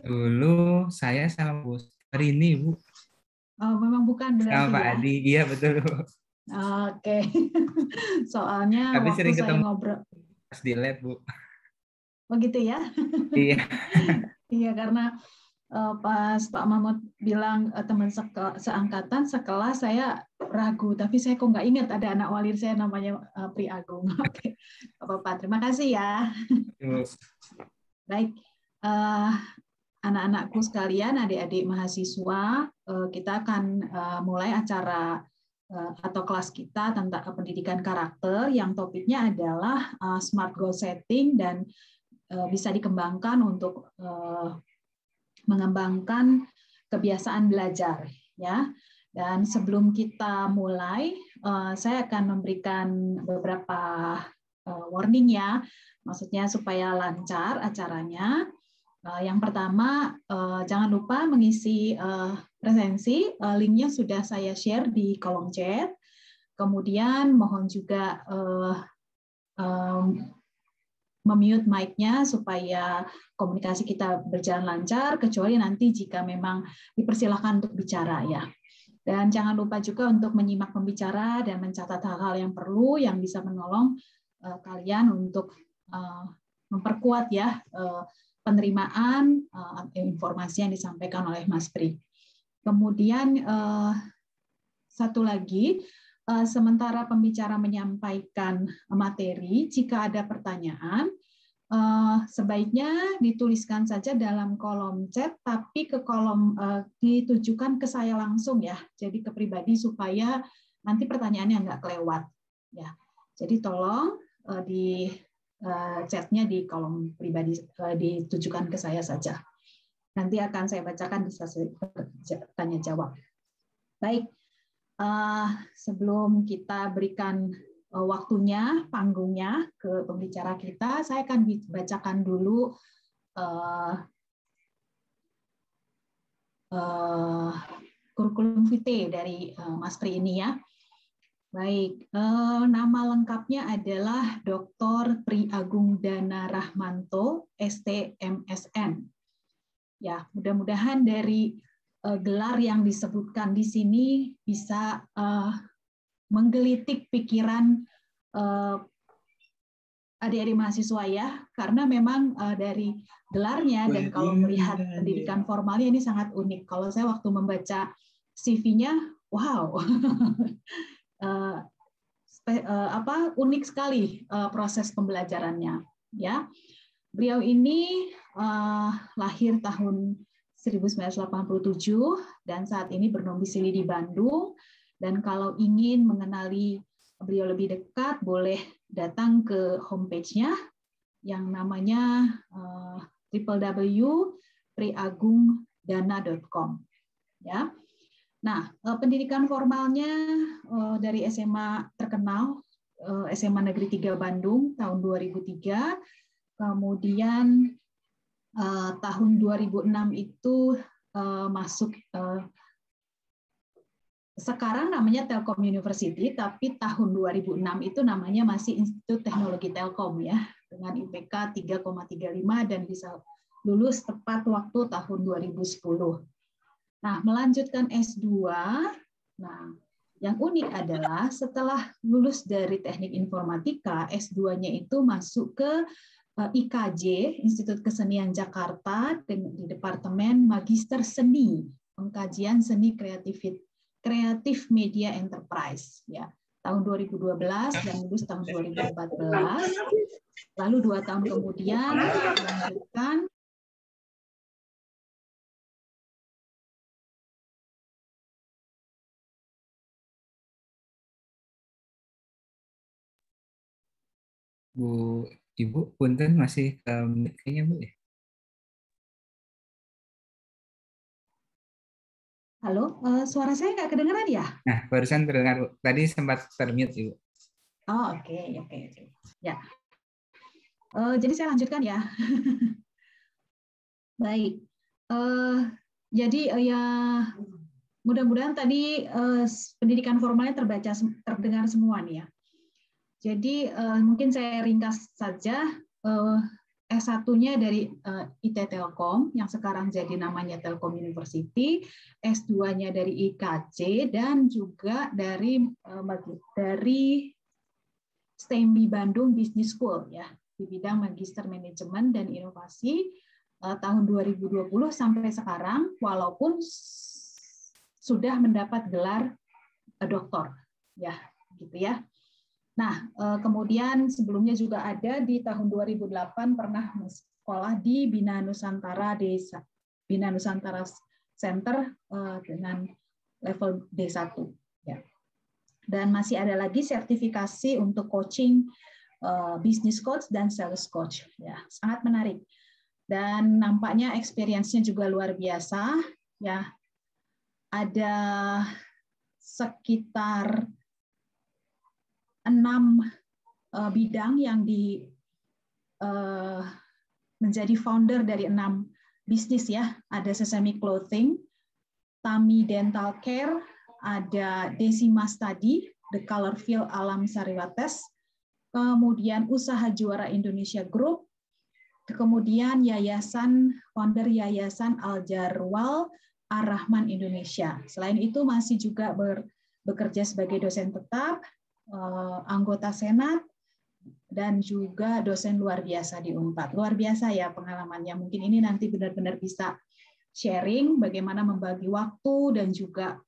Dulu saya sama Bu hari ini Bu. Oh, memang bukan berarti. Sama Pak ya? Adi, iya betul. Oke. Okay. Soalnya Tapi waktu sering saya ngobrol pas di lab, Bu. begitu oh, ya? Iya. iya, karena uh, pas Pak Mahmud bilang uh, teman seke, seangkatan sekelas saya ragu tapi saya kok nggak ingat ada anak walir saya namanya uh, Pri Agung. Oke, okay. Bapak, Bapak terima kasih ya. Iya, Baik, uh, anak-anakku sekalian, adik-adik mahasiswa, eh, kita akan eh, mulai acara eh, atau kelas kita tentang pendidikan karakter yang topiknya adalah smart goal setting dan bisa dikembangkan untuk mengembangkan kebiasaan belajar ya. Dan sebelum kita mulai, saya akan memberikan beberapa warning ya, maksudnya supaya lancar acaranya. Eh, yang pertama, eh, jangan lupa mengisi eh, presensi. Linknya sudah saya share di kolom chat. Kemudian mohon juga memute mic-nya supaya komunikasi kita berjalan lancar, kecuali nanti jika memang dipersilahkan untuk bicara ya. Dan jangan lupa juga untuk menyimak pembicara dan mencatat hal-hal yang perlu yang bisa menolong kalian untuk memperkuat ya penerimaan uh, informasi yang disampaikan oleh Mas Pri. Kemudian uh, satu lagi, uh, sementara pembicara menyampaikan materi, jika ada pertanyaan, uh, sebaiknya dituliskan saja dalam kolom chat, tapi ke kolom uh, ditujukan ke saya langsung ya, jadi ke pribadi supaya nanti pertanyaannya nggak kelewat ya. Jadi tolong uh, di Eh, chatnya di kolom pribadi eh, ditujukan ke saya saja. Nanti akan saya bacakan di sesi tanya jawab. Baik, eh, sebelum kita berikan waktunya, panggungnya ke pembicara kita, saya akan bacakan dulu kurikulum vitae dari uh, Mas Pri ini ya. Baik, uh, nama lengkapnya adalah Dr. Tri Agung Dana Rahmanto, STMSN. Ya, mudah-mudahan dari uh, gelar yang disebutkan di sini bisa uh, menggelitik pikiran adik-adik mahasiswa ya, karena memang uh, dari gelarnya dan kalau melihat pendidikan formalnya ini sangat unik. Kalau saya waktu membaca CV-nya, wow, uh, apa unik sekali uh, proses pembelajarannya ya. Beliau ini uh, lahir tahun 1987 dan saat ini bernomisili di Bandung dan kalau ingin mengenali beliau lebih dekat boleh datang ke homepage-nya yang namanya uh, www.priagungdana.com ya. Nah, eh, pendidikan formalnya eh, dari SMA terkenal, eh, SMA Negeri 3 Bandung tahun 2003, kemudian tahun 2006 itu masuk sekarang namanya Telkom University, tapi tahun 2006 itu namanya masih Institut Teknologi Telkom ya, dengan IPK 3,35 dan bisa lulus tepat waktu tahun 2010. Nah, melanjutkan S2, nah yang unik adalah setelah lulus dari teknik informatika, S2-nya itu masuk ke eh, IKJ, Institut Kesenian Jakarta, di Departemen Magister Seni, Pengkajian Seni Kreatif, Kreatif Media Enterprise. Ya tahun 2012 dan lulus tahun 2014. Lalu dua tahun kemudian melanjutkan Bu Ibu Punten masih ke eh, kayaknya Bu ya. Halo, uh, suara saya nggak kedengeran ya? Nah, barusan terdengar Bu. Tadi sempat termute Ibu. Oh, oke, okay, oke, okay, oke. Okay. Ya. Uh, jadi saya lanjutkan ya. Baik. Uh, jadi uh, ya mudah-mudahan tadi uh, pendidikan formalnya terbaca terdengar semua nih ya. Jadi uh, mungkin saya ringkas saja uh, eh, S1-nya dari uh, eh, IT Telkom yang sekarang jadi namanya Telkom University, S2-nya dari IKC dan juga dari uh, dari STEMBI Bandung Business School ya di bidang Magister Manajemen dan Inovasi uh, tahun 2020 sampai sekarang walaupun sudah mendapat gelar uh, doktor ya gitu ya. Nah, eh, kemudian sebelumnya juga ada di tahun 2008 pernah sekolah di Bina Nusantara Desa, Bina Nusantara Center eh, dengan level D1. Ya. Dan masih ada lagi sertifikasi untuk coaching eh, business coach dan sales coach. Ya, sangat menarik. Dan nampaknya experience-nya juga luar biasa. Ya, ada sekitar enam uh, bidang yang di uh, menjadi founder dari enam bisnis ya. Ada Sesame Clothing, Tami Dental Care, ada Desima Study, The Colorful Alam Sariwates, kemudian Usaha Juara Indonesia Group, kemudian Yayasan Founder Yayasan Al Jarwal Ar Rahman Indonesia. Selain itu masih juga ber, bekerja sebagai dosen tetap Eh, anggota Senat dan juga dosen luar biasa di Unpad. Luar biasa ya pengalamannya. Mungkin ini nanti benar-benar bisa sharing bagaimana membagi waktu dan juga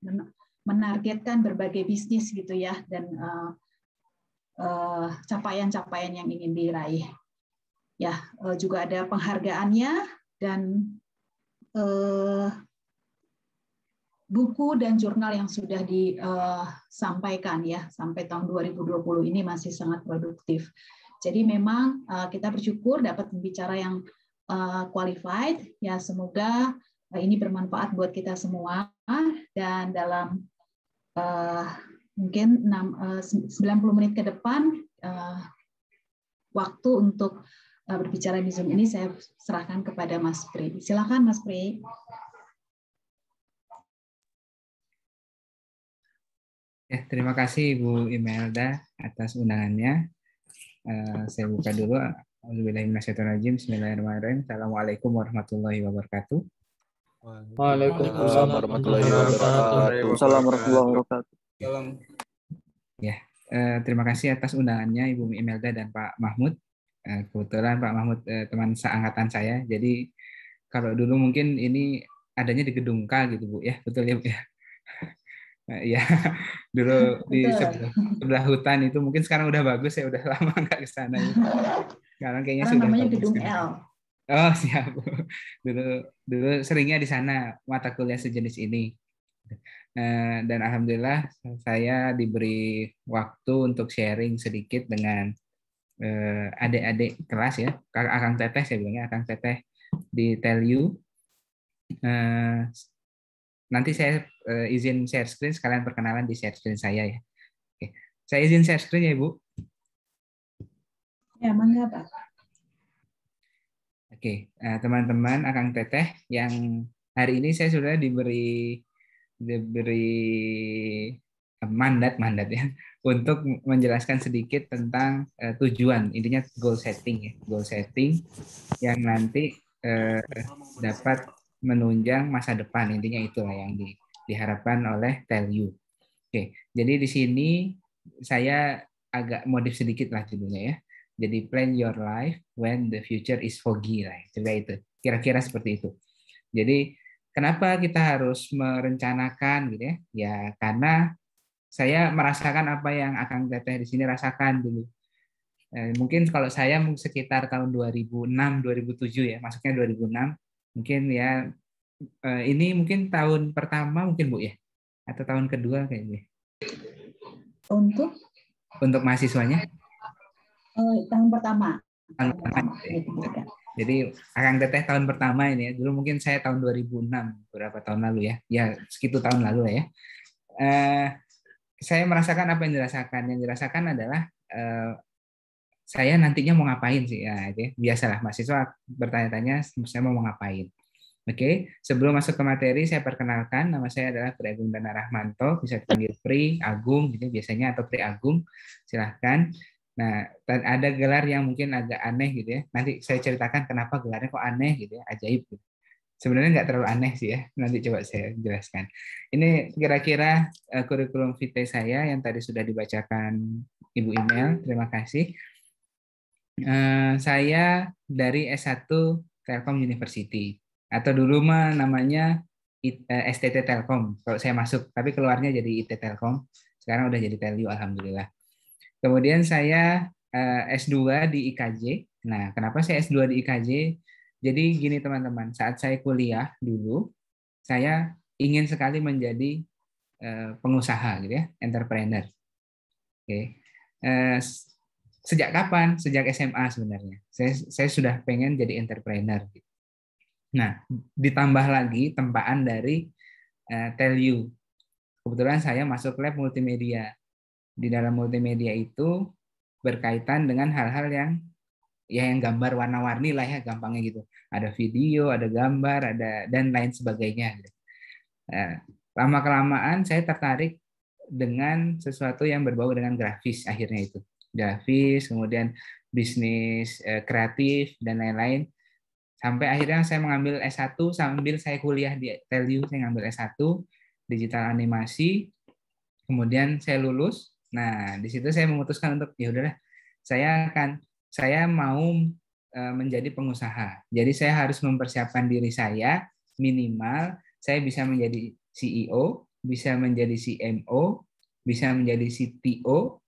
menargetkan berbagai bisnis gitu ya dan eh, eh, capaian-capaian yang ingin diraih. Ya, juga ada penghargaannya dan buku dan jurnal yang sudah disampaikan eh, ya sampai tahun 2020 ini masih sangat produktif. Jadi memang eh, kita bersyukur dapat bicara yang eh, qualified ya semoga ini bermanfaat buat kita semua dan dalam mungkin 90 menit ke depan waktu untuk berbicara di Zoom ini saya serahkan kepada Mas Pri. Silakan Mas Pri. Ya, terima kasih Ibu Imelda atas undangannya. Uh, saya buka dulu. Bismillahirrahmanirrahim. Bismillahirrahmanirrahim. Assalamualaikum warahmatullahi wabarakatuh. Waalaikumsalam warahmatullahi wabarakatuh. Waalaikumsalam warahmatullahi wabarakatuh. Ya, uh, terima kasih atas undangannya Ibu Imelda dan Pak Mahmud. Uh, kebetulan Pak Mahmud uh, teman seangkatan saya, jadi kalau dulu mungkin ini adanya di gedung K gitu Bu ya, betul ya Bu ya? Iya, dulu di sebelah, sebelah hutan itu mungkin sekarang udah bagus ya, udah lama nggak ke sana. Ya. Sekarang kayaknya sekarang sudah namanya bagus. Gedung kan. L. Oh siap. Dulu dulu seringnya di sana mata kuliah sejenis ini. Eh, dan alhamdulillah saya diberi waktu untuk sharing sedikit dengan eh, adik-adik kelas ya, Akang Teteh saya bilangnya Akang Teteh di you. Eh, Nanti saya uh, izin share screen, sekalian perkenalan di share screen saya ya. Oke. Saya izin share screen ya, Ibu. Ya, mangga Pak. Oke, eh, teman-teman, uh, Akang Teteh yang hari ini saya sudah diberi diberi eh, mandat mandat ya untuk menjelaskan sedikit tentang uh, tujuan intinya goal setting ya goal setting yang nanti uh, dapat menunjang masa depan intinya itulah yang di, diharapkan oleh tell you. Oke, jadi di sini saya agak modif sedikit lah judulnya ya. Jadi plan your life when the future is foggy lah, Coba ya. itu. Kira-kira seperti itu. Jadi kenapa kita harus merencanakan gitu ya? Ya karena saya merasakan apa yang akan teteh di sini rasakan dulu. Eh, mungkin kalau saya sekitar tahun 2006 2007 ya, masuknya 2006 Mungkin ya eh, ini mungkin tahun pertama mungkin Bu ya atau tahun kedua kayak gini Untuk untuk mahasiswanya? Uh, tahun pertama. Tahun pertama. Ya. Jadi Akang Teteh tahun pertama ini ya. Dulu mungkin saya tahun 2006, berapa tahun lalu ya. Ya, segitu tahun lalu ya. Uh, saya merasakan apa yang dirasakan. Yang dirasakan adalah saya nantinya mau ngapain sih? Ya, itu ya. biasalah mahasiswa bertanya-tanya saya mau ngapain. Oke, okay. sebelum masuk ke materi saya perkenalkan nama saya adalah Pri Agung Dana Rahmanto, bisa dipanggil Pri Agung gitu biasanya atau Pri Agung. Silahkan. Nah, ada gelar yang mungkin agak aneh gitu ya. Nanti saya ceritakan kenapa gelarnya kok aneh gitu ya, ajaib gitu. Sebenarnya nggak terlalu aneh sih ya. Nanti coba saya jelaskan. Ini kira-kira eh, kurikulum vitae saya yang tadi sudah dibacakan Ibu Email. Terima kasih. Eh, saya dari S1 Telkom University atau dulu mah namanya eh, STT Telkom kalau saya masuk tapi keluarnya jadi IT Telkom sekarang udah jadi Telu alhamdulillah kemudian saya eh, S2 di IKJ nah kenapa saya S2 di IKJ jadi gini teman-teman saat saya kuliah dulu saya ingin sekali menjadi pengusaha gitu ya entrepreneur oke sejak kapan? Sejak SMA sebenarnya. Saya saya sudah pengen jadi entrepreneur. Gitu. Nah, ditambah lagi tempaan dari uh, Tell You. Kebetulan saya masuk lab multimedia. Di dalam multimedia itu berkaitan dengan hal-hal yang ya yang gambar warna-warni lah ya gampangnya gitu. Ada video, ada gambar, ada dan lain sebagainya. Gitu. Uh, eh, lama kelamaan saya tertarik dengan sesuatu yang berbau dengan grafis akhirnya itu grafis, kemudian bisnis eh, kreatif dan lain-lain. Sampai akhirnya saya mengambil S1 sambil saya kuliah di TELU, saya ngambil S1 digital animasi. Kemudian saya lulus. Nah, di situ saya memutuskan untuk ya udahlah, saya akan saya mau eh, menjadi pengusaha. Jadi saya harus mempersiapkan diri saya minimal saya bisa menjadi CEO, bisa menjadi CMO, bisa menjadi CTO,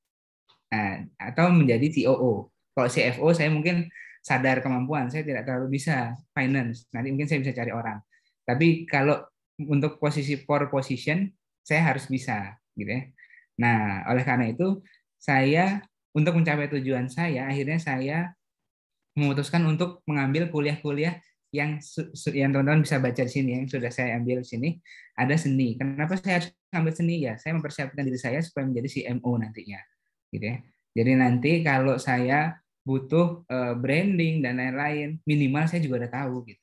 kan atau menjadi COO. Kalau CFO saya mungkin sadar kemampuan, saya tidak terlalu bisa finance. Nanti mungkin saya bisa cari orang. Tapi kalau untuk posisi core position saya harus bisa gitu ya. Nah, oleh karena itu saya untuk mencapai tujuan saya akhirnya saya memutuskan untuk mengambil kuliah-kuliah yang yang teman-teman bisa baca di sini yang sudah saya ambil di sini ada seni. Kenapa saya harus ambil seni ya? Saya mempersiapkan diri saya supaya menjadi CMO nantinya gitu ya. Jadi nanti kalau saya butuh eh, branding dan lain-lain, minimal saya juga udah tahu gitu.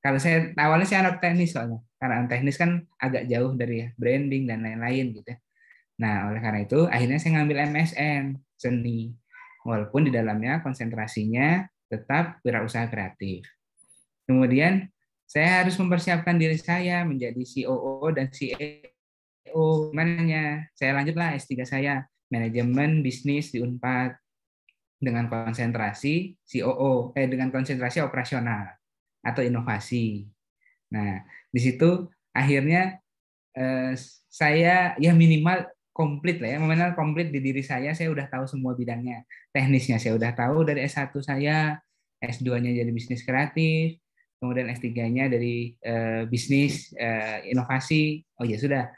Kalau saya awalnya saya anak teknis soalnya, karena teknis kan agak jauh dari branding dan lain-lain gitu. Ya. Nah, oleh karena itu akhirnya saya ngambil MSN seni, walaupun di dalamnya konsentrasinya tetap wirausaha kreatif. Kemudian saya harus mempersiapkan diri saya menjadi COO dan CEO. Mananya saya lanjutlah S3 saya manajemen bisnis di Unpad dengan konsentrasi COO eh dengan konsentrasi operasional atau inovasi. Nah, di situ akhirnya eh, saya ya minimal komplit lah ya, minimal komplit di diri saya saya udah tahu semua bidangnya. Teknisnya saya udah tahu dari S1 saya, S2-nya jadi bisnis kreatif, kemudian S3-nya dari eh, bisnis eh, inovasi. Oh ya sudah.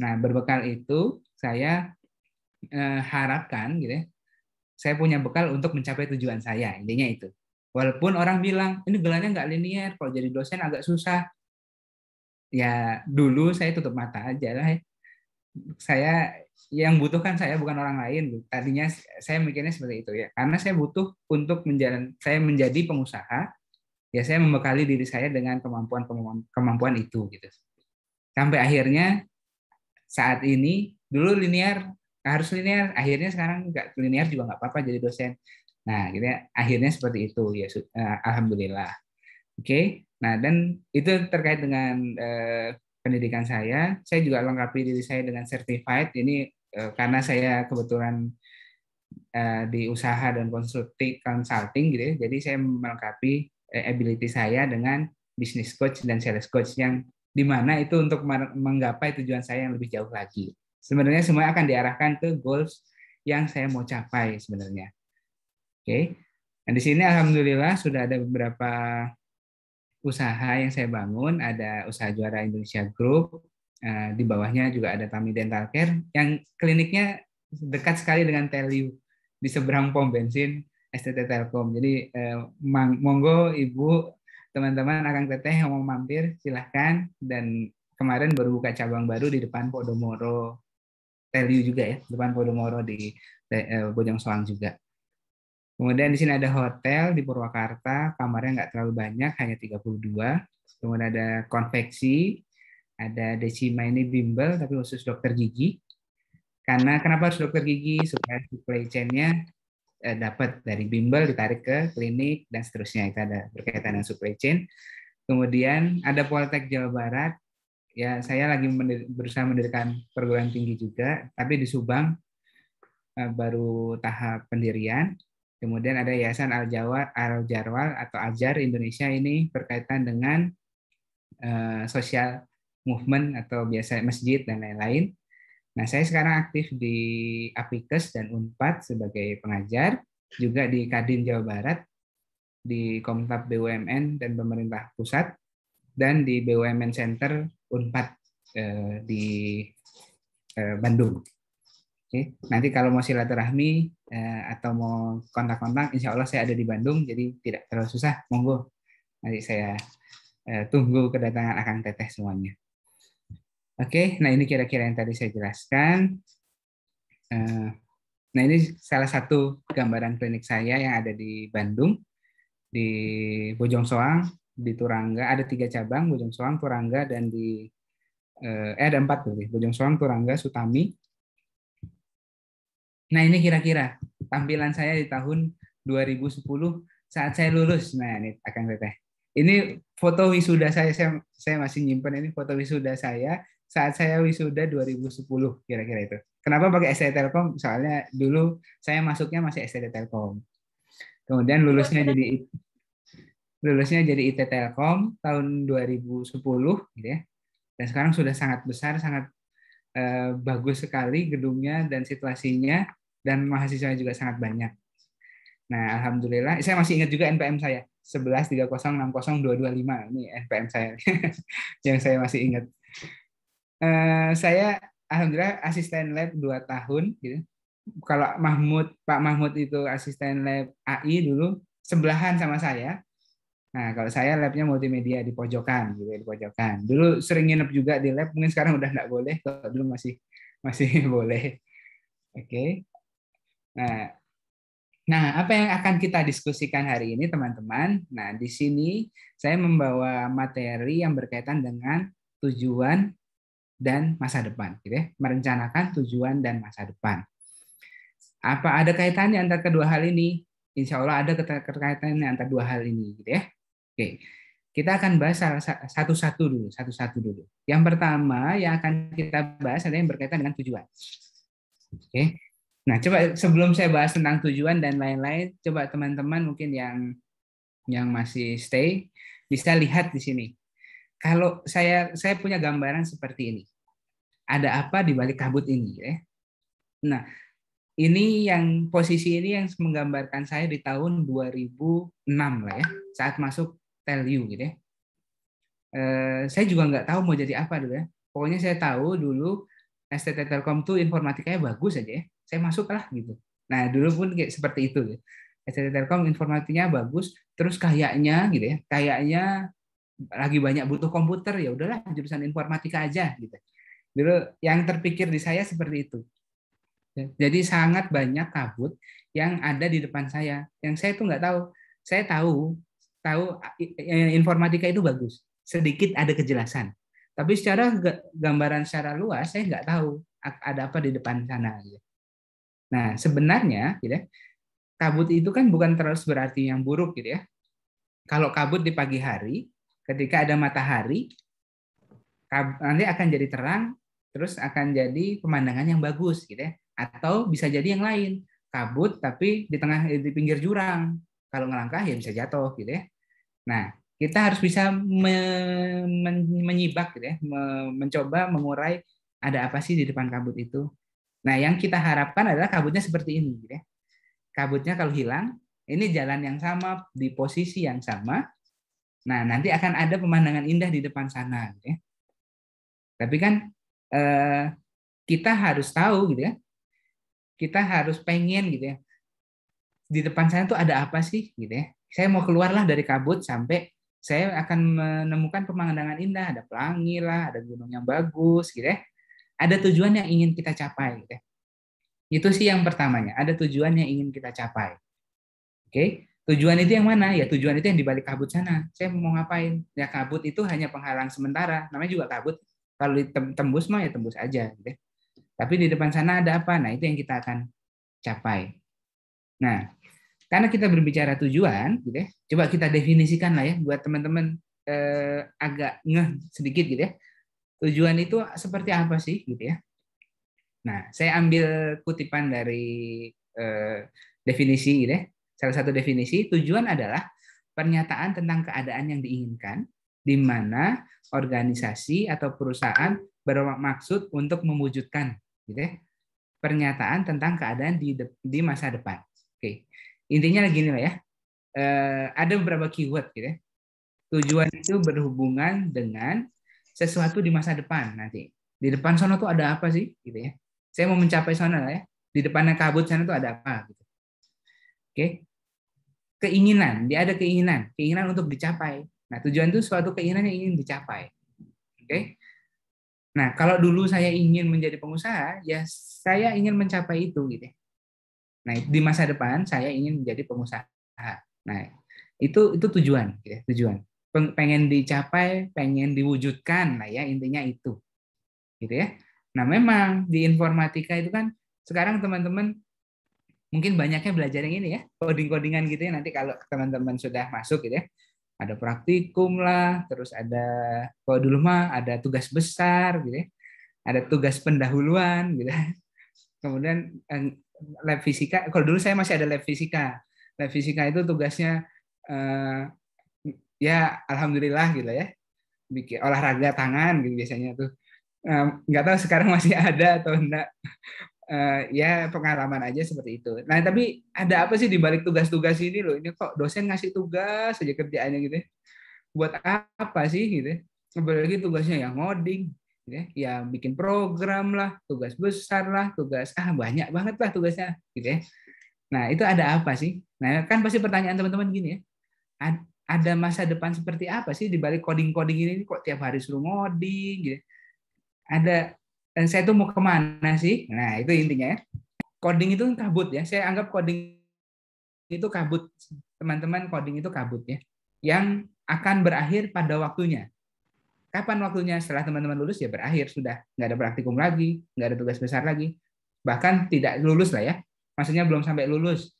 Nah, berbekal itu saya Eh, harapkan gitu ya, saya punya bekal untuk mencapai tujuan saya intinya itu walaupun orang bilang ini gelarnya nggak linier kalau jadi dosen agak susah ya dulu saya tutup mata aja lah ya. saya yang butuhkan saya bukan orang lain tadinya saya mikirnya seperti itu ya karena saya butuh untuk menjalan saya menjadi pengusaha ya saya membekali diri saya dengan kemampuan kemampuan, kemampuan itu gitu sampai akhirnya saat ini dulu linear harus linear akhirnya sekarang nggak linear juga nggak apa-apa jadi dosen nah gitu ya, akhirnya seperti itu ya uh, alhamdulillah oke okay? nah dan itu terkait dengan uh, pendidikan saya saya juga lengkapi diri saya dengan certified ini uh, karena saya kebetulan uh, di usaha dan konsulting consulting gitu ya jadi saya melengkapi uh, ability saya dengan business coach dan sales coach yang di mana itu untuk menggapai tujuan saya yang lebih jauh lagi Sebenarnya semua akan diarahkan ke goals yang saya mau capai sebenarnya. Oke. Okay. Nah, di sini alhamdulillah sudah ada beberapa usaha yang saya bangun, ada usaha Juara Indonesia Group, eh, di bawahnya juga ada Tami Dental Care yang kliniknya dekat sekali dengan Telu di seberang pom bensin STT Telkom. Jadi eh, monggo Ibu teman-teman akan teteh yang mau mampir silahkan dan kemarin baru buka cabang baru di depan Podomoro Teliu juga ya, depan Podomoro di eh, eh, Bojong Soang juga. Kemudian di sini ada hotel di Purwakarta, kamarnya nggak terlalu banyak, hanya 32. Kemudian ada konveksi, ada Decima ini bimbel, tapi khusus dokter gigi. Karena kenapa harus dokter gigi? Supaya supply chain-nya eh, dapat dari bimbel ditarik ke klinik dan seterusnya. Itu ada berkaitan dengan supply chain. Kemudian ada Poltek Jawa Barat, ya saya lagi mendir, berusaha mendirikan perguruan tinggi juga, tapi di Subang eh, baru tahap pendirian. Kemudian ada Yayasan Al Jawa Al Jarwal atau Ajar Indonesia ini berkaitan dengan uh, eh, sosial movement atau biasa masjid dan lain-lain. Nah, saya sekarang aktif di Apikes dan Unpad sebagai pengajar, juga di Kadin Jawa Barat, di Komtab BUMN dan pemerintah pusat, dan di BUMN Center Unpad eh, di eh, Bandung. Oke, nanti kalau mau silaturahmi eh, atau mau kontak-kontak, insya Allah saya ada di Bandung, jadi tidak terlalu susah. Monggo, nanti saya eh, tunggu kedatangan akan teteh semuanya. Oke, nah ini kira-kira yang tadi saya jelaskan. Eh, nah ini salah satu gambaran klinik saya yang ada di Bandung, di Bojong Soang di Turangga ada tiga cabang Bojong Soang Turangga dan di eh, eh ada empat berarti Bojong Soang Turangga Sutami nah ini kira-kira tampilan saya di tahun 2010 saat saya lulus nah ini akan teteh ini foto wisuda saya saya, saya masih nyimpen ini foto wisuda saya saat saya wisuda 2010 kira-kira itu kenapa pakai SD Telkom soalnya dulu saya masuknya masih SD Telkom kemudian lulusnya jadi lulusnya jadi IT Telkom tahun 2010 gitu ya. Dan sekarang sudah sangat besar, sangat eh, bagus sekali gedungnya dan situasinya dan mahasiswanya juga sangat banyak. Nah, alhamdulillah saya masih ingat juga NPM saya 113060225 ini NPM saya yang saya masih ingat. Eh, saya alhamdulillah asisten lab 2 tahun gitu. Kalau Mahmud, Pak Mahmud itu asisten lab AI dulu sebelahan sama saya. Nah, kalau saya labnya multimedia di pojokan gitu di pojokan. Dulu sering nginep juga di lab, mungkin sekarang udah nggak boleh, kalau dulu masih masih boleh. Oke. Okay. Nah, nah apa yang akan kita diskusikan hari ini teman-teman? Nah, di sini saya membawa materi yang berkaitan dengan tujuan dan masa depan gitu ya. Merencanakan tujuan dan masa depan. Apa ada kaitannya antara kedua hal ini? Insya Allah ada keterkaitannya antara dua hal ini gitu ya. Oke, kita akan bahas satu-satu dulu, satu-satu dulu. Yang pertama yang akan kita bahas adalah yang berkaitan dengan tujuan. Oke, nah coba sebelum saya bahas tentang tujuan dan lain-lain, coba teman-teman mungkin yang yang masih stay bisa lihat di sini. Kalau saya saya punya gambaran seperti ini. Ada apa di balik kabut ini? Ya? Nah, ini yang posisi ini yang menggambarkan saya di tahun 2006 lah ya, saat masuk tell you gitu ya. Eh, saya juga nggak tahu mau jadi apa dulu ya. Pokoknya saya tahu dulu STT Telkom tuh informatikanya bagus aja ya. Saya masuk lah gitu. Nah dulu pun kayak seperti itu. Gitu. STT Telkom informatiknya bagus, terus kayaknya gitu ya, kayaknya lagi banyak butuh komputer ya udahlah jurusan informatika aja gitu. Dulu yang terpikir di saya seperti itu. Jadi sangat banyak kabut yang ada di depan saya. Yang saya tuh nggak tahu. Saya tahu tahu e, e, informatika itu bagus, sedikit ada kejelasan. Tapi secara gambaran secara luas saya nggak tahu ada apa di depan sana. Gitu. Nah sebenarnya, gitu ya, kabut itu kan bukan terus berarti yang buruk, gitu ya. Kalau kabut di pagi hari, ketika ada matahari, nanti akan jadi terang, terus akan jadi pemandangan yang bagus, gitu ya. Atau bisa jadi yang lain, kabut tapi di tengah di pinggir jurang kalau ngelangkah ya bisa jatuh gitu ya. Nah, kita harus bisa menyibak gitu ya, mencoba mengurai ada apa sih di depan kabut itu. Nah, yang kita harapkan adalah kabutnya seperti ini gitu ya. Kabutnya kalau hilang, ini jalan yang sama di posisi yang sama. Nah, nanti akan ada pemandangan indah di depan sana gitu ya. Tapi kan eh, kita harus tahu gitu ya. Kita harus pengen gitu ya di depan saya tuh ada apa sih gitu ya. Saya mau keluarlah dari kabut sampai saya akan menemukan pemandangan indah, ada pelangi lah, ada gunung yang bagus gitu ya. Ada tujuan yang ingin kita capai gitu ya. Itu sih yang pertamanya, ada tujuan yang ingin kita capai. Oke, okay? tujuan itu yang mana? Ya tujuan itu yang di balik kabut sana. Saya mau ngapain? Ya kabut itu hanya penghalang sementara, namanya juga kabut. Kalau ditembus mah ya tembus aja gitu ya. Tapi di depan sana ada apa? Nah, itu yang kita akan capai. Nah, karena kita berbicara tujuan, gitu ya, coba kita definisikan lah ya buat teman-teman eh, agak ngeh sedikit gitu ya. Tujuan itu seperti apa sih gitu ya? Nah, saya ambil kutipan dari eh, definisi gitu ya. Salah satu definisi tujuan adalah pernyataan tentang keadaan yang diinginkan di mana organisasi atau perusahaan bermaksud untuk mewujudkan gitu ya, pernyataan tentang keadaan di, di masa depan. Oke, intinya gini lah ya. Uh, ada beberapa keyword gitu ya. Tujuan itu berhubungan dengan sesuatu di masa depan nanti. Di depan sana tuh ada apa sih gitu ya. Saya mau mencapai sana lah ya. Di depannya kabut sana tuh ada apa gitu. Oke. Keinginan, dia ada keinginan, keinginan untuk dicapai. Nah, tujuan itu suatu keinginan yang ingin dicapai. Oke. Okay? Nah, kalau dulu saya ingin menjadi pengusaha, ya saya ingin mencapai itu gitu. ya. Nah, di masa depan saya ingin menjadi pengusaha. Nah, itu itu tujuan ya, tujuan. Pengen dicapai, pengen diwujudkan. Nah, ya intinya itu. Gitu ya. Nah, memang di informatika itu kan sekarang teman-teman mungkin banyaknya belajar yang ini ya, coding-codingan gitu ya nanti kalau teman-teman sudah masuk gitu ya. Ada praktikum lah, terus ada kalau dulu mah ada tugas besar gitu ya. Ada tugas pendahuluan gitu. Ya. Kemudian eh, lab fisika kalau dulu saya masih ada lab fisika lab fisika itu tugasnya uh, ya alhamdulillah gitu ya bikin olahraga tangan gitu biasanya tuh nggak eh, tahu sekarang masih ada atau enggak Uh, ya pengalaman aja seperti itu nah tapi ada apa sih di balik tugas-tugas ini loh ini kok dosen ngasih tugas aja kerjaannya gitu ya. buat apa sih gitu ya. apalagi tugasnya yang ngoding Gitu ya, ya bikin program lah, tugas besar lah, tugas ah banyak banget lah tugasnya, gitu ya. Nah itu ada apa sih? Nah kan pasti pertanyaan teman-teman gini ya, ada masa depan seperti apa sih di balik coding-coding ini kok tiap hari suruh ngoding, gitu. Ya. Ada dan saya tuh mau kemana sih? Nah itu intinya ya. Coding itu kabut ya. Saya anggap coding itu kabut. Teman-teman coding itu kabut ya. Yang akan berakhir pada waktunya. Kapan waktunya setelah teman-teman lulus ya berakhir sudah nggak ada praktikum lagi, nggak ada tugas besar lagi, bahkan tidak lulus lah ya. Maksudnya belum sampai lulus,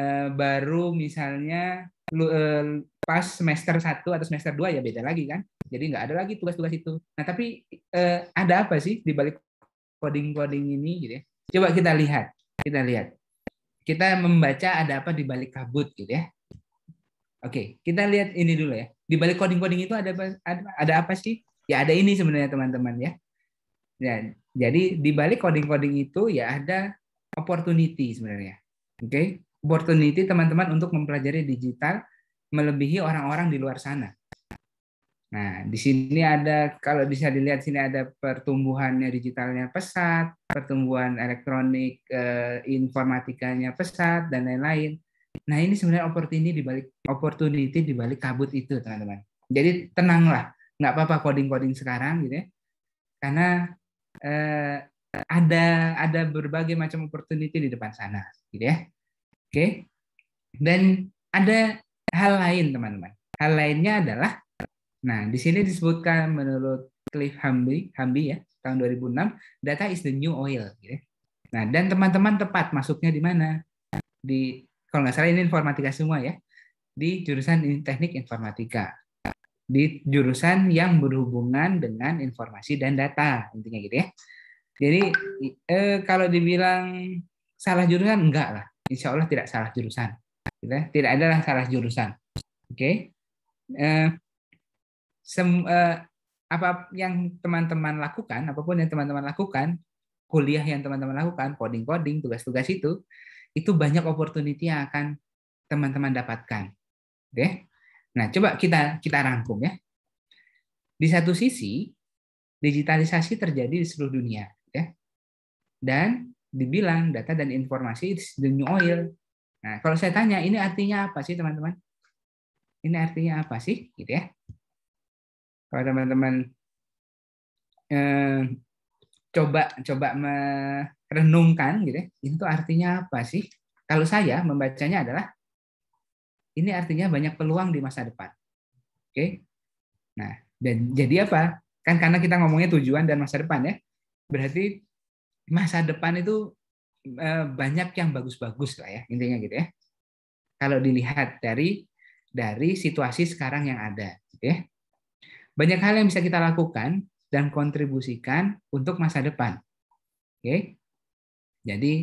eh, baru misalnya eh, pas semester 1 atau semester 2 ya beda lagi kan. Jadi nggak ada lagi tugas-tugas itu. Nah, tapi eh, ada apa sih di balik coding-coding ini gitu ya? Coba kita lihat. Kita lihat. Kita membaca ada apa di balik kabut gitu ya. Oke, kita lihat ini dulu ya. Di balik coding-coding itu ada ada apa sih? Ya ada ini sebenarnya teman-teman ya. Ya, jadi di balik coding-coding itu ya ada opportunity sebenarnya. Oke, okay? opportunity teman-teman untuk mempelajari digital melebihi orang-orang di luar sana. Nah, di sini ada kalau bisa dilihat sini ada pertumbuhannya digitalnya pesat, pertumbuhan elektronik eh, informatikanya pesat dan lain-lain. Nah, ini sebenarnya opportunity di balik opportunity di balik kabut itu, teman-teman. Jadi tenanglah, nggak apa-apa coding-coding sekarang gitu ya. Karena eh, ada ada berbagai macam opportunity di depan sana, gitu ya. Oke. Dan ada hal lain, teman-teman. Hal lainnya adalah nah, di sini disebutkan menurut Cliff Hamby, Hamby ya, tahun 2006, data is the new oil gitu ya. Nah, dan teman-teman tepat masuknya di mana? Di kalau nggak salah ini informatika semua ya, di jurusan teknik informatika. Di jurusan yang berhubungan dengan informasi dan data, intinya gitu ya. Jadi eh, kalau dibilang salah jurusan, enggak lah. Insya Allah tidak salah jurusan. Gitu ya. Tidak adalah salah jurusan. Oke. Okay? Eh, eh, apa yang teman-teman lakukan, apapun yang teman-teman lakukan, kuliah yang teman-teman lakukan, coding-coding, tugas-tugas itu, itu banyak opportunity yang akan teman-teman dapatkan. Oke. Nah, coba kita kita rangkum ya. Di satu sisi, digitalisasi terjadi di seluruh dunia, ya. Dan dibilang data dan informasi is the new oil. Nah, kalau saya tanya ini artinya apa sih, teman-teman? Ini artinya apa sih, gitu ya? Kalau teman-teman eh, coba coba me, renungkan gitu ya, itu artinya apa sih? Kalau saya membacanya adalah ini artinya banyak peluang di masa depan. Oke. Nah, dan jadi apa? Kan karena kita ngomongnya tujuan dan masa depan ya. Berarti masa depan itu eh, banyak yang bagus-bagus lah ya, intinya gitu ya. Kalau dilihat dari dari situasi sekarang yang ada, oke gitu ya. Banyak hal yang bisa kita lakukan dan kontribusikan untuk masa depan. Oke. Jadi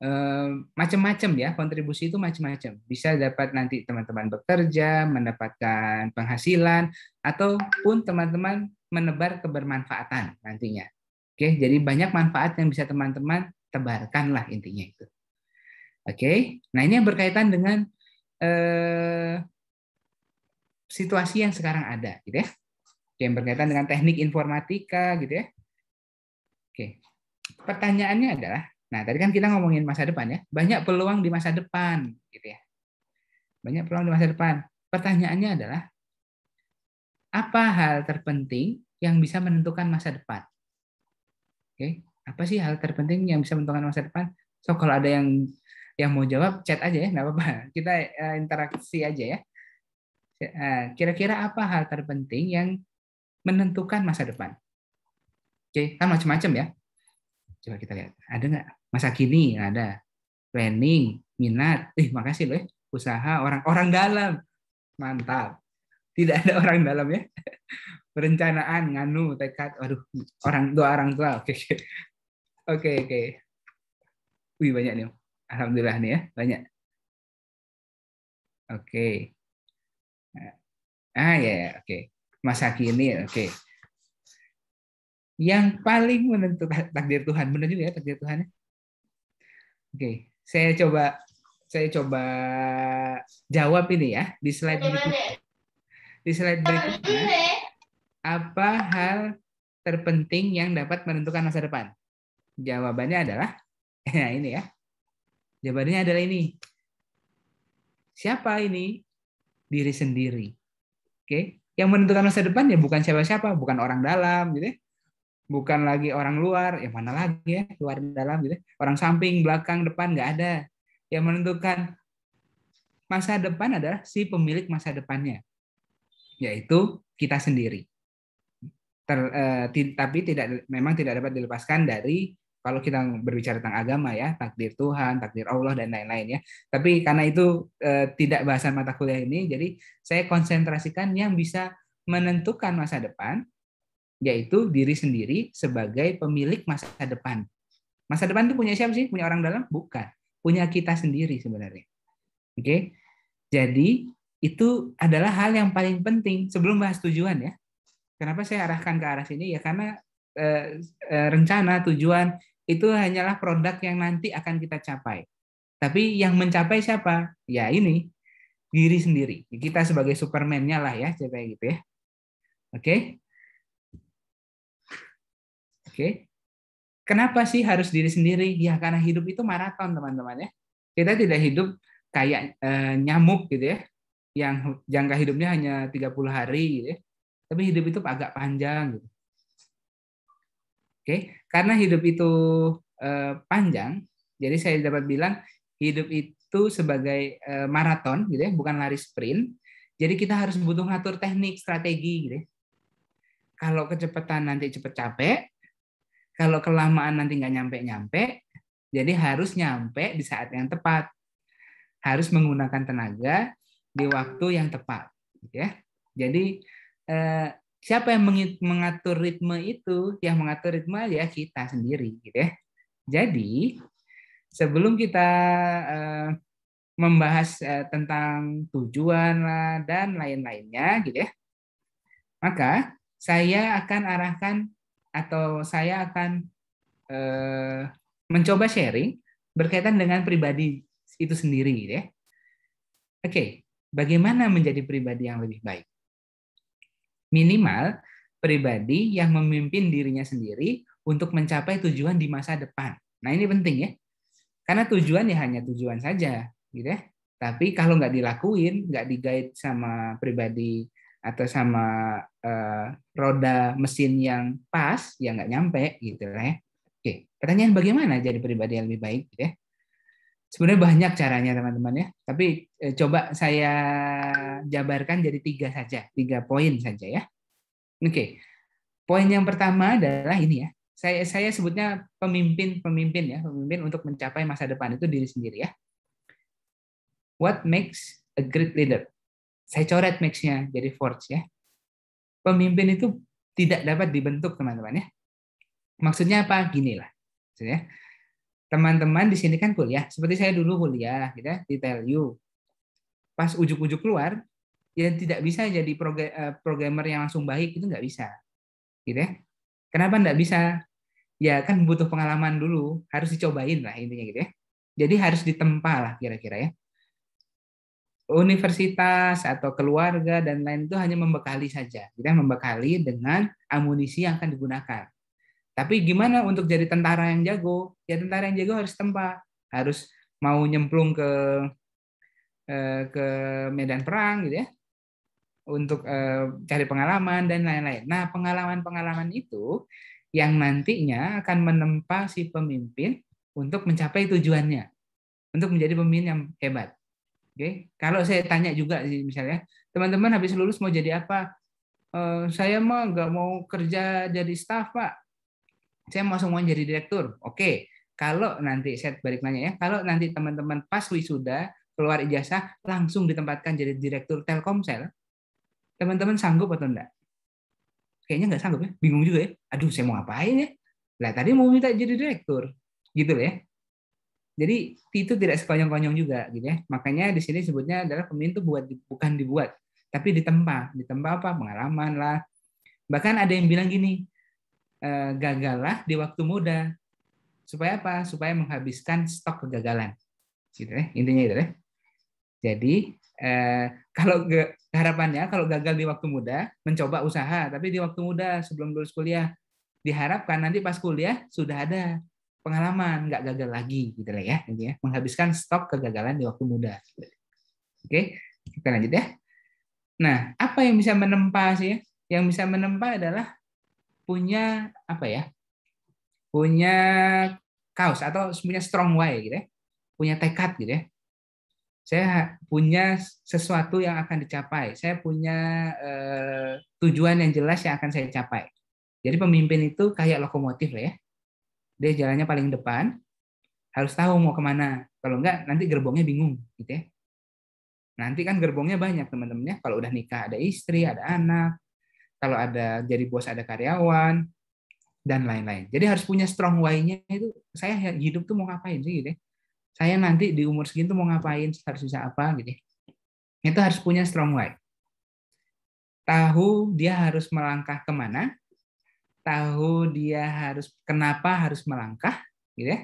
eh, macam-macam ya kontribusi itu macam-macam. Bisa dapat nanti teman-teman bekerja, mendapatkan penghasilan ataupun teman-teman menebar kebermanfaatan nantinya. Oke, jadi banyak manfaat yang bisa teman-teman tebarkan lah intinya itu. Oke. Nah, ini yang berkaitan dengan eh, situasi yang sekarang ada gitu ya. Yang berkaitan dengan teknik informatika gitu ya. Oke pertanyaannya adalah, nah tadi kan kita ngomongin masa depan ya, banyak peluang di masa depan, gitu ya. Banyak peluang di masa depan. Pertanyaannya adalah, apa hal terpenting yang bisa menentukan masa depan? Oke, apa sih hal terpenting yang bisa menentukan masa depan? So kalau ada yang yang mau jawab, chat aja ya, nggak apa-apa. Kita uh, interaksi aja ya. Eh, kira-kira uh, apa hal terpenting yang menentukan masa depan? Oke, okay. kan macam-macam ya Coba kita lihat. Ada nggak? Masa kini ada. Planning, minat. Eh, makasih loh ya. Usaha orang orang dalam. Mantap. Tidak ada orang dalam ya. Perencanaan, nganu, tekad. aduh orang dua orang tua. Oke, oke. Oke, oke. Wih, banyak nih. Alhamdulillah nih ya, banyak. Oke. Okay. Ah ya, yeah, oke. Okay. Masa kini, oke. Okay yang paling menentukan eh, takdir Tuhan. Benar juga ya takdir Tuhan. Ya? Oke, saya coba saya coba jawab ini ya di slide berikutnya. Di slide berikutnya apa hal terpenting yang dapat menentukan masa depan? Jawabannya adalah ya ini ya. Jawabannya adalah ini. Siapa ini? Diri sendiri. Oke. Yang menentukan masa depan ya bukan siapa-siapa, bukan orang dalam gitu ya bukan lagi orang luar ya mana lagi ya luar dalam gitu ya. orang samping belakang depan nggak ada yang menentukan masa depan adalah si pemilik masa depannya yaitu kita sendiri Ter, eh, tapi tidak memang tidak dapat dilepaskan dari kalau kita berbicara tentang agama ya takdir Tuhan takdir Allah dan lain-lain ya tapi karena itu eh, tidak bahasan mata kuliah ini jadi saya konsentrasikan yang bisa menentukan masa depan yaitu diri sendiri sebagai pemilik masa depan. Masa depan itu punya siapa sih? Punya orang dalam? Bukan. Punya kita sendiri sebenarnya. Oke. Okay? Jadi itu adalah hal yang paling penting sebelum bahas tujuan ya. Kenapa saya arahkan ke arah sini? Ya karena eh, eh, rencana, tujuan itu hanyalah produk yang nanti akan kita capai. Tapi yang mencapai siapa? Ya ini diri sendiri. Kita sebagai supermannya lah ya, kayak gitu ya. Oke. Okay? Oke. Kenapa sih harus diri sendiri? Ya karena hidup itu maraton, teman-teman ya. Kita tidak hidup kayak e, nyamuk gitu ya. Yang jangka hidupnya hanya 30 hari gitu ya. Tapi hidup itu agak panjang gitu. Oke, karena hidup itu e, panjang, jadi saya dapat bilang hidup itu sebagai e, maraton gitu ya, bukan lari sprint. Jadi kita harus butuh ngatur teknik, strategi gitu ya. Kalau kecepatan nanti cepat capek, kalau kelamaan nanti nggak nyampe-nyampe, jadi harus nyampe di saat yang tepat. Harus menggunakan tenaga di waktu yang tepat. Gitu ya. Jadi eh, siapa yang mengatur ritme itu? Yang mengatur ritme ya kita sendiri. Gitu ya. Jadi sebelum kita eh, membahas eh, tentang tujuan lah, dan lain-lainnya gitu ya. Maka saya akan arahkan atau saya akan eh, mencoba sharing berkaitan dengan pribadi itu sendiri gitu ya. Oke, bagaimana menjadi pribadi yang lebih baik? Minimal pribadi yang memimpin dirinya sendiri untuk mencapai tujuan di masa depan. Nah, ini penting ya. Karena tujuan ya hanya tujuan saja, gitu ya. Tapi kalau nggak dilakuin, nggak digait sama pribadi atau sama uh, roda mesin yang pas ya nggak nyampe gitu ya. Oke, pertanyaan bagaimana jadi pribadi yang lebih baik gitu ya. Sebenarnya banyak caranya teman-teman ya, tapi eh, coba saya jabarkan jadi tiga saja, tiga poin saja ya. Oke, poin yang pertama adalah ini ya, saya saya sebutnya pemimpin pemimpin ya pemimpin untuk mencapai masa depan itu diri sendiri ya. What makes a great leader? Saya coret mixnya jadi force ya. Pemimpin itu tidak dapat dibentuk teman-teman ya. Maksudnya apa? gini lah, gitu ya. teman-teman di sini kan kuliah. Seperti saya dulu kuliah, gitu ya, di TLU. Pas ujuk-ujuk keluar, yang tidak bisa jadi eh, programmer yang langsung baik itu nggak bisa, gitu ya. Kenapa nggak bisa? Ya kan butuh pengalaman dulu, harus dicobain lah intinya gitu ya. Jadi harus ditempa lah kira-kira ya universitas atau keluarga dan lain itu hanya membekali saja. Kita membekali dengan amunisi yang akan digunakan. Tapi gimana untuk jadi tentara yang jago? Ya tentara yang jago harus tempa, harus mau nyemplung ke eh, ke medan perang gitu ya untuk eh, cari pengalaman dan lain-lain. Nah, pengalaman-pengalaman itu yang nantinya akan menempa si pemimpin untuk mencapai tujuannya, untuk menjadi pemimpin yang hebat. Oke, kalau saya tanya juga sih misalnya, teman-teman habis lulus mau jadi apa? Eh, saya mah nggak mau kerja jadi staff pak, saya mau semua jadi direktur. Oke, kalau nanti saya balik nanya ya, kalau nanti teman-teman pas wisuda keluar ijazah langsung ditempatkan jadi direktur Telkomsel, teman-teman sanggup atau enggak? Kayaknya nggak sanggup ya, bingung juga ya. Aduh, saya mau ngapain ya? Lah tadi mau minta jadi direktur, gitu ya. Jadi itu tidak sekonyong-konyong juga gitu ya. Makanya di sini sebutnya adalah pemimpin itu buat bukan dibuat, tapi ditempa. Ditempa apa? Pengalaman lah. Bahkan ada yang bilang gini, eh, gagallah di waktu muda. Supaya apa? Supaya menghabiskan stok kegagalan. Gitu ya. Intinya itu ya. Jadi eh, kalau harapannya kalau gagal di waktu muda, mencoba usaha, tapi di waktu muda sebelum lulus kuliah diharapkan nanti pas kuliah sudah ada pengalaman, nggak gagal lagi gitu lah ya, gitu ya. Menghabiskan stok kegagalan di waktu muda. Oke, kita lanjut ya. Nah, apa yang bisa menempa sih ya? Yang bisa menempa adalah punya apa ya? Punya kaos atau punya strong way gitu ya. Punya tekad gitu ya. Saya punya sesuatu yang akan dicapai. Saya punya eh, tujuan yang jelas yang akan saya capai. Jadi pemimpin itu kayak lokomotif lah ya deh jalannya paling depan, harus tahu mau kemana. Kalau enggak, nanti gerbongnya bingung, gitu ya. Nanti kan gerbongnya banyak teman teman Ya. Kalau udah nikah ada istri, ada anak. Kalau ada jadi bos ada karyawan dan lain-lain. Jadi harus punya strong why-nya itu saya ya, hidup tuh mau ngapain sih gitu ya. Saya nanti di umur segini tuh mau ngapain, harus bisa apa gitu ya. Itu harus punya strong why. Tahu dia harus melangkah kemana, tahu dia harus kenapa harus melangkah, gitu ya.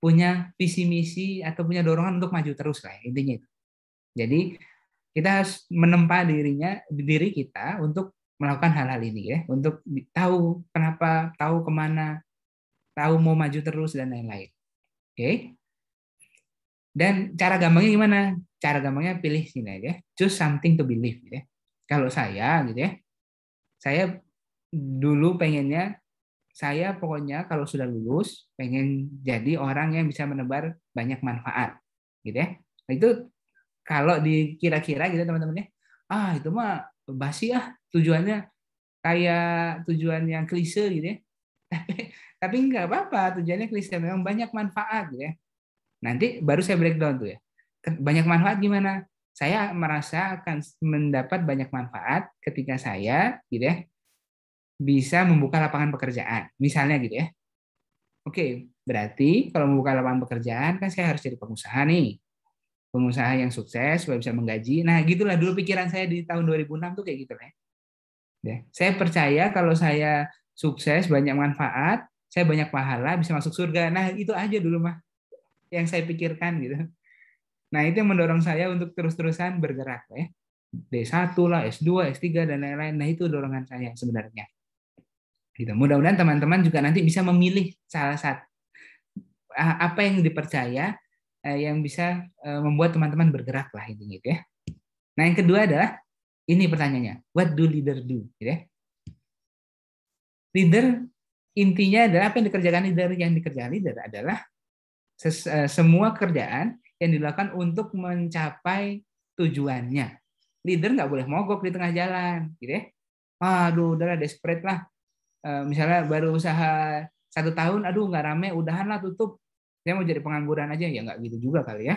Punya visi misi atau punya dorongan untuk maju terus lah intinya itu. Jadi kita harus menempa dirinya diri kita untuk melakukan hal-hal ini ya, untuk tahu kenapa, tahu kemana, tahu mau maju terus dan lain-lain. Oke. Dan cara gampangnya gimana? Cara gampangnya pilih sini aja, choose something to believe gitu ya. Kalau saya gitu ya, saya dulu pengennya saya pokoknya kalau sudah lulus pengen jadi orang yang bisa menebar banyak manfaat gitu ya nah, itu kalau dikira-kira gitu teman-teman ya ah itu mah basi ah tujuannya kayak tujuan yang klise gitu ya tapi tapi nggak apa-apa tujuannya klise memang banyak manfaat gitu ya nanti baru saya breakdown tuh ya banyak manfaat gimana saya merasa akan mendapat banyak manfaat ketika saya gitu ya bisa membuka lapangan pekerjaan, misalnya gitu ya. Oke, berarti kalau membuka lapangan pekerjaan kan saya harus jadi pengusaha nih. Pengusaha yang sukses supaya bisa menggaji. Nah, gitulah dulu pikiran saya di tahun 2006 tuh kayak gitu ya. ya. Saya percaya kalau saya sukses, banyak manfaat, saya banyak pahala, bisa masuk surga. Nah, itu aja dulu mah yang saya pikirkan gitu. Nah, itu yang mendorong saya untuk terus-terusan bergerak ya. D1 lah, S2, S3 dan lain-lain. Nah, itu dorongan saya sebenarnya. Gitu. Mudah-mudahan teman-teman juga nanti bisa memilih salah satu apa yang dipercaya e, yang bisa e, membuat teman-teman bergerak lah intinya gitu ya. Nah yang kedua adalah ini pertanyaannya, what do leader do? Gitu ya. Leader intinya adalah apa yang dikerjakan leader? Yang dikerjakan leader adalah e, semua kerjaan yang dilakukan untuk mencapai tujuannya. Leader nggak boleh mogok di tengah jalan, gitu ya. Aduh, udahlah desperate lah, Eh, misalnya baru usaha satu tahun, aduh nggak rame, udahan lah tutup, saya mau jadi pengangguran aja, ya nggak gitu juga kali ya.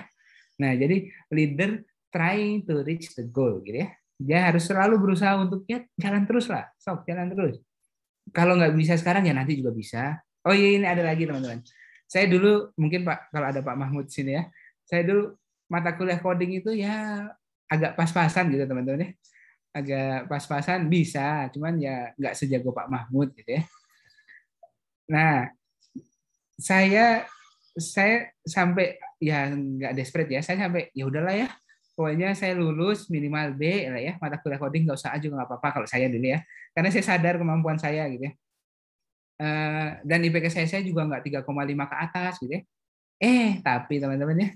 Nah, jadi leader trying to reach the goal gitu ya. Dia harus selalu berusaha untuk ya jalan terus lah, sok jalan terus. Kalau nggak bisa sekarang ya nanti juga bisa. Oh iya ini ada lagi teman-teman. Saya dulu mungkin Pak kalau ada Pak Mahmud sini ya. Saya dulu mata kuliah coding itu ya agak pas-pasan gitu teman-teman ya agak pas-pasan bisa, cuman ya nggak sejago Pak Mahmud gitu ya. Nah, saya saya sampai ya nggak desperate ya, saya sampai ya udahlah ya, pokoknya saya lulus minimal B lah ya, mata kuliah coding nggak usah aja juga nggak apa-apa kalau saya dulu ya, karena saya sadar kemampuan saya gitu ya. Uh, dan IPK saya, saya juga nggak 3,5 ke atas gitu ya. Eh, tapi teman-teman ya,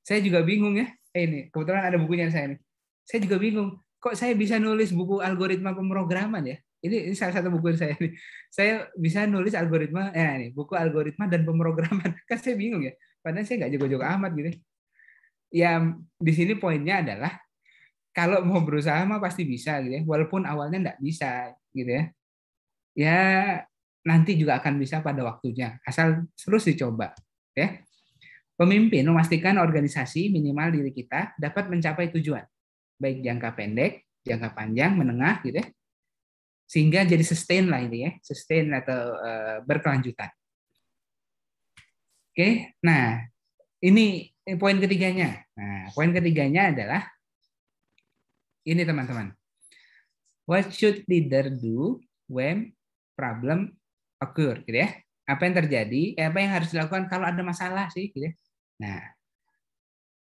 saya juga bingung ya. Eh, ini kebetulan ada bukunya saya nih. Saya juga bingung kok saya bisa nulis buku algoritma pemrograman ya? Ini, ini salah satu buku saya nih. Saya bisa nulis algoritma, eh ini buku algoritma dan pemrograman. Kan saya bingung ya. Padahal saya nggak jago-jago amat gitu. Ya di sini poinnya adalah kalau mau berusaha mah pasti bisa gitu ya. Walaupun awalnya nggak bisa gitu ya. Ya nanti juga akan bisa pada waktunya. Asal terus dicoba ya. Pemimpin memastikan organisasi minimal diri kita dapat mencapai tujuan baik jangka pendek, jangka panjang, menengah gitu ya. Sehingga jadi sustain lah ini ya, sustain atau uh, berkelanjutan. Oke, okay? nah ini eh, poin ketiganya. Nah, poin ketiganya adalah ini teman-teman. What should leader do when problem occur gitu ya? Apa yang terjadi? Eh, apa yang harus dilakukan kalau ada masalah sih gitu ya? Nah,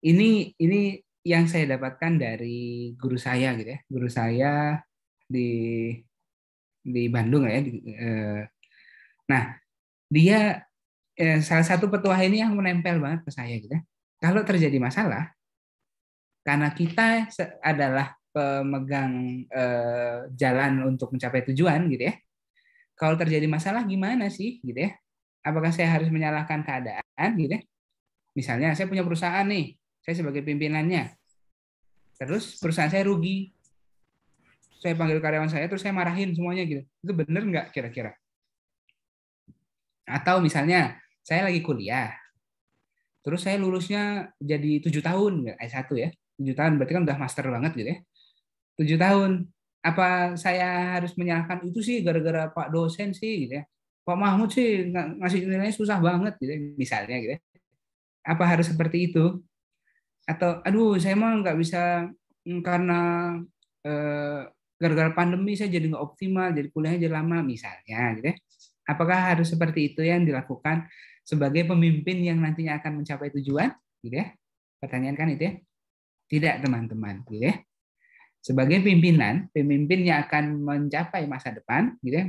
ini ini yang saya dapatkan dari guru saya gitu ya guru saya di di Bandung ya eh, nah dia eh, salah satu petua ini yang menempel banget ke saya gitu ya kalau terjadi masalah karena kita adalah pemegang eh, jalan untuk mencapai tujuan gitu ya kalau terjadi masalah gimana sih gitu ya apakah saya harus menyalahkan keadaan gitu ya misalnya saya punya perusahaan nih saya sebagai pimpinannya. Terus perusahaan saya rugi. Saya panggil karyawan saya, terus saya marahin semuanya gitu. Itu bener nggak kira-kira? Atau misalnya, saya lagi kuliah. Terus saya lulusnya jadi tujuh tahun, s eh, satu ya. tujuh tahun, berarti kan udah master banget gitu ya. tujuh tahun. Apa saya harus menyalahkan itu sih gara-gara Pak dosen sih gitu ya. Pak Mahmud sih ngasih nilainya susah banget gitu ya, misalnya gitu. ya. Apa harus seperti itu? atau aduh saya mah nggak bisa mm, karena eh, gara-gara pandemi saya jadi nggak optimal jadi kuliahnya jadi lama misalnya gitu ya. apakah harus seperti itu yang dilakukan sebagai pemimpin yang nantinya akan mencapai tujuan gitu ya pertanyaan kan itu ya tidak teman-teman gitu ya sebagai pimpinan pemimpin yang akan mencapai masa depan gitu ya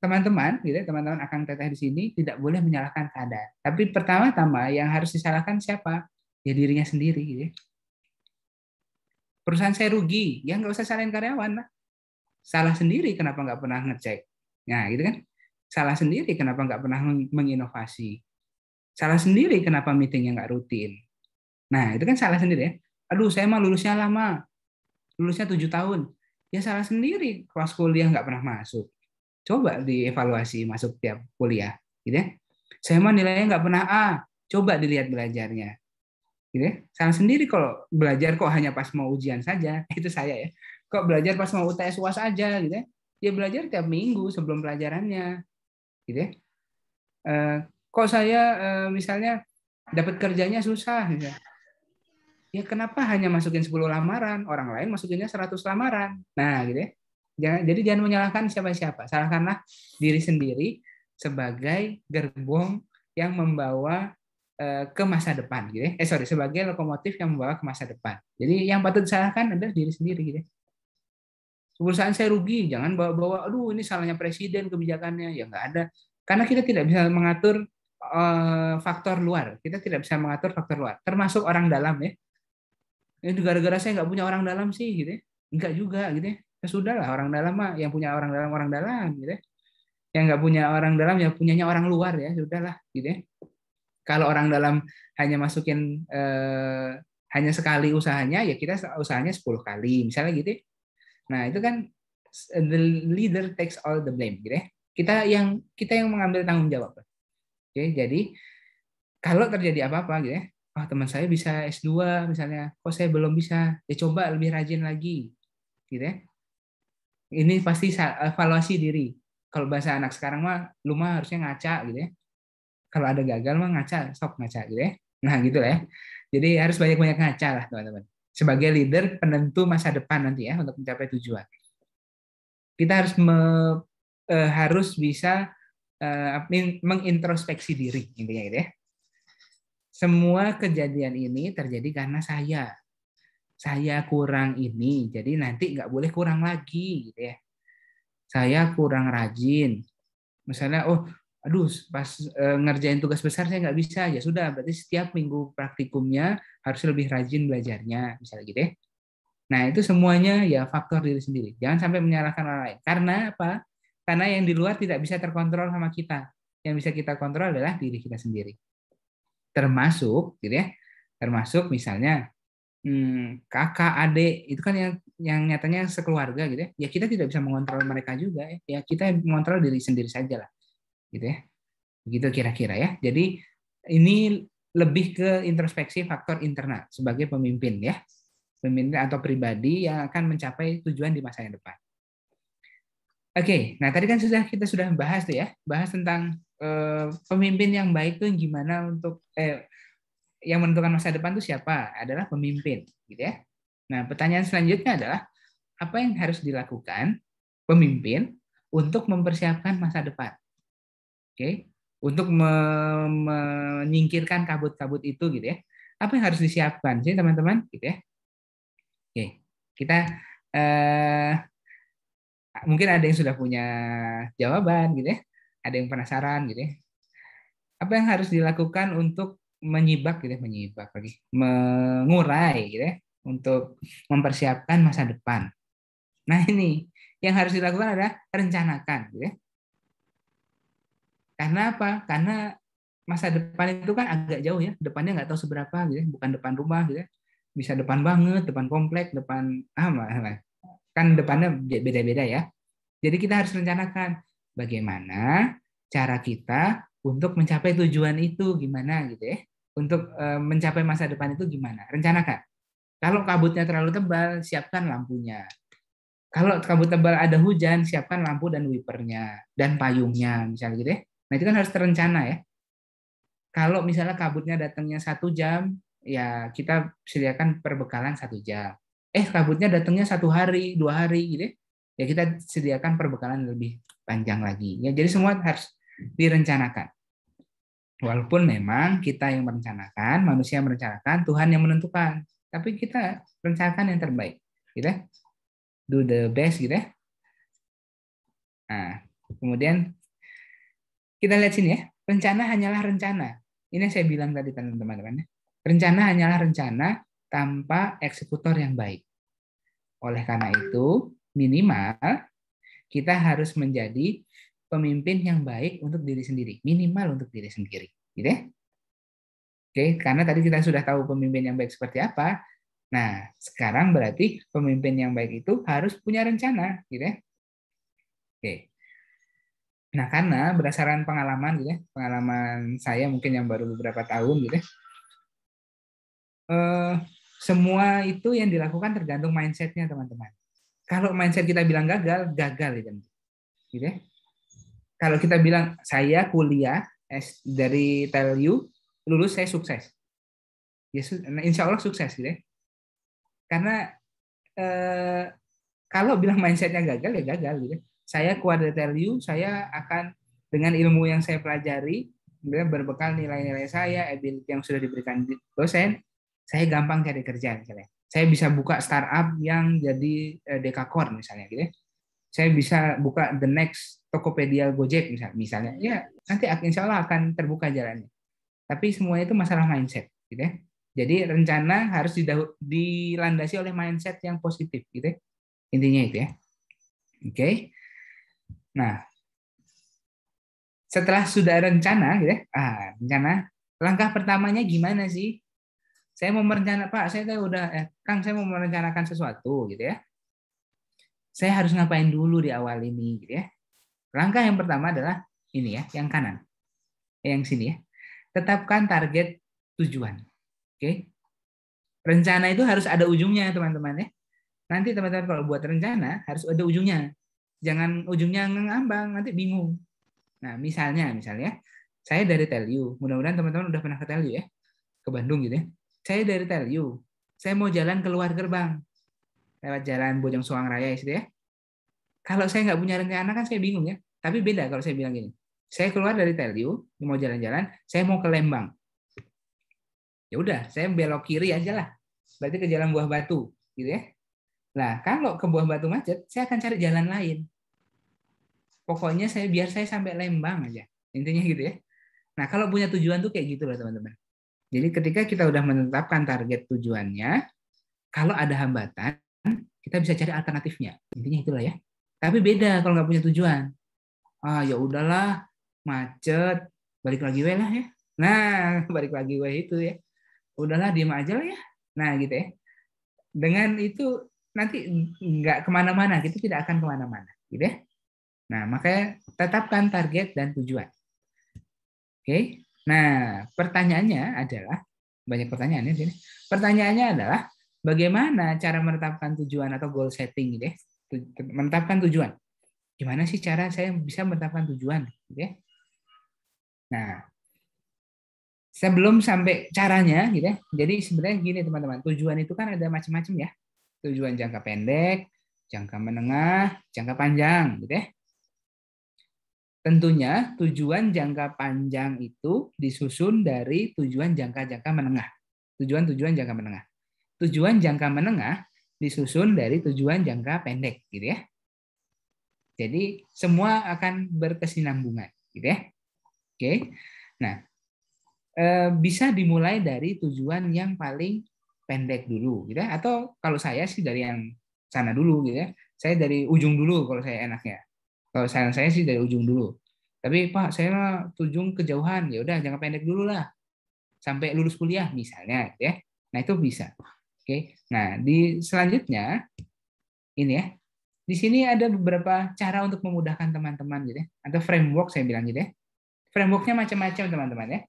teman-teman gitu ya, teman-teman akan teteh di sini tidak boleh menyalahkan keadaan tapi pertama-tama yang harus disalahkan siapa ya dirinya sendiri gitu ya. Perusahaan saya rugi, ya nggak usah salin karyawan lah. Salah sendiri kenapa nggak pernah ngecek. Nah, gitu kan. Salah sendiri kenapa nggak pernah menginovasi. Salah sendiri kenapa meetingnya nggak rutin. Nah, itu kan salah sendiri ya. Aduh, saya mah lulusnya lama. Lulusnya tujuh tahun. Ya salah sendiri kelas kuliah nggak pernah masuk. Coba dievaluasi masuk tiap kuliah. Gitu ya. Saya mah nilainya nggak pernah A. Coba dilihat belajarnya gitu ya. Salah sendiri kalau belajar kok hanya pas mau ujian saja, itu saya ya. Kok belajar pas mau UTS UAS aja gitu ya. Dia ya belajar tiap minggu sebelum pelajarannya. Gitu ya. Eh, kok saya eh, misalnya dapat kerjanya susah gitu ya. Ya kenapa hanya masukin 10 lamaran, orang lain masukinnya 100 lamaran. Nah, gitu ya. jadi jangan menyalahkan siapa-siapa. Salahkanlah diri sendiri sebagai gerbong yang membawa Eh, ke masa depan gitu ya. Eh sorry, sebagai lokomotif yang membawa ke masa depan. Jadi yang patut disalahkan adalah diri sendiri gitu ya. Perusahaan saya rugi, jangan bawa-bawa aduh ini salahnya presiden kebijakannya ya nggak ada. Karena kita tidak bisa mengatur uh, faktor luar. Kita tidak bisa mengatur faktor luar, termasuk orang dalam ya. Ini gara-gara saya nggak punya orang dalam sih gitu ya. Enggak juga gitu ya. Ya sudahlah orang dalam mah yang punya orang dalam orang dalam gitu ya. Yang nggak punya orang dalam ya punyanya orang luar ya, sudahlah gitu ya kalau orang dalam hanya masukin eh, hanya sekali usahanya, ya kita usahanya 10 kali, misalnya gitu. Ya. Nah, itu kan eh, the leader takes all the blame, gitu ya. Kita yang kita yang mengambil tanggung jawab. Oke, jadi kalau terjadi apa-apa gitu ya, oh, teman saya bisa S2 misalnya, kok oh, saya belum bisa, ya coba lebih rajin lagi. Gitu ya. Ini pasti evaluasi diri. Kalau bahasa anak sekarang mah lu harusnya ngaca gitu ya kalau ada gagal mah ngaca sok ngaca gitu ya nah gitu lah ya jadi harus banyak-banyak ngaca lah teman-teman sebagai leader penentu masa depan nanti ya untuk mencapai tujuan kita harus me, eh, harus bisa eh, mengintrospeksi diri intinya gitu ya semua kejadian ini terjadi karena saya saya kurang ini jadi nanti nggak boleh kurang lagi gitu ya saya kurang rajin misalnya oh aduh pas e, ngerjain tugas besar saya nggak bisa ya sudah berarti setiap minggu praktikumnya harus lebih rajin belajarnya misalnya gitu ya nah itu semuanya ya faktor diri sendiri jangan sampai menyalahkan orang lain karena apa karena yang di luar tidak bisa terkontrol sama kita yang bisa kita kontrol adalah diri kita sendiri termasuk gitu ya termasuk misalnya hmm, kakak adik itu kan yang yang nyatanya sekeluarga gitu ya ya kita tidak bisa mengontrol mereka juga ya, ya kita mengontrol diri sendiri saja lah gitu ya begitu kira-kira ya jadi ini lebih ke introspeksi faktor internal sebagai pemimpin ya pemimpin atau pribadi yang akan mencapai tujuan di masa yang depan oke okay, nah tadi kan sudah kita sudah bahas tuh ya bahas tentang eh, pemimpin yang baik tuh gimana untuk eh, yang menentukan masa depan tuh siapa adalah pemimpin gitu ya nah pertanyaan selanjutnya adalah apa yang harus dilakukan pemimpin untuk mempersiapkan masa depan okay, untuk me- menyingkirkan kabut-kabut itu gitu ya. Apa yang harus disiapkan sih teman-teman gitu ya? Oke, okay. kita eh, mungkin ada yang sudah punya jawaban gitu ya, ada yang penasaran gitu ya. Apa yang harus dilakukan untuk menyibak gitu ya, menyibak lagi, mengurai gitu ya, untuk mempersiapkan masa depan. Nah ini yang harus dilakukan adalah rencanakan gitu ya karena apa? Karena masa depan itu kan agak jauh ya. Depannya nggak tahu seberapa gitu ya. Bukan depan rumah gitu ya. Bisa depan banget, depan komplek, depan ah, mah. kan depannya beda-beda ya. Jadi kita harus rencanakan bagaimana cara kita untuk mencapai tujuan itu gimana gitu ya. Untuk eh, mencapai masa depan itu gimana? Rencanakan. Kalau kabutnya terlalu tebal, siapkan lampunya. Kalau kabut tebal ada hujan, siapkan lampu dan wipernya dan payungnya misalnya gitu ya. Nah itu kan harus terencana ya. Kalau misalnya kabutnya datangnya satu jam, ya kita sediakan perbekalan satu jam. Eh kabutnya datangnya satu hari, dua hari gitu ya, ya kita sediakan perbekalan lebih panjang lagi. Ya jadi semua harus direncanakan. Walaupun memang kita yang merencanakan, manusia yang merencanakan, Tuhan yang menentukan. Tapi kita rencanakan yang terbaik, gitu. ya Do the best, gitu. ya Nah, kemudian kita lihat sini ya. Rencana hanyalah rencana. Ini yang saya bilang tadi teman-teman. Ya. Rencana hanyalah rencana tanpa eksekutor yang baik. Oleh karena itu, minimal kita harus menjadi pemimpin yang baik untuk diri sendiri, minimal untuk diri sendiri, gitu ya. Oke, karena tadi kita sudah tahu pemimpin yang baik seperti apa. Nah, sekarang berarti pemimpin yang baik itu harus punya rencana, gitu ya. Oke. Nah, karena berdasarkan pengalaman gitu ya, pengalaman saya mungkin yang baru beberapa tahun gitu ya, eh, semua itu yang dilakukan tergantung mindsetnya teman-teman. Kalau mindset kita bilang gagal, gagal ya. gitu ya. Kalau kita bilang saya kuliah dari TELU lulus saya sukses, ya, nah, insya Allah sukses gitu ya. Karena eh, kalau bilang mindsetnya gagal ya gagal gitu. Ya saya kuadretel you, saya akan dengan ilmu yang saya pelajari, kemudian berbekal nilai-nilai saya, ability yang sudah diberikan di dosen, saya gampang cari kerja misalnya. Saya bisa buka startup yang jadi eh, dekakor, misalnya gitu ya. Saya bisa buka the next Tokopedia Gojek misalnya, misalnya. Ya, nanti insya Allah akan terbuka jalannya. Tapi semuanya itu masalah mindset gitu ya. Jadi rencana harus dilandasi oleh mindset yang positif gitu. Ya. Intinya itu ya. Oke. Okay. Nah, setelah sudah rencana, gitu, ya, ah, rencana, langkah pertamanya gimana sih? Saya mau merencana, Pak, saya udah, eh, Kang, saya mau merencanakan sesuatu, gitu ya. Saya harus ngapain dulu di awal ini, gitu ya. Langkah yang pertama adalah ini ya, yang kanan, yang sini ya. Tetapkan target tujuan, oke? Okay? Rencana itu harus ada ujungnya, teman-teman ya. Nanti teman-teman kalau buat rencana harus ada ujungnya jangan ujungnya ngambang nanti bingung nah misalnya misalnya saya dari Telu mudah-mudahan teman-teman udah pernah ke Telu ya ke Bandung gitu ya saya dari Telu saya mau jalan keluar gerbang lewat jalan Bojong Soang Raya gitu ya kalau saya nggak punya rencana kan saya bingung ya tapi beda kalau saya bilang gini saya keluar dari Telu mau jalan-jalan saya mau ke Lembang ya udah saya belok kiri aja lah berarti ke jalan Buah Batu gitu ya nah kalau ke Buah Batu macet saya akan cari jalan lain pokoknya saya biar saya sampai Lembang aja intinya gitu ya nah kalau punya tujuan tuh kayak gitu loh teman-teman jadi ketika kita udah menetapkan target tujuannya kalau ada hambatan kita bisa cari alternatifnya intinya itulah ya tapi beda kalau nggak punya tujuan ah ya udahlah macet balik lagi weh lah ya nah balik lagi weh itu ya udahlah diem aja lah ya nah gitu ya dengan itu nanti nggak kemana-mana kita tidak akan kemana-mana gitu ya Nah, makanya tetapkan target dan tujuan. Oke. Nah, pertanyaannya adalah banyak pertanyaannya sini. Pertanyaannya adalah bagaimana cara menetapkan tujuan atau goal setting gitu ya. Menetapkan tujuan. Gimana sih cara saya bisa menetapkan tujuan gitu ya. Nah, sebelum sampai caranya gitu ya. Jadi sebenarnya gini teman-teman, tujuan itu kan ada macam-macam ya. Tujuan jangka pendek, jangka menengah, jangka panjang gitu ya. Tentunya tujuan jangka panjang itu disusun dari tujuan jangka-jangka menengah. Tujuan-tujuan jangka menengah. Tujuan jangka menengah disusun dari tujuan jangka pendek gitu ya. Jadi semua akan berkesinambungan gitu ya. Oke. Nah, eh, bisa dimulai dari tujuan yang paling pendek dulu gitu ya. atau kalau saya sih dari yang sana dulu gitu ya. Saya dari ujung dulu kalau saya enaknya kalau saya saya sih dari ujung dulu. Tapi Pak, saya tujung kejauhan. Ya udah, jangka pendek dulu lah. Sampai lulus kuliah misalnya, gitu ya. Nah itu bisa. Oke. Nah di selanjutnya ini ya. Di sini ada beberapa cara untuk memudahkan teman-teman gitu ya. Atau framework saya bilang gitu ya. Frameworknya macam-macam teman-teman ya.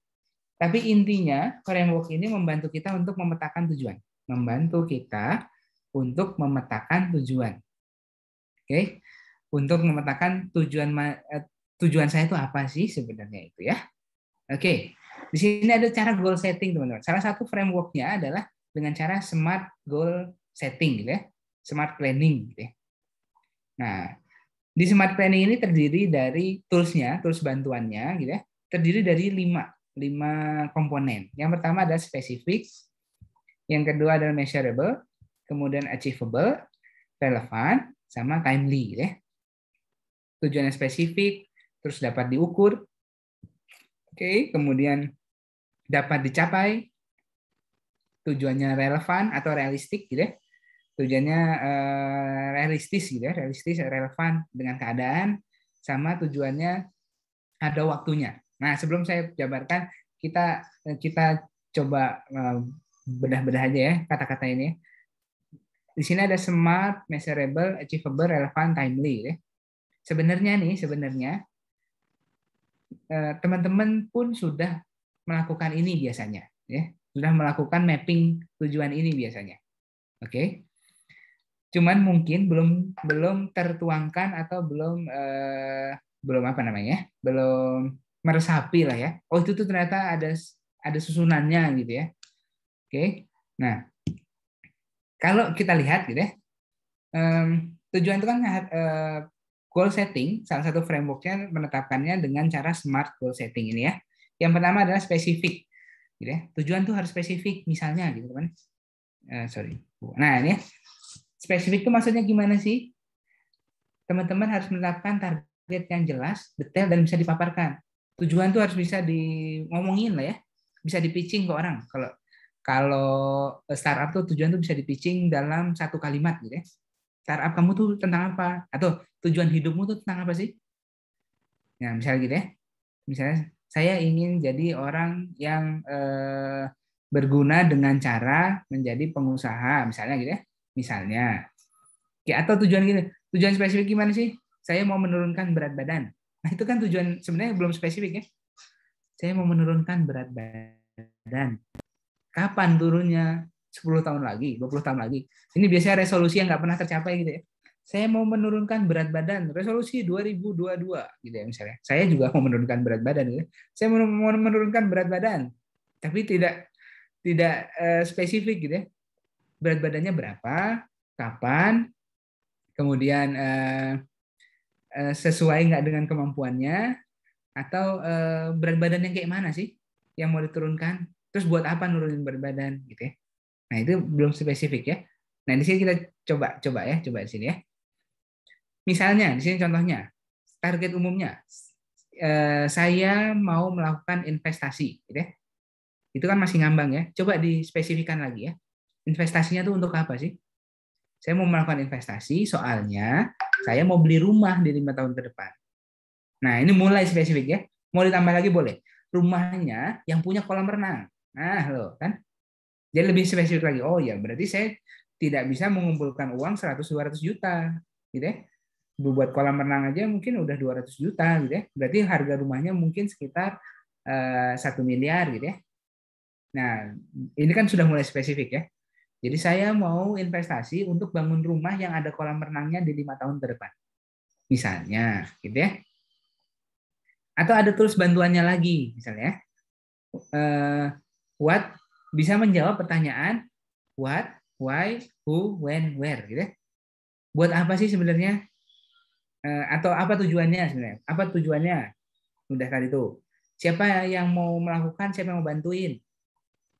Tapi intinya framework ini membantu kita untuk memetakan tujuan. Membantu kita untuk memetakan tujuan. Oke untuk memetakan tujuan eh, tujuan saya itu apa sih sebenarnya itu ya. Oke, di sini ada cara goal setting teman-teman. Salah satu frameworknya adalah dengan cara smart goal setting gitu ya, smart planning gitu ya. Nah, di smart planning ini terdiri dari toolsnya, tools bantuannya gitu ya, terdiri dari lima lima komponen. Yang pertama adalah specifics, yang kedua adalah measurable, kemudian achievable, relevant sama timely. Gitu ya tujuannya spesifik, terus dapat diukur. Oke, okay, kemudian dapat dicapai, tujuannya relevan atau realistik gitu ya. Tujuannya uh, realistis gitu ya, realistis relevan dengan keadaan sama tujuannya ada waktunya. Nah, sebelum saya jabarkan, kita kita coba eh, bedah-bedah aja ya kata-kata ini. Ya. Di sini ada smart, measurable, achievable, relevan, timely. Gitu ya. Sebenarnya nih, sebenarnya eh, teman-teman pun sudah melakukan ini biasanya, ya. Sudah melakukan mapping tujuan ini biasanya. Oke. Okay? Cuman mungkin belum belum tertuangkan atau belum eh, belum apa namanya? Ya, belum meresapi lah ya. Oh, itu tuh ternyata ada ada susunannya gitu ya. Oke. Okay? Nah, kalau kita lihat gitu ya, tujuan itu kan eh, goal setting, salah satu frameworknya menetapkannya dengan cara smart goal setting ini ya. Yang pertama adalah spesifik, gitu ya. Tujuan tuh harus spesifik, misalnya gitu kan. Uh, sorry. Nah ini ya. spesifik itu maksudnya gimana sih? Teman-teman harus menetapkan target yang jelas, detail dan bisa dipaparkan. Tujuan tuh harus bisa diomongin lah ya, bisa di pitching ke orang. Kalau kalau startup tuh tujuan tuh bisa di pitching dalam satu kalimat gitu ya startup kamu tuh tentang apa atau tujuan hidupmu tuh tentang apa sih nah misalnya gitu ya misalnya saya ingin jadi orang yang eh, berguna dengan cara menjadi pengusaha misalnya gitu ya misalnya atau tujuan gini gitu. tujuan spesifik gimana sih saya mau menurunkan berat badan nah itu kan tujuan sebenarnya belum spesifik ya saya mau menurunkan berat badan kapan turunnya 10 tahun lagi, 20 tahun lagi. Ini biasanya resolusi yang nggak pernah tercapai gitu ya. Saya mau menurunkan berat badan, resolusi 2022 gitu ya misalnya. Saya juga mau menurunkan berat badan gitu. Ya. Saya mau menurunkan berat badan, tapi tidak tidak eh, spesifik gitu ya. Berat badannya berapa, kapan, kemudian eh, eh, sesuai nggak dengan kemampuannya, atau berat badan yang kayak mana sih yang mau diturunkan, terus buat apa nurunin berat badan gitu ya Nah, itu belum spesifik ya. Nah, di sini kita coba coba ya, coba di sini ya. Misalnya, di sini contohnya, target umumnya eh, saya mau melakukan investasi gitu ya. Itu kan masih ngambang ya. Coba dispesifikkan lagi ya. Investasinya tuh untuk apa sih? Saya mau melakukan investasi soalnya saya mau beli rumah di lima tahun ke depan. Nah, ini mulai spesifik ya. Mau ditambah lagi boleh. Rumahnya yang punya kolam renang. Nah, loh kan. Jadi lebih spesifik lagi. Oh ya, berarti saya tidak bisa mengumpulkan uang 100-200 juta, gitu ya. Buat kolam renang aja mungkin udah 200 juta, gitu ya. Berarti harga rumahnya mungkin sekitar eh, satu miliar, gitu ya. Nah, ini kan sudah mulai spesifik ya. Jadi saya mau investasi untuk bangun rumah yang ada kolam renangnya di lima tahun ke depan. Misalnya, gitu ya. Atau ada terus bantuannya lagi, misalnya. Uh, eh, what bisa menjawab pertanyaan what, why, who, when, where gitu. Ya. Buat apa sih sebenarnya? Eh, atau apa tujuannya sebenarnya? Apa tujuannya? mudah tadi tuh. Siapa yang mau melakukan, siapa yang mau bantuin?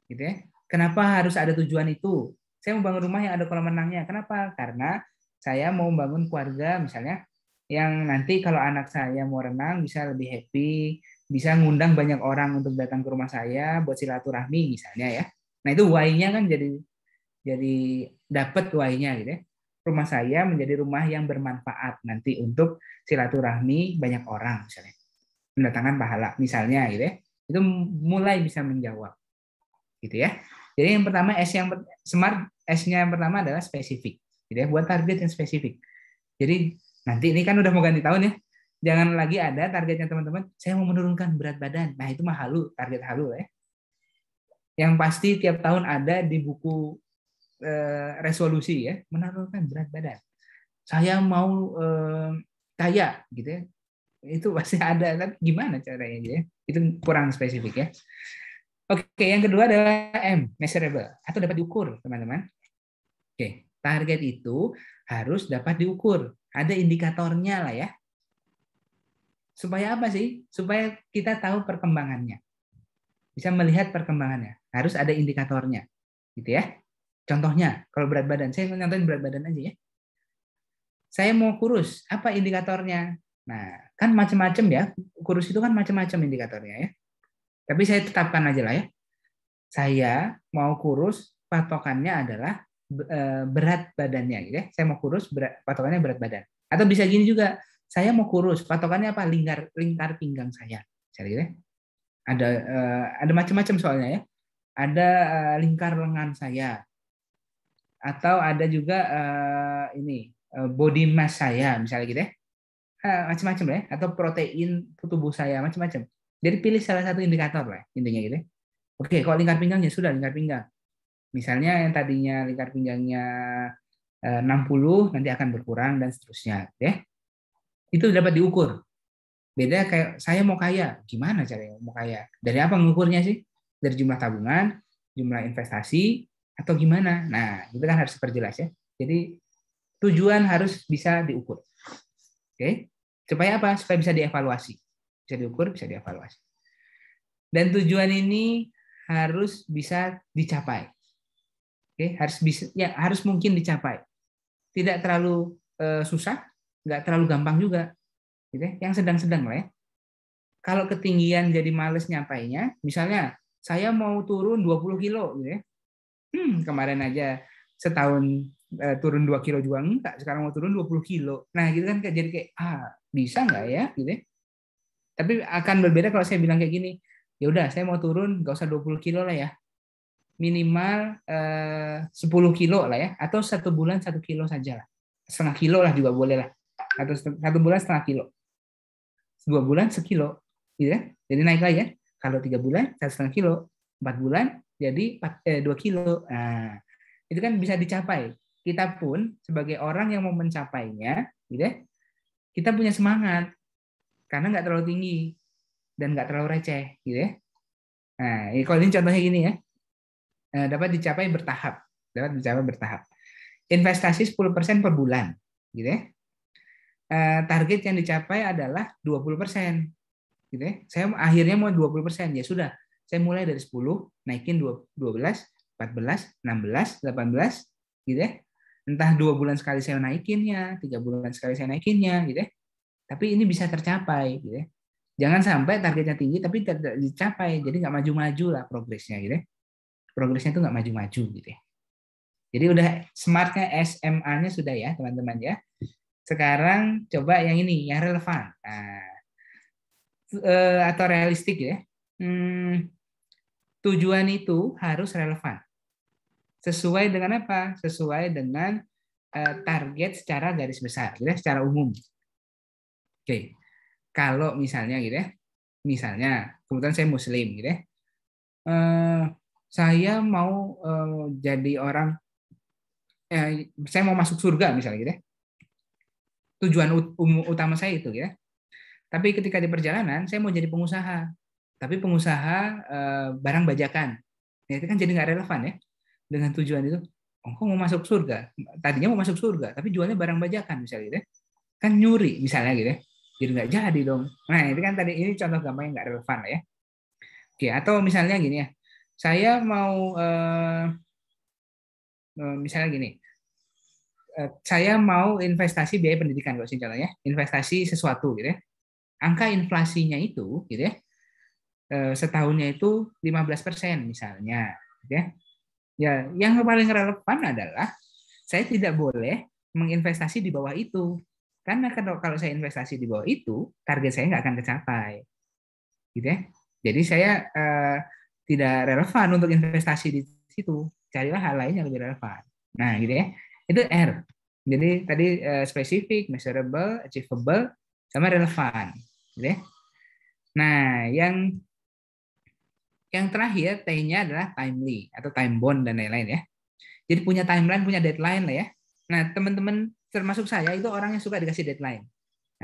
Gitu ya. Kenapa harus ada tujuan itu? Saya mau bangun rumah yang ada kolam renangnya. Kenapa? Karena saya mau membangun keluarga misalnya yang nanti kalau anak saya mau renang bisa lebih happy, bisa ngundang banyak orang untuk datang ke rumah saya buat silaturahmi misalnya ya. Nah itu why kan jadi jadi dapat why gitu ya. Rumah saya menjadi rumah yang bermanfaat nanti untuk silaturahmi banyak orang misalnya. Mendatangkan pahala misalnya gitu ya. Itu mulai bisa menjawab. Gitu ya. Jadi yang pertama S yang smart S-nya yang pertama adalah spesifik. Gitu ya, buat target yang spesifik. Jadi nanti ini kan udah mau ganti tahun ya jangan lagi ada targetnya teman-teman saya mau menurunkan berat badan nah itu mah halu target halu ya yang pasti tiap tahun ada di buku e, resolusi ya menurunkan berat badan saya mau e, kaya gitu ya itu pasti ada kan gimana caranya gitu ya itu kurang spesifik ya oke yang kedua adalah M measurable atau dapat diukur teman-teman oke target itu harus dapat diukur ada indikatornya lah ya Supaya apa sih? Supaya kita tahu perkembangannya. Bisa melihat perkembangannya. Harus ada indikatornya. Gitu ya. Contohnya, kalau berat badan, saya nyontohin berat badan aja ya. Saya mau kurus, apa indikatornya? Nah, kan macam-macam ya. Kurus itu kan macam-macam indikatornya ya. Tapi saya tetapkan aja lah ya. Saya mau kurus, patokannya adalah eh, berat badannya gitu ya. Saya mau kurus, berat, patokannya berat badan. Atau bisa gini juga, saya mau kurus, patokannya apa? Lingkar lingkar pinggang saya. Cari deh. Ada uh, ada macam-macam soalnya ya. Ada eh, lingkar lengan saya. Atau ada juga uh, ini body mass saya misalnya gitu ya. Uh, macam-macam ya atau protein tubuh saya macam-macam. Jadi pilih salah satu indikator lah intinya gitu. Ya. Oke, kalau lingkar pinggangnya sudah lingkar pinggang. Misalnya yang tadinya lingkar pinggangnya 60 nanti akan berkurang dan seterusnya, ya. Itu dapat diukur. Beda kayak saya mau kaya, gimana caranya mau kaya? Dari apa mengukurnya sih? Dari jumlah tabungan, jumlah investasi, atau gimana? Nah, itu kan harus perjelas ya. Jadi tujuan harus bisa diukur. Oke? Okay? Supaya apa? Supaya bisa dievaluasi. Bisa diukur, bisa dievaluasi. Dan tujuan ini harus bisa dicapai. Oke, okay? harus bisa ya harus mungkin dicapai. Tidak terlalu uh, susah, nggak terlalu gampang juga gitu ya. yang sedang-sedang lah ya kalau ketinggian jadi males nyampainya misalnya saya mau turun 20 kilo gitu ya hmm, kemarin aja setahun eh, turun 2 kilo juga enggak sekarang mau turun 20 kilo nah gitu kan jadi kayak ah bisa nggak ya gitu ya. tapi akan berbeda kalau saya bilang kayak gini ya udah saya mau turun nggak usah 20 kilo lah ya minimal eh, 10 kilo lah ya atau satu bulan satu kilo saja lah setengah kilo lah juga boleh lah satu, satu bulan setengah kilo dua bulan sekilo gitu ya jadi naik lagi ya kalau tiga bulan satu setengah kilo empat bulan jadi eh, dua eh, kilo nah, itu kan bisa dicapai kita pun sebagai orang yang mau mencapainya gitu ya kita punya semangat karena nggak terlalu tinggi dan nggak terlalu receh gitu ya nah kalau ini contohnya gini ya eh, dapat dicapai bertahap dapat dicapai bertahap investasi 10% per bulan gitu ya Eh, target yang dicapai adalah 20 persen. Gitu ya. Saya akhirnya mau 20 persen, ya sudah. Saya mulai dari 10, naikin 12, 14, 16, 18, gitu ya. Entah dua bulan sekali saya naikinnya, tiga bulan sekali saya naikinnya, gitu ya. Tapi ini bisa tercapai, gitu ya. Jangan sampai targetnya tinggi tapi tidak dicapai, jadi nggak maju-maju lah progresnya, gitu ya. Progresnya itu nggak maju-maju, gitu ya. Jadi udah smartnya SMA-nya sudah ya teman-teman ya. Sekarang coba yang ini, yang relevan. Nah, eh, atau realistik ya. Hmm, tujuan itu harus relevan. Sesuai dengan apa? Sesuai dengan uh, target secara garis besar, gitu ya, secara umum. Oke. Kalau misalnya gitu ya. Misalnya, kemudian saya muslim gitu ya. uh, saya mau uh, jadi orang eh, saya mau masuk surga misalnya gitu ya tujuan utama saya itu ya. Tapi ketika di perjalanan saya mau jadi pengusaha, tapi pengusaha eh, barang bajakan. Ya, itu kan jadi nggak relevan ya dengan tujuan itu. Oh, kok mau masuk surga? Tadinya mau masuk surga, tapi jualnya barang bajakan misalnya gitu ya. Kan nyuri misalnya gitu ya. Jadi nggak jadi dong. Nah itu kan tadi ini contoh gampang yang nggak relevan ya. Oke, atau misalnya gini ya, saya mau eh, eh misalnya gini, Eh, saya mau investasi biaya pendidikan kalau contohnya, investasi sesuatu gitu ya. Angka inflasinya itu gitu ya. Eh, setahunnya itu 15% misalnya, gitu ya. Ya, yang paling relevan adalah saya tidak boleh menginvestasi di bawah itu. Karena kan kalau saya investasi di bawah itu, target saya nggak akan tercapai. Gitu ya. Jadi saya eh, tidak relevan untuk investasi di situ. Carilah hal lain yang lebih relevan. Nah, gitu ya. Itu R. Jadi tadi uh, spesifik, measurable, achievable, sama relevan. Gitu ya. Nah, yang yang terakhir T-nya adalah timely atau time bound dan lain-lain ya. Jadi punya timeline, punya deadline lah ya. Nah, teman-teman termasuk saya itu orang yang suka dikasih deadline.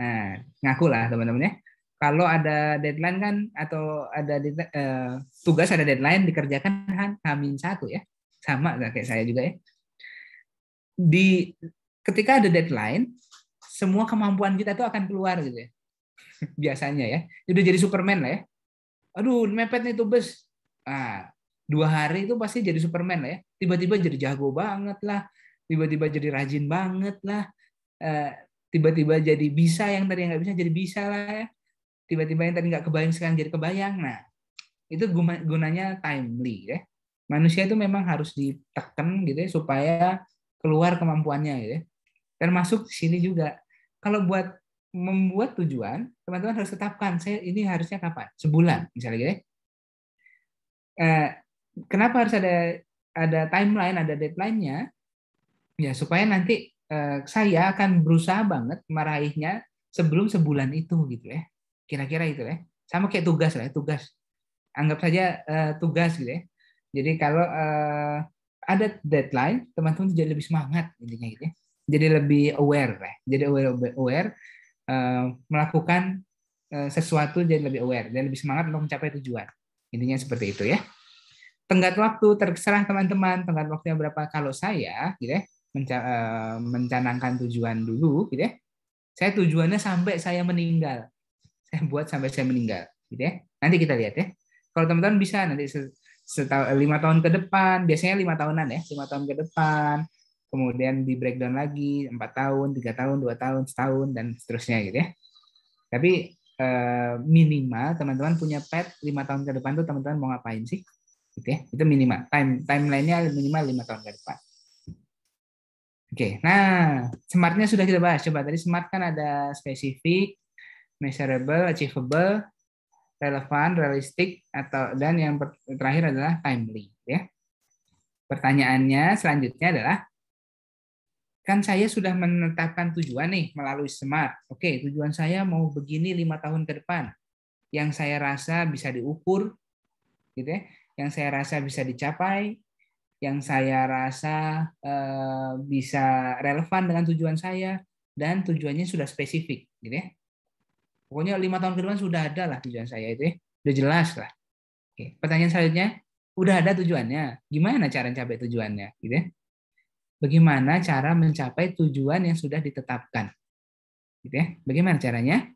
Nah, ngaku lah teman-teman ya. Kalau ada deadline kan atau ada uh, tugas ada deadline dikerjakan kan hamin satu ya. Sama kayak saya juga ya di ketika ada deadline semua kemampuan kita itu akan keluar gitu ya biasanya ya udah jadi Superman lah ya aduh mepet nih tuh bus nah, dua hari itu pasti jadi Superman lah ya tiba-tiba jadi jago banget lah tiba-tiba jadi rajin banget lah eh, tiba-tiba jadi bisa yang tadi nggak bisa jadi bisa lah ya tiba-tiba yang tadi nggak kebayang sekarang jadi kebayang nah itu gunanya timely ya manusia itu memang harus ditekan gitu ya supaya keluar kemampuannya gitu ya. Termasuk di sini juga. Kalau buat membuat tujuan, teman-teman harus tetapkan saya ini harusnya kapan? Sebulan misalnya gitu ya. Eh, kenapa harus ada ada timeline, ada deadline-nya? Ya, supaya nanti eh, saya akan berusaha banget meraihnya sebelum sebulan itu gitu ya. Kira-kira itu ya. Sama kayak tugas lah, ya, tugas. Anggap saja eh, tugas gitu ya. Jadi kalau ada deadline, teman-teman jadi lebih semangat intinya gitu ya. Jadi lebih aware ya. Jadi aware aware uh, melakukan uh, sesuatu jadi lebih aware dan lebih semangat untuk mencapai tujuan. Intinya seperti itu ya. Tenggat waktu terserah teman-teman, tenggat waktunya berapa kalau saya gitu ya, menca uh, mencanangkan tujuan dulu gitu ya. Saya tujuannya sampai saya meninggal. Saya buat sampai saya meninggal gitu ya. Nanti kita lihat ya. Kalau teman-teman bisa nanti setahun eh, lima tahun ke depan biasanya lima tahunan ya lima tahun ke depan kemudian di breakdown lagi empat tahun tiga tahun dua tahun setahun dan seterusnya gitu ya tapi eh, minimal teman-teman punya pet lima tahun ke depan tuh teman-teman mau ngapain sih gitu ya itu minimal time timelinenya minimal lima tahun ke depan oke nah smartnya sudah kita bahas coba tadi smart kan ada spesifik measurable achievable relevan, realistik, atau dan yang terakhir adalah timely. Ya. Pertanyaannya selanjutnya adalah, kan saya sudah menetapkan tujuan nih melalui SMART. Oke, tujuan saya mau begini lima tahun ke depan. Yang saya rasa bisa diukur, gitu ya. Yang saya rasa bisa dicapai, yang saya rasa e, bisa relevan dengan tujuan saya dan tujuannya sudah spesifik, gitu ya. Pokoknya lima tahun ke depan sudah ada lah tujuan saya itu, ya. udah jelas lah. Oke. Pertanyaan selanjutnya, udah ada tujuannya, gimana cara mencapai tujuannya? Gitu ya. Bagaimana cara mencapai tujuan yang sudah ditetapkan? Gitu ya. Bagaimana caranya?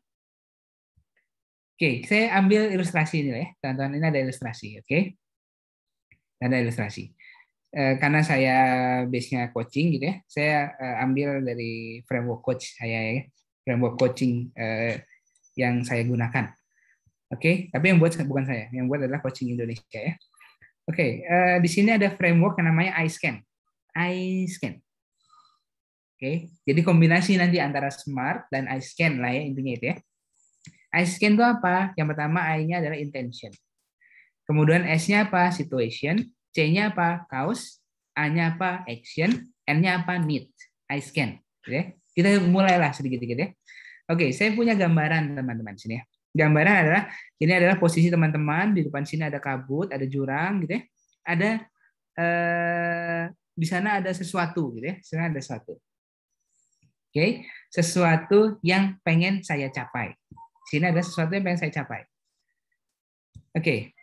Oke, saya ambil ilustrasi ini ya, tonton teman ini ada ilustrasi, oke? Ada ilustrasi eh, karena saya base-nya coaching gitu ya, saya eh, ambil dari framework coach saya ya, framework coaching eh, yang saya gunakan. Oke, okay? tapi yang buat bukan saya, yang buat adalah Coaching Indonesia ya. Oke, okay, uh, eh, di sini ada framework yang namanya iScan. iScan. Oke, okay, jadi kombinasi nanti antara smart dan iScan lah ya intinya itu ya. iScan itu apa? Yang pertama I-nya adalah intention. Kemudian S-nya apa? Situation. C-nya apa? Cause. A-nya apa? Action. N-nya apa? Need. iScan. Gitu ya. Okay. Kita mulailah sedikit-sedikit ya. Oke, saya punya gambaran teman-teman sini ya. Gambaran adalah ini adalah posisi teman-teman di depan sini ada kabut, ada jurang gitu ya. Ada eh, di sana ada sesuatu gitu ya. sana ada sesuatu. Oke, sesuatu yang pengen saya capai. sini ada sesuatu yang pengen saya capai. Oke.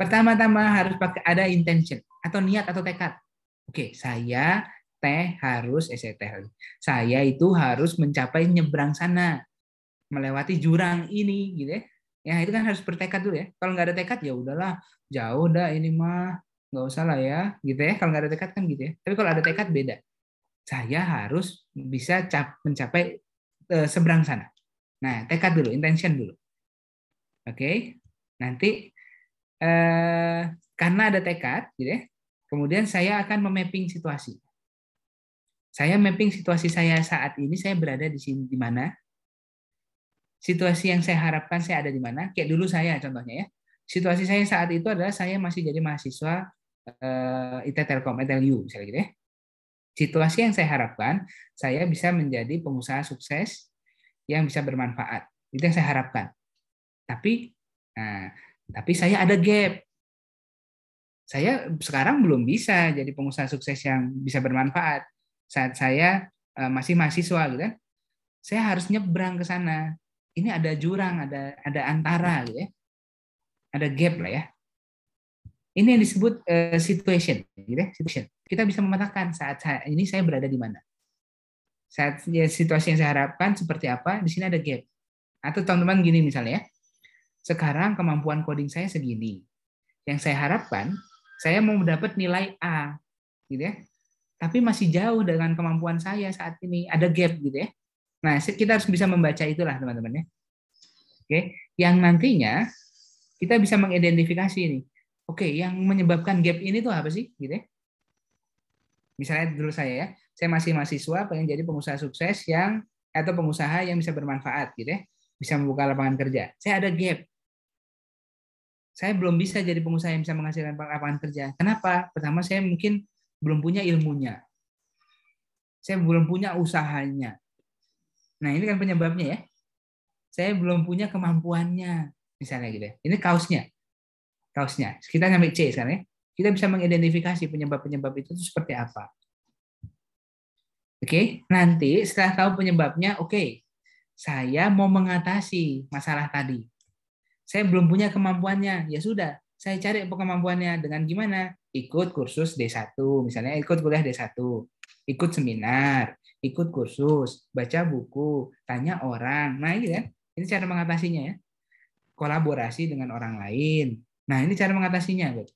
Pertama-tama harus pakai ada intention atau niat atau tekad. Oke, saya teh harus eh saya saya itu harus mencapai nyebrang sana melewati jurang ini gitu ya ya itu kan harus bertekad dulu ya kalau nggak ada tekad ya udahlah jauh dah ini mah nggak usah lah ya gitu ya kalau nggak ada tekad kan gitu ya tapi kalau ada tekad beda saya harus bisa cap mencapai e, seberang sana nah tekad dulu intention dulu oke okay? nanti e, karena ada tekad gitu ya kemudian saya akan memapping situasi saya mapping situasi saya saat ini, saya berada di sini di mana? Situasi yang saya harapkan saya ada di mana? Kayak dulu saya contohnya ya. Situasi saya saat itu adalah saya masih jadi mahasiswa eh, IT Telkom, ITLU misalnya gitu ya. Situasi yang saya harapkan, saya bisa menjadi pengusaha sukses yang bisa bermanfaat. Itu yang saya harapkan. Tapi nah, tapi saya ada gap saya sekarang belum bisa jadi pengusaha sukses yang bisa bermanfaat saat saya eh, masih mahasiswa gitu ya, saya harus nyebrang ke sana. Ini ada jurang, ada ada antara gitu ya. Ada gap lah ya. Ini yang disebut uh, situation, gitu ya, situation. Kita bisa memetakan saat saya, ini saya berada di mana. Saat ya, situasi yang saya harapkan seperti apa, di sini ada gap. Atau teman-teman gini misalnya ya. Sekarang kemampuan coding saya segini. Yang saya harapkan, saya mau mendapat nilai A, gitu ya tapi masih jauh dengan kemampuan saya saat ini. Ada gap gitu ya. Nah, kita harus bisa membaca itulah teman-teman ya. Oke, yang nantinya kita bisa mengidentifikasi ini. Oke, yang menyebabkan gap ini tuh apa sih gitu ya. Misalnya dulu saya ya, saya masih mahasiswa pengen jadi pengusaha sukses yang atau pengusaha yang bisa bermanfaat gitu ya. Bisa membuka lapangan kerja. Saya ada gap. Saya belum bisa jadi pengusaha yang bisa menghasilkan lapangan kerja. Kenapa? Pertama saya mungkin belum punya ilmunya. Saya belum punya usahanya. Nah, ini kan penyebabnya ya. Saya belum punya kemampuannya, misalnya gitu. Ya. Ini kaosnya. Kaosnya. Kita nyampe C sekarang ya. Kita bisa mengidentifikasi penyebab-penyebab itu, seperti apa. Oke, nanti setelah tahu penyebabnya, oke, saya mau mengatasi masalah tadi. Saya belum punya kemampuannya, ya sudah, saya cari kemampuannya dengan gimana? ikut kursus D1, misalnya ikut kuliah D1, ikut seminar, ikut kursus, baca buku, tanya orang. Nah, ini ya. Ini cara mengatasinya ya. Kolaborasi dengan orang lain. Nah, ini cara mengatasinya, Bud.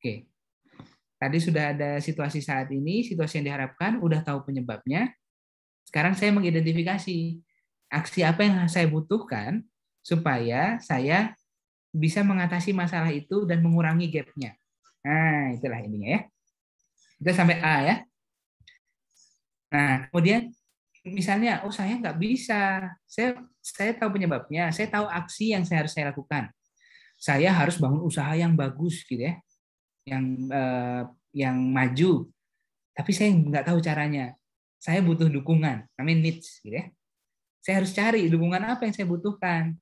Oke. Tadi sudah ada situasi saat ini, situasi yang diharapkan, udah tahu penyebabnya. Sekarang saya mengidentifikasi aksi apa yang saya butuhkan supaya saya bisa mengatasi masalah itu dan mengurangi gapnya. Nah, itulah intinya ya. Kita sampai A ya. Nah, kemudian misalnya, oh saya nggak bisa, saya saya tahu penyebabnya, saya tahu aksi yang saya harus saya lakukan. Saya harus bangun usaha yang bagus gitu ya, yang eh, yang maju. Tapi saya nggak tahu caranya. Saya butuh dukungan, namanya needs gitu ya. Saya harus cari dukungan apa yang saya butuhkan,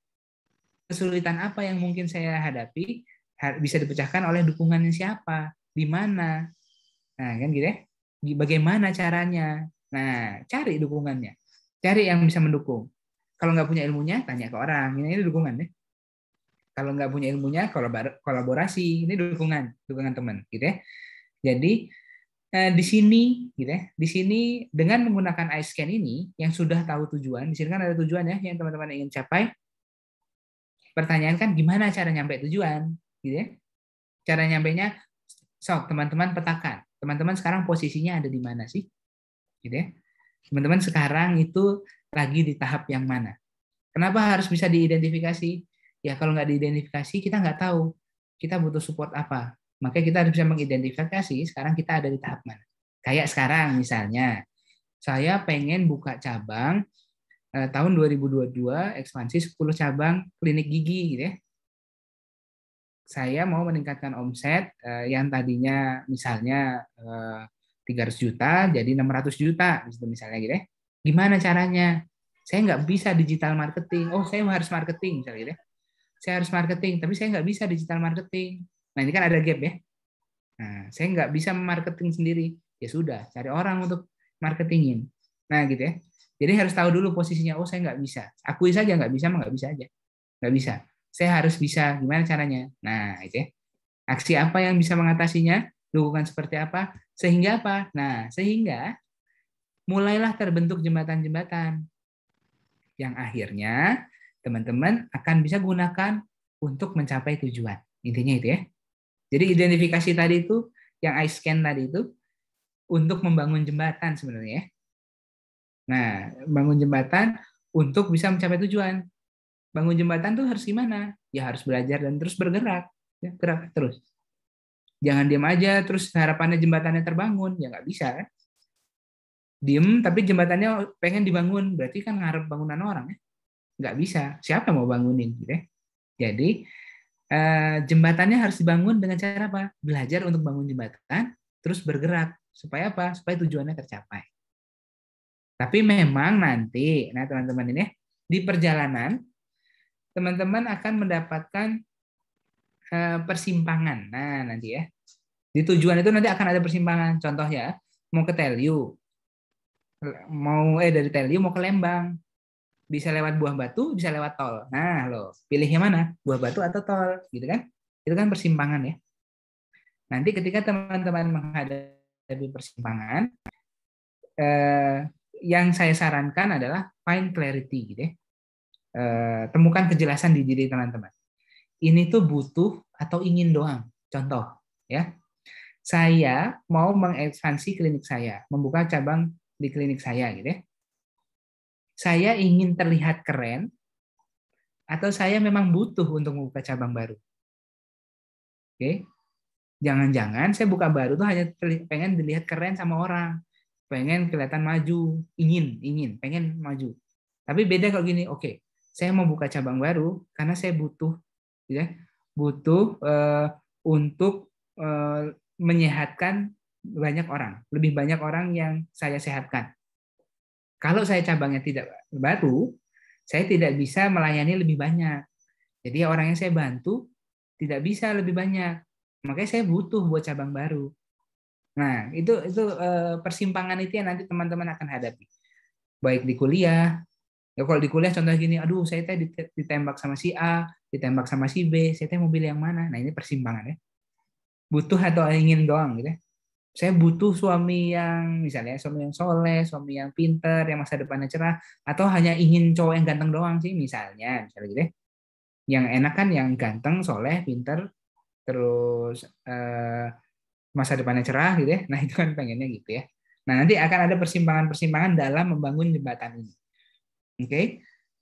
kesulitan apa yang mungkin saya hadapi, bisa dipecahkan oleh dukungannya siapa, di mana. Nah, kan gitu ya. Bagaimana caranya? Nah, cari dukungannya. Cari yang bisa mendukung. Kalau nggak punya ilmunya, tanya ke orang. Ini, ini dukungan ya. Kalau nggak punya ilmunya, kolaborasi. Ini dukungan, dukungan teman, gitu ya. Jadi eh, di sini, gitu ya. Di sini dengan menggunakan eye scan ini, yang sudah tahu tujuan, di sini kan ada tujuan ya, yang teman-teman ingin capai. Pertanyaan kan gimana cara nyampe tujuan? gitu ya. Cara nyampainya sok teman-teman petakan. Teman-teman sekarang posisinya ada di mana sih? Gitu ya. Teman-teman sekarang itu lagi di tahap yang mana? Kenapa harus bisa diidentifikasi? Ya kalau nggak diidentifikasi kita nggak tahu kita butuh support apa. Makanya kita harus bisa mengidentifikasi sekarang kita ada di tahap mana. Kayak sekarang misalnya, saya pengen buka cabang eh, tahun 2022 ekspansi 10 cabang klinik gigi gitu ya saya mau meningkatkan omset uh, yang tadinya misalnya uh, eh, 300 juta jadi 600 juta gitu, misalnya gitu ya. Gimana caranya? Saya nggak bisa digital marketing. Oh, saya harus marketing misalnya gitu ya. Saya harus marketing, tapi saya nggak bisa digital marketing. Nah, ini kan ada gap ya. Nah, saya nggak bisa marketing sendiri. Ya sudah, cari orang untuk marketingin. Nah, gitu ya. Jadi harus tahu dulu posisinya. Oh, saya nggak bisa. Akui saja nggak bisa, nggak bisa aja. Nggak bisa. Saya harus bisa. Gimana caranya? Nah, itu ya. Aksi apa yang bisa mengatasinya? Dukungan seperti apa? Sehingga apa? Nah, sehingga mulailah terbentuk jembatan-jembatan yang akhirnya teman-teman akan bisa gunakan untuk mencapai tujuan. Intinya itu ya. Jadi identifikasi tadi itu yang I scan tadi itu untuk membangun jembatan sebenarnya. ya. Nah, bangun jembatan untuk bisa mencapai tujuan bangun jembatan tuh harus gimana? Ya harus belajar dan terus bergerak, ya, gerak terus. Jangan diam aja terus harapannya jembatannya terbangun, ya nggak bisa kan? Diem tapi jembatannya pengen dibangun, berarti kan ngarep bangunan orang ya? Nggak bisa. Siapa yang mau bangunin gitu ya? Jadi eh, jembatannya harus dibangun dengan cara apa? Belajar untuk bangun jembatan, terus bergerak supaya apa? Supaya tujuannya tercapai. Tapi memang nanti, nah teman-teman ini di perjalanan teman-teman akan mendapatkan eh, persimpangan. Nah, nanti ya. Di tujuan itu nanti akan ada persimpangan. Contoh ya, mau ke Telu, mau eh dari Telu mau ke Lembang. Bisa lewat buah batu, bisa lewat tol. Nah, lo pilihnya mana? Buah batu atau tol, gitu kan? Itu kan persimpangan ya. Nanti ketika teman-teman menghadapi persimpangan, eh, yang saya sarankan adalah find clarity gitu ya. Eh, temukan kejelasan di diri teman-teman. Ini tuh butuh atau ingin doang. Contoh, ya. Saya mau mengekspansi klinik saya, membuka cabang di klinik saya gitu ya. Saya ingin terlihat keren atau saya memang butuh untuk membuka cabang baru. Oke. Jangan-jangan saya buka baru tuh hanya pengen dilihat keren sama orang, pengen kelihatan maju, ingin, ingin, pengen maju. Tapi beda kalau gini, oke, okay, saya mau buka cabang baru karena saya butuh gitu ya butuh uh, untuk uh, menyehatkan banyak orang lebih banyak orang yang saya sehatkan kalau saya cabangnya tidak baru saya tidak bisa melayani lebih banyak jadi orang yang saya bantu tidak bisa lebih banyak makanya saya butuh buat cabang baru nah itu itu eh, persimpangan itu yang nanti teman-teman akan hadapi baik di kuliah Ya kalau di kuliah contoh gini, aduh saya teh ditembak sama si A, ditembak sama si B, saya teh mau pilih yang mana? Nah ini persimpangan ya. Butuh atau ingin doang gitu ya. Saya butuh suami yang misalnya suami yang soleh, suami yang pinter, yang masa depannya cerah, atau hanya ingin cowok yang ganteng doang sih misalnya, misalnya gitu ya. Yang enak kan yang ganteng, soleh, pinter, terus eh, masa depannya cerah gitu ya. Nah itu kan pengennya gitu ya. Nah nanti akan ada persimpangan-persimpangan dalam membangun jembatan ini Oke.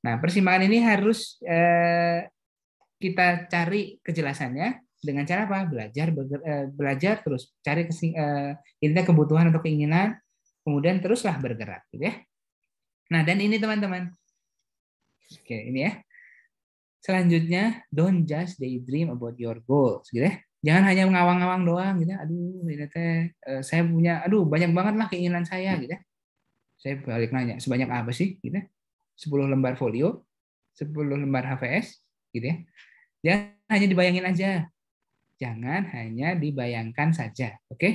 Nah, persimpangan ini harus eh, kita cari kejelasannya dengan cara apa? Belajar eh, belajar terus cari kesing, eh, intinya kebutuhan atau keinginan, kemudian teruslah bergerak gitu ya. Nah, dan ini teman-teman. Oke, ini ya. Selanjutnya, don't just daydream about your goals gitu ya. Jangan hanya mengawang-awang doang gitu. Ya. Aduh, ini teh eh, saya punya aduh banyak banget lah keinginan saya gitu ya. Saya balik nanya, sebanyak apa sih gitu. Ya 10 lembar folio, 10 lembar HVS, gitu ya. Jangan hanya dibayangin aja. Jangan hanya dibayangkan saja, oke? Okay?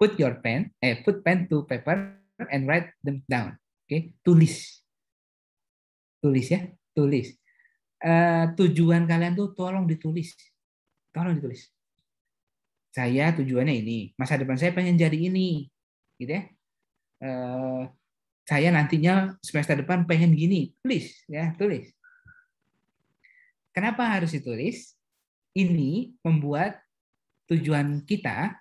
Put your pen, eh put pen to paper and write them down. Oke, okay? tulis. Tulis ya, tulis. Uh, tujuan kalian tuh tolong ditulis. Tolong ditulis. Saya tujuannya ini, masa depan saya pengen jadi ini. Gitu ya. Uh, saya nantinya semester depan pengen gini, tulis ya, tulis. Kenapa harus ditulis? Ini membuat tujuan kita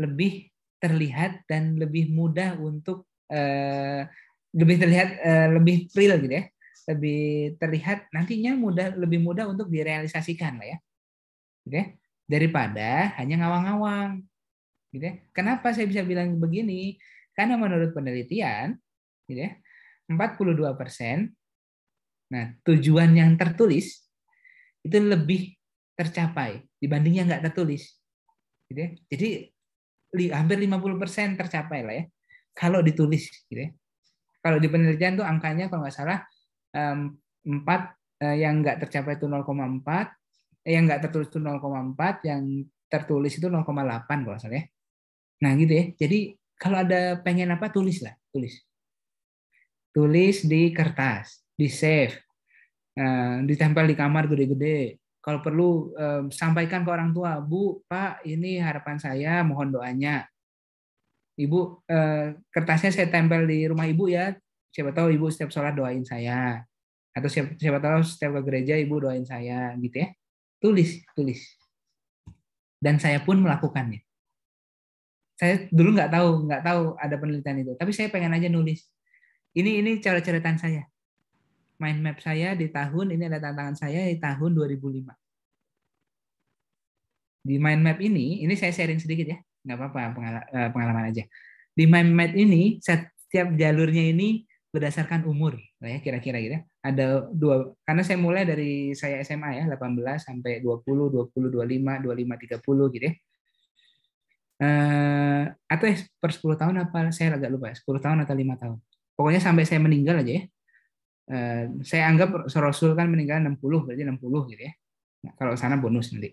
lebih terlihat dan lebih mudah untuk eh, lebih terlihat eh, lebih real gitu ya. Lebih terlihat nantinya mudah lebih mudah untuk direalisasikan lah ya. Gitu ya. Daripada hanya ngawang-ngawang. Gitu ya. Kenapa saya bisa bilang begini? Karena menurut penelitian gitu ya. 42 persen. Nah, tujuan yang tertulis itu lebih tercapai dibanding yang nggak tertulis. Gitu ya. Jadi li, hampir 50 persen tercapai lah ya. Kalau ditulis, gitu ya. Kalau di penelitian tuh angkanya kalau nggak salah empat eh, yang nggak tercapai itu 0,4, eh, yang nggak tertulis itu 0,4, yang tertulis itu 0,8 kalau salah ya. Nah gitu ya. Jadi kalau ada pengen apa tulis lah, tulis tulis di kertas, di save, eh, ditempel di kamar gede-gede. Kalau perlu eh, sampaikan ke orang tua, Bu, Pak, ini harapan saya, mohon doanya. Ibu, eh, kertasnya saya tempel di rumah ibu ya. Siapa tahu ibu setiap sholat doain saya, atau siapa, siapa tahu setiap ke gereja ibu doain saya, gitu ya. Tulis, tulis. Dan saya pun melakukannya. Saya dulu nggak tahu, nggak tahu ada penelitian itu, tapi saya pengen aja nulis ini ini cara catatan saya. Mind map saya di tahun ini ada tantangan saya di tahun 2005. Di mind map ini, ini saya sharing sedikit ya, nggak apa-apa eh, pengalaman aja. Di mind map ini setiap jalurnya ini berdasarkan umur ya kira-kira gitu. Ya. Ada dua karena saya mulai dari saya SMA ya 18 sampai 20, 20, 25, 25, 30 gitu ya. Uh, atau ya, per 10 tahun apa saya agak lupa 10 tahun atau lima tahun pokoknya sampai saya meninggal aja ya. Eh, saya anggap Rasul kan meninggal 60, berarti 60 gitu ya. Nah, kalau sana bonus nanti.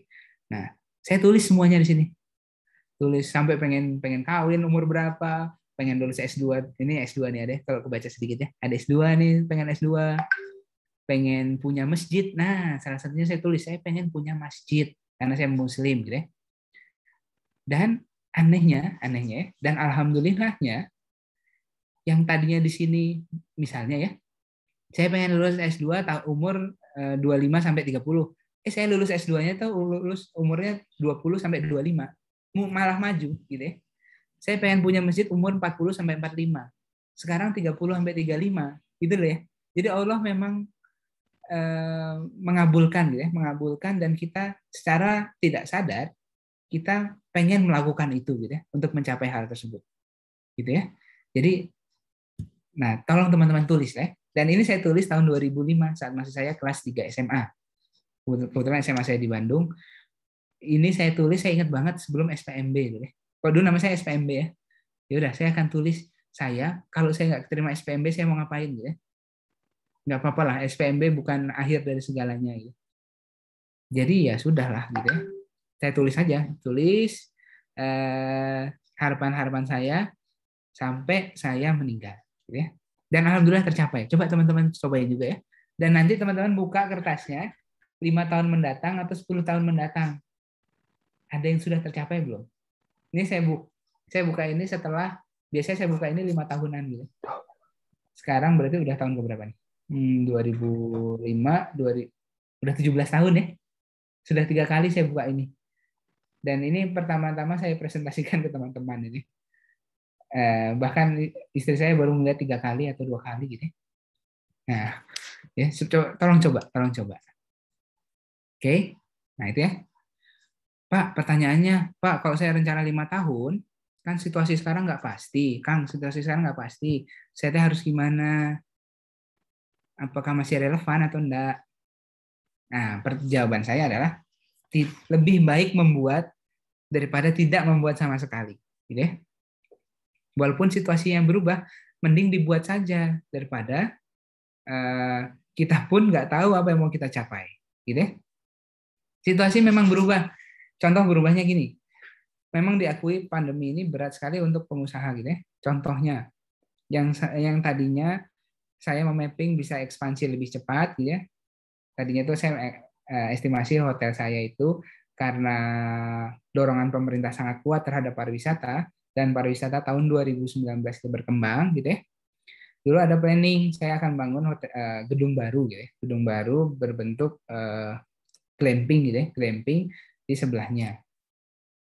Nah, saya tulis semuanya di sini. Tulis sampai pengen pengen kawin umur berapa, pengen lulus S2. Ini S2 nih ada kalau kebaca sedikit ya. Ada S2 nih, pengen S2. Pengen punya masjid. Nah, salah satunya saya tulis saya pengen punya masjid karena saya muslim gitu ya. Dan anehnya, anehnya ya, dan alhamdulillahnya yang tadinya di sini misalnya ya saya pengen lulus S2 tahun umur 25 eh, sampai 30. Eh saya lulus S2-nya tuh lulus umurnya 20 sampai 25. Malah maju gitu ya. Saya pengen punya masjid umur 40 sampai 45. Sekarang 30 sampai 35. Gitu loh ya. Jadi Allah memang eh, mengabulkan gitu ya, mengabulkan dan kita secara tidak sadar kita pengen melakukan itu gitu ya untuk mencapai hal tersebut. Gitu ya. Jadi Nah, tolong teman-teman tulis ya. Dan ini saya tulis tahun 2005 saat masih saya kelas 3 SMA. Kebetulan SMA saya di Bandung. Ini saya tulis, saya ingat banget sebelum SPMB. Gitu ya. Kalau dulu nama saya SPMB ya. Ya udah, saya akan tulis saya kalau saya nggak terima SPMB saya mau ngapain gitu ya. Nggak apa-apa lah, SPMB bukan akhir dari segalanya. Gitu. Jadi ya sudahlah gitu ya. Saya tulis aja, tulis eh, harapan-harapan eh, harapan -harapan saya sampai saya meninggal ya. Dan alhamdulillah tercapai. Coba teman-teman cobain juga ya. Dan nanti teman-teman buka kertasnya 5 tahun mendatang atau 10 tahun mendatang. Ada yang sudah tercapai belum? Ini saya bu saya buka ini setelah biasanya saya buka ini lima tahunan gitu. Sekarang berarti udah tahun keberapa nih? Hmm, 2005, 2000, udah 17 tahun ya. Sudah tiga kali saya buka ini. Dan ini pertama-tama saya presentasikan ke teman-teman ini eh, bahkan istri saya baru melihat tiga kali atau dua kali gitu ya. nah ya coba, tolong coba tolong coba oke nah itu ya pak pertanyaannya pak kalau saya rencana lima tahun kan situasi sekarang nggak pasti kang situasi sekarang nggak pasti saya teh harus gimana apakah masih relevan atau enggak nah jawaban saya adalah lebih baik membuat daripada tidak membuat sama sekali gitu ya Walaupun situasi yang berubah, mending dibuat saja daripada uh, kita pun nggak tahu apa yang mau kita capai, gitu ya. Situasi memang berubah. Contoh berubahnya gini. Memang diakui pandemi ini berat sekali untuk pengusaha gitu ya. Contohnya yang yang tadinya saya memapping bisa ekspansi lebih cepat gitu ya. Tadinya itu saya eh, estimasi hotel saya itu karena dorongan pemerintah sangat kuat terhadap pariwisata, dan pariwisata tahun 2019 itu berkembang gitu ya. Dulu ada planning saya akan bangun hotel, eh, gedung baru gitu ya. Gedung baru berbentuk uh, gitu ya, glamping di sebelahnya.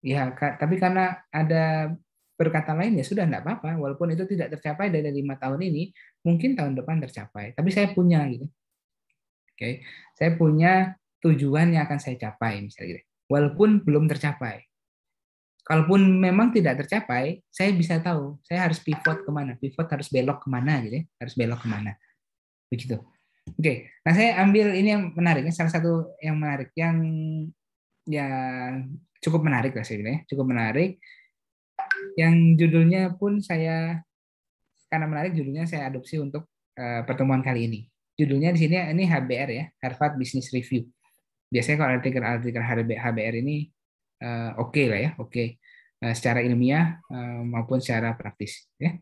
Ya, tapi karena ada berkata lain ya sudah tidak apa-apa walaupun itu tidak tercapai dari lima tahun ini mungkin tahun depan tercapai tapi saya punya gitu oke okay. saya punya tujuan yang akan saya capai misalnya gitu walaupun belum tercapai kalaupun memang tidak tercapai, saya bisa tahu saya harus pivot kemana, pivot harus belok kemana gitu, ya. harus belok kemana, begitu. Oke, okay. nah saya ambil ini yang menarik, salah satu yang menarik yang ya cukup menarik lah saya ya. cukup menarik. Yang judulnya pun saya karena menarik judulnya saya adopsi untuk uh, pertemuan kali ini. Judulnya di sini ini HBR ya, Harvard Business Review. Biasanya kalau artikel-artikel HBR ini Eh, oke okay lah ya, oke okay. uh, eh, secara ilmiah uh, maupun secara praktis. Ya.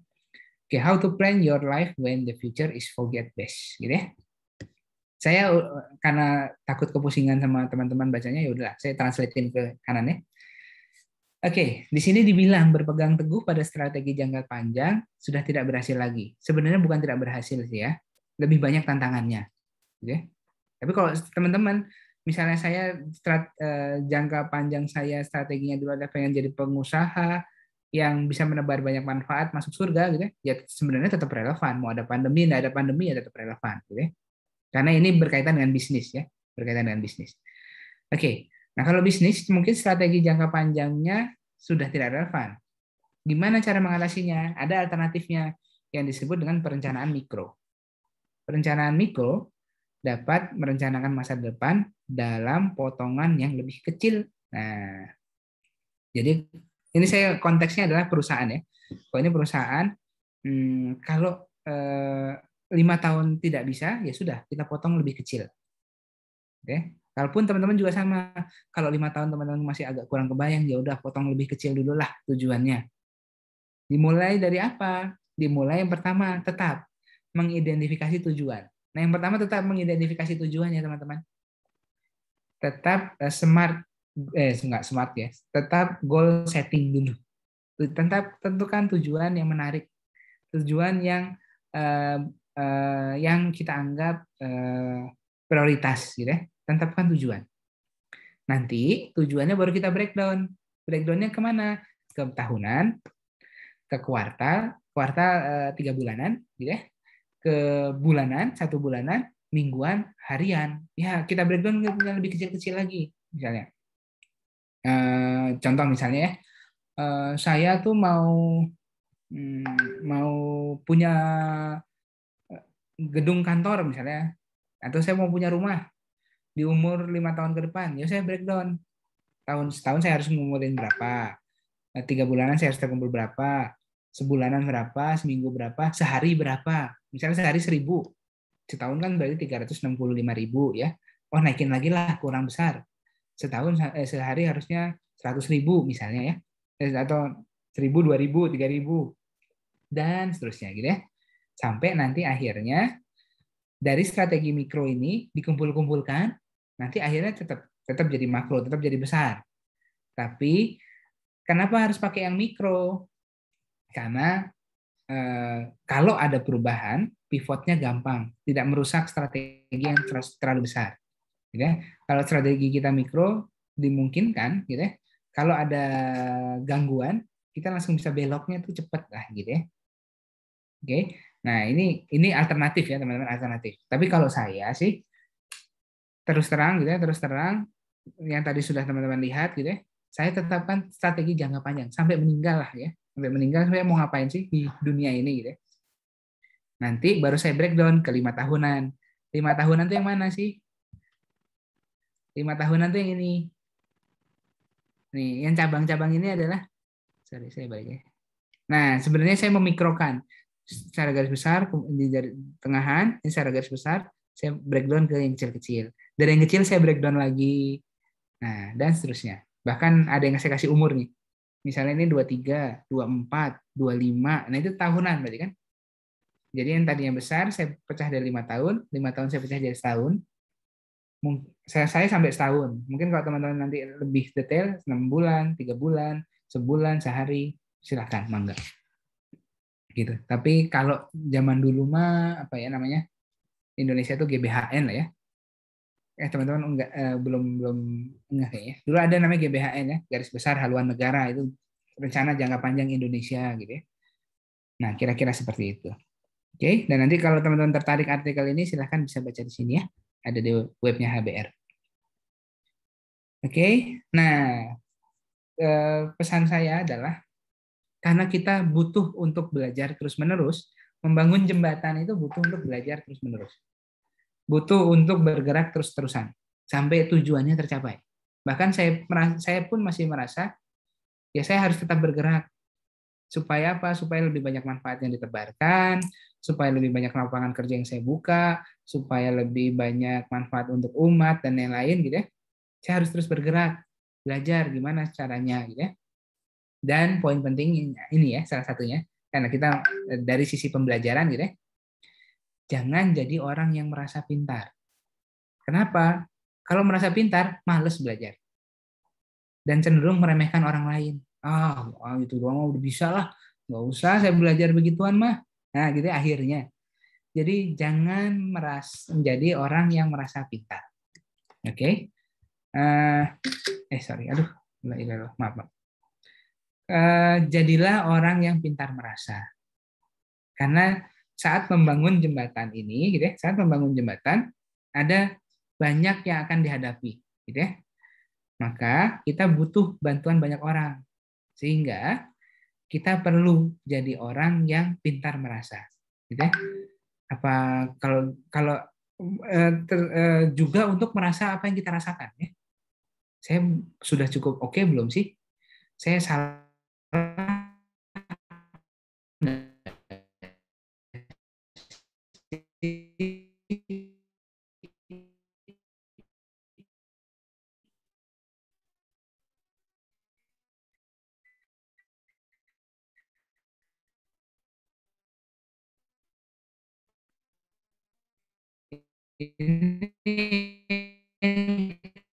Oke, okay, how to plan your life when the future is forget best, gitu ya. Saya karena takut kepusingan sama teman-teman bacanya ya saya translatein ke kanan ya. Oke, okay, di sini dibilang berpegang teguh pada strategi jangka panjang sudah tidak berhasil lagi. Sebenarnya bukan tidak berhasil sih ya, lebih banyak tantangannya. Oke, gitu ya. Tapi kalau teman-teman misalnya saya strat, eh, jangka panjang saya strateginya dulu ada pengen jadi pengusaha yang bisa menebar banyak manfaat masuk surga gitu ya, ya sebenarnya tetap relevan mau ada pandemi tidak ada pandemi ya tetap relevan gitu ya. karena ini berkaitan dengan bisnis ya berkaitan dengan bisnis oke okay. nah kalau bisnis mungkin strategi jangka panjangnya sudah tidak relevan gimana cara mengatasinya ada alternatifnya yang disebut dengan perencanaan mikro perencanaan mikro dapat merencanakan masa depan dalam potongan yang lebih kecil. Nah, jadi ini saya konteksnya adalah perusahaan ya. Kalau ini perusahaan, hmm, kalau eh, lima eh, tahun tidak bisa, ya sudah kita potong lebih kecil. Oke, okay. kalaupun teman-teman juga sama. Kalau lima tahun teman-teman masih agak kurang kebayang, ya udah potong lebih kecil dulu lah tujuannya. Dimulai dari apa? Dimulai yang pertama tetap mengidentifikasi tujuan. Nah, yang pertama tetap mengidentifikasi tujuannya, teman-teman tetap eh, smart eh enggak smart ya tetap goal setting dulu tetap tentukan tujuan yang menarik tujuan yang uh, uh, yang kita anggap uh, prioritas gitu ya tetapkan tujuan nanti tujuannya baru kita breakdown breakdownnya kemana ke tahunan ke kuartal kuartal tiga bulanan gitu ya ke bulanan satu bulanan mingguan, harian. Ya, kita breakdown yang lebih kecil-kecil lagi, misalnya. Uh, contoh misalnya ya, eh, saya tuh mau um, mau punya eh, gedung kantor misalnya, atau saya mau punya rumah di umur lima tahun ke depan, ya saya breakdown. Tahun setahun saya harus ngumpulin berapa, tiga bulanan saya harus terkumpul berapa, sebulanan berapa, seminggu berapa, sehari berapa. Misalnya sehari seribu, setahun kan berarti 365 ribu ya. Oh naikin lagi lah kurang besar. Setahun eh, sehari harusnya 100 ribu misalnya ya. Eh, atau 1000, 2000, 3000 dan seterusnya gitu ya. Sampai nanti akhirnya dari strategi mikro ini dikumpul-kumpulkan nanti akhirnya tetap tetap jadi makro, tetap jadi besar. Tapi kenapa harus pakai yang mikro? Karena eh, kalau ada perubahan pivotnya gampang, tidak merusak strategi yang terlalu besar. Gitu ya. Kalau strategi kita mikro dimungkinkan, gitu ya. Kalau ada gangguan, kita langsung bisa beloknya itu cepat lah, gitu ya. Oke, nah ini ini alternatif ya teman-teman alternatif. Tapi kalau saya sih terus terang gitu ya terus terang yang tadi sudah teman-teman lihat gitu ya, saya tetapkan strategi jangka panjang sampai meninggal lah ya sampai meninggal saya mau ngapain sih di dunia ini gitu ya. Nanti baru saya breakdown ke lima tahunan. Lima tahunan itu yang mana sih? Lima tahunan itu yang ini. Nih, yang cabang-cabang ini adalah, sorry saya balik ya. Nah, sebenarnya saya memikrokan secara garis besar di tengahan, ini secara garis besar, saya breakdown ke yang kecil-kecil. Dari yang kecil saya breakdown lagi, nah dan seterusnya. Bahkan ada yang saya kasih umur nih. Misalnya ini dua dua tiga empat dua lima Nah itu tahunan berarti kan. Jadi yang tadinya besar saya pecah dari lima tahun, lima tahun saya pecah jadi setahun. Saya, saya sampai setahun. Mungkin kalau teman-teman nanti lebih detail, enam bulan, tiga bulan, sebulan, sehari, silahkan, mangga. Gitu. Tapi kalau zaman dulu mah apa ya namanya Indonesia itu GBHN lah ya. Eh teman-teman enggak eh, belum belum enggak ya. Dulu ada namanya GBHN ya, garis besar haluan negara itu rencana jangka panjang Indonesia gitu ya. Nah, kira-kira seperti itu. Oke, dan nanti kalau teman-teman tertarik artikel ini silahkan bisa baca di sini ya. Ada di webnya HBR. Oke, nah eh, pesan saya adalah karena kita butuh untuk belajar terus-menerus, membangun jembatan itu butuh untuk belajar terus-menerus. Butuh untuk bergerak terus-terusan sampai tujuannya tercapai. Bahkan saya saya pun masih merasa ya saya harus tetap bergerak supaya apa? Supaya lebih banyak manfaat yang ditebarkan, supaya lebih banyak lapangan kerja yang saya buka, supaya lebih banyak manfaat untuk umat dan lain-lain gitu ya. Saya harus terus bergerak, belajar gimana caranya gitu ya. Dan poin penting ini ya salah satunya karena kita eh, dari sisi pembelajaran gitu ya. Jangan jadi orang yang merasa pintar. Kenapa? Kalau merasa pintar, males belajar. Dan cenderung meremehkan orang lain. Ah, oh, ah, itu doang udah bisa lah. Nggak usah saya belajar begituan mah Nah, gitu ya, akhirnya. Jadi jangan meras menjadi orang yang merasa pintar. Oke. Okay? Uh, eh, eh sorry, aduh, maaf. maaf. Uh, jadilah orang yang pintar merasa. Karena saat membangun jembatan ini, gitu ya, saat membangun jembatan ada banyak yang akan dihadapi, gitu ya. Maka kita butuh bantuan banyak orang. Sehingga kita perlu jadi orang yang pintar merasa, gitu ya. Apa kalau kalau eh, ter, eh, juga untuk merasa apa yang kita rasakan ya. Saya sudah cukup oke okay, belum sih? Saya salah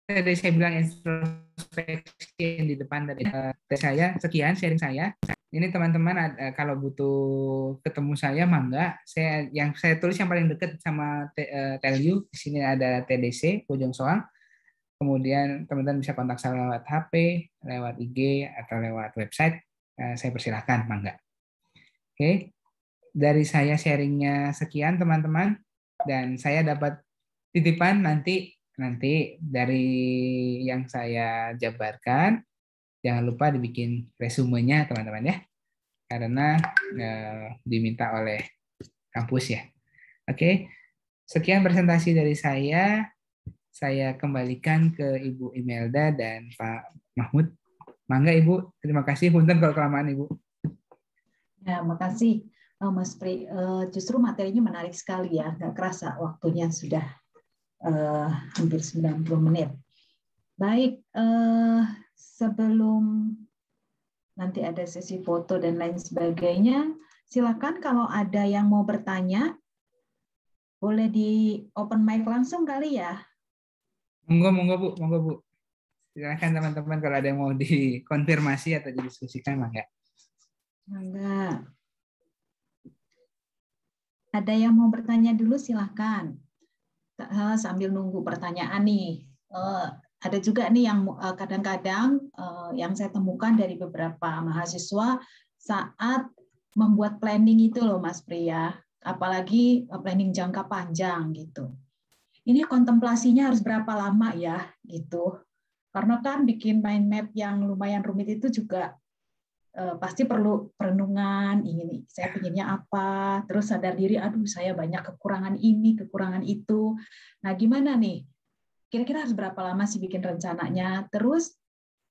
tadi saya bilang introspeksi di depan dari uh, eh, saya sekian sharing saya ini teman-teman eh, kalau butuh ketemu saya mangga saya yang saya tulis yang paling dekat sama eh, tell you di sini ada TDC Bojong Soang kemudian teman-teman bisa kontak saya lewat HP lewat IG atau lewat website saya persilahkan mangga oke dari saya sharingnya sekian teman-teman dan saya dapat titipan nanti nanti dari yang saya jabarkan jangan lupa dibikin resumenya teman-teman ya karena eh, diminta oleh kampus ya oke sekian presentasi dari saya saya kembalikan ke Ibu Imelda dan Pak Mahmud. Mangga Ibu, terima kasih. Punten kalau kelamaan Ibu. Ya, makasih. Oh, Mas Pri, uh, justru materinya menarik sekali ya. Nggak kerasa waktunya sudah uh, hampir 90 menit. Baik, uh, sebelum nanti ada sesi foto dan lain sebagainya, silakan kalau ada yang mau bertanya, boleh di open mic langsung kali ya. Monggo, monggo Bu, monggo Bu. Silakan teman-teman kalau ada yang mau dikonfirmasi atau didiskusikan, mangga. Mangga. Ada yang mau bertanya dulu silahkan. Sambil nunggu pertanyaan nih. Eh, ada juga nih yang eh, kadang-kadang eh, yang saya temukan dari beberapa mahasiswa saat membuat planning itu loh Mas Priya. Apalagi planning jangka panjang gitu. Ini kontemplasinya harus berapa lama ya gitu. Karena kan bikin mind map yang lumayan rumit itu juga Eh, pasti perlu perenungan ingin saya pinginnya apa terus sadar diri aduh saya banyak kekurangan ini kekurangan itu nah gimana nih kira-kira harus berapa lama sih bikin rencananya terus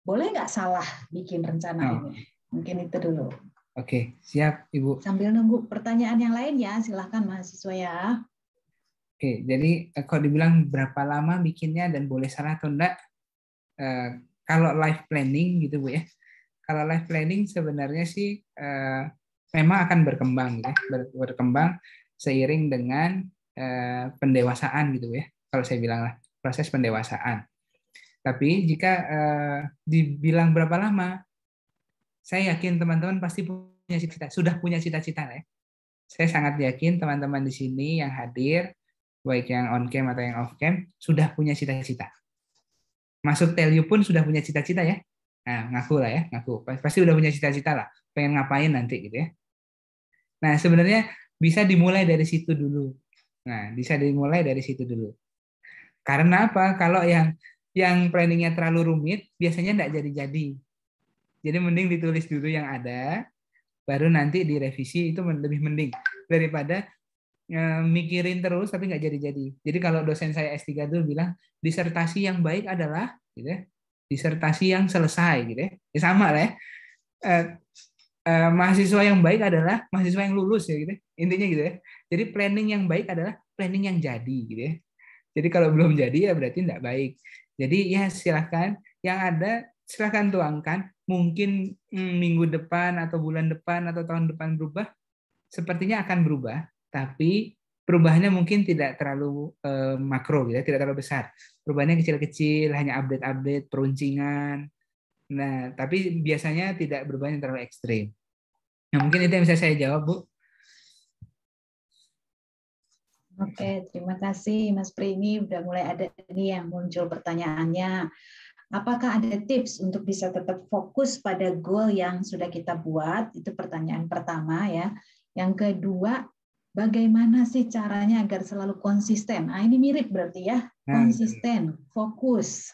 boleh nggak salah bikin rencana oh. ini mungkin itu dulu oke siap ibu sambil nunggu pertanyaan yang lain ya silahkan mahasiswa ya oke jadi eh, kalau dibilang berapa lama bikinnya dan boleh salah atau enggak eh, kalau life planning gitu bu ya kalau life planning sebenarnya sih uh, memang akan berkembang ya Ber berkembang seiring dengan uh, pendewasaan gitu ya kalau saya bilang lah proses pendewasaan tapi jika uh, dibilang berapa lama saya yakin teman-teman pasti punya cita-cita sudah punya cita-cita ya saya sangat yakin teman-teman di sini yang hadir baik yang on cam atau yang off cam sudah punya cita-cita masuk Telio pun sudah punya cita-cita ya Nah, ngaku lah ya, ngaku. Pasti udah punya cita-cita lah, pengen ngapain nanti gitu ya. Nah, sebenarnya bisa dimulai dari situ dulu. Nah, bisa dimulai dari situ dulu. Karena apa? Kalau yang yang planningnya terlalu rumit, biasanya nggak jadi-jadi. Jadi mending ditulis dulu yang ada, baru nanti direvisi itu lebih mending daripada eh, mikirin terus tapi nggak jadi-jadi. Jadi kalau dosen saya S3 dulu bilang disertasi yang baik adalah gitu ya, disertasi yang selesai gitu ya, ya sama lah ya. Eh, eh, mahasiswa yang baik adalah mahasiswa yang lulus ya gitu ya. intinya gitu ya jadi planning yang baik adalah planning yang jadi gitu ya jadi kalau belum jadi ya berarti tidak baik jadi ya silahkan yang ada silahkan tuangkan mungkin hmm, minggu depan atau bulan depan atau tahun depan berubah sepertinya akan berubah tapi perubahannya mungkin tidak terlalu eh, makro gitu, ya, tidak terlalu besar. Perubahannya kecil-kecil, hanya update-update peruncingan. Nah, tapi biasanya tidak berubahnya yang terlalu ekstrim. Nah, mungkin itu yang bisa saya jawab, Bu. Oke, terima kasih Mas Pri. Ini udah mulai ada ini yang muncul pertanyaannya. Apakah ada tips untuk bisa tetap fokus pada goal yang sudah kita buat? Itu pertanyaan pertama ya. Yang kedua, bagaimana sih caranya agar selalu konsisten? Nah, ini mirip berarti ya, hmm. konsisten, fokus.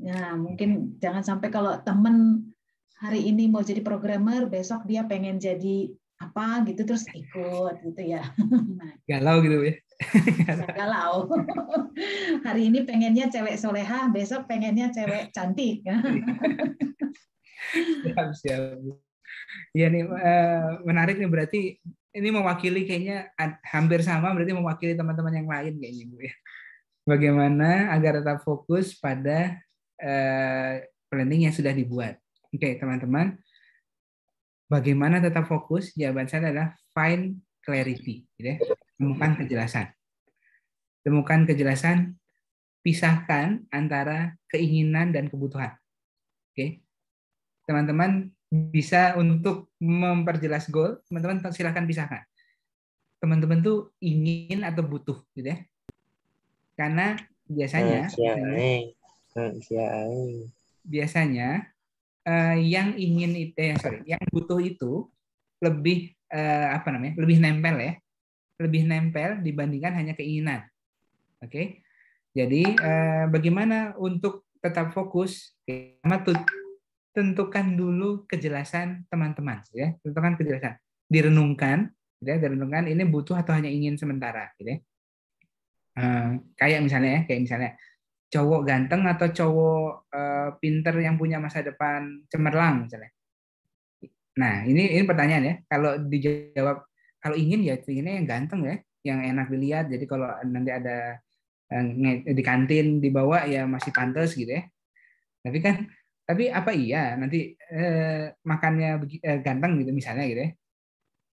Nah, mungkin jangan sampai kalau teman hari ini mau jadi programmer, besok dia pengen jadi apa gitu terus ikut gitu ya. Nah, galau gitu ya. galau. hari ini pengennya cewek soleha, besok pengennya cewek cantik. siap, siap. Iya nih eh, menarik nih berarti ini mewakili kayaknya hampir sama berarti mewakili teman-teman yang lain kayaknya Bu ya. Bagaimana agar tetap fokus pada eh, planning yang sudah dibuat. Oke, okay, teman-teman. Bagaimana tetap fokus? Jawaban saya adalah find clarity, gitu ya. Temukan kejelasan. Temukan kejelasan, pisahkan antara keinginan dan kebutuhan. Oke. Okay? Teman-teman bisa untuk memperjelas goal, teman-teman silahkan pisahkan. Teman-teman tuh ingin atau butuh gitu ya. Karena biasanya nah, nah, biasanya eh, yang ingin itu eh, sorry, yang butuh itu lebih eh, apa namanya? lebih nempel ya. Lebih nempel dibandingkan hanya keinginan. Oke. Okay? Jadi eh, bagaimana untuk tetap fokus? tentukan dulu kejelasan teman-teman ya tentukan kejelasan direnungkan ya direnungkan ini butuh atau hanya ingin sementara gitu ya eh, kayak misalnya ya kayak misalnya cowok ganteng atau cowok eh, pinter yang punya masa depan cemerlang misalnya nah ini ini pertanyaan ya kalau dijawab kalau ingin ya inginnya yang ganteng ya yang enak dilihat jadi kalau nanti ada uh, di kantin dibawa ya masih pantas gitu ya tapi kan tapi apa iya nanti eh, makannya eh, ganteng gitu misalnya gitu ya.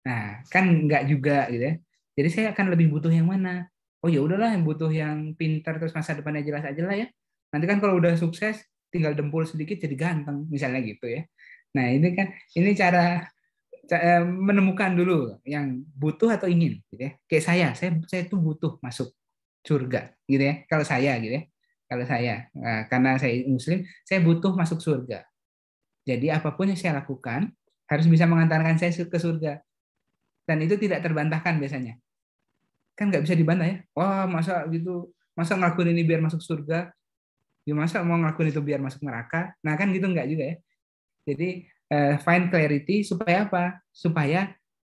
Nah, kan nggak juga gitu ya. Jadi saya akan lebih butuh yang mana? Oh ya udahlah yang butuh yang pintar terus masa depannya jelas aja lah ya. Nanti kan kalau udah sukses tinggal dempul sedikit jadi ganteng misalnya gitu ya. Nah, ini kan ini cara eh, menemukan dulu yang butuh atau ingin gitu ya. Kayak saya, saya saya tuh butuh masuk surga gitu ya. Kalau saya gitu ya kalau saya nah, karena saya muslim saya butuh masuk surga jadi apapun yang saya lakukan harus bisa mengantarkan saya ke surga dan itu tidak terbantahkan biasanya kan nggak bisa dibantah ya wah masa gitu masa ngelakuin ini biar masuk surga ya masa mau ngelakuin itu biar masuk neraka nah kan gitu nggak juga ya jadi uh, find clarity supaya apa supaya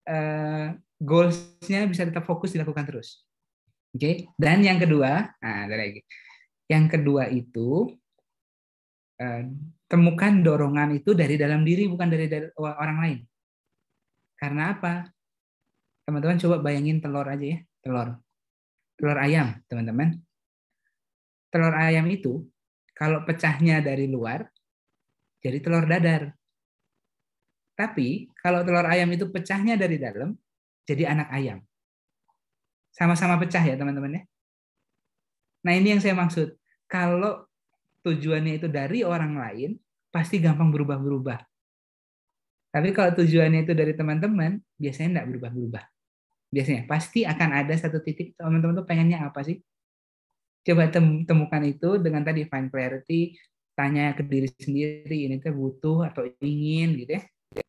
uh, goalsnya bisa tetap fokus dilakukan terus oke okay? dan yang kedua nah ada lagi yang kedua itu eh, temukan dorongan itu dari dalam diri bukan dari, orang lain. Karena apa? Teman-teman coba bayangin telur aja ya, telur. Telur ayam, teman-teman. Telur ayam itu kalau pecahnya dari luar jadi telur dadar. Tapi kalau telur ayam itu pecahnya dari dalam jadi anak ayam. Sama-sama pecah ya, teman-teman ya. Nah ini yang saya maksud. Kalau tujuannya itu dari orang lain, pasti gampang berubah-berubah. Tapi kalau tujuannya itu dari teman-teman, biasanya tidak berubah-berubah. Biasanya pasti akan ada satu titik teman-teman tuh pengennya apa sih? Coba temukan itu dengan tadi find clarity, tanya ke diri sendiri ini tuh butuh atau ingin gitu ya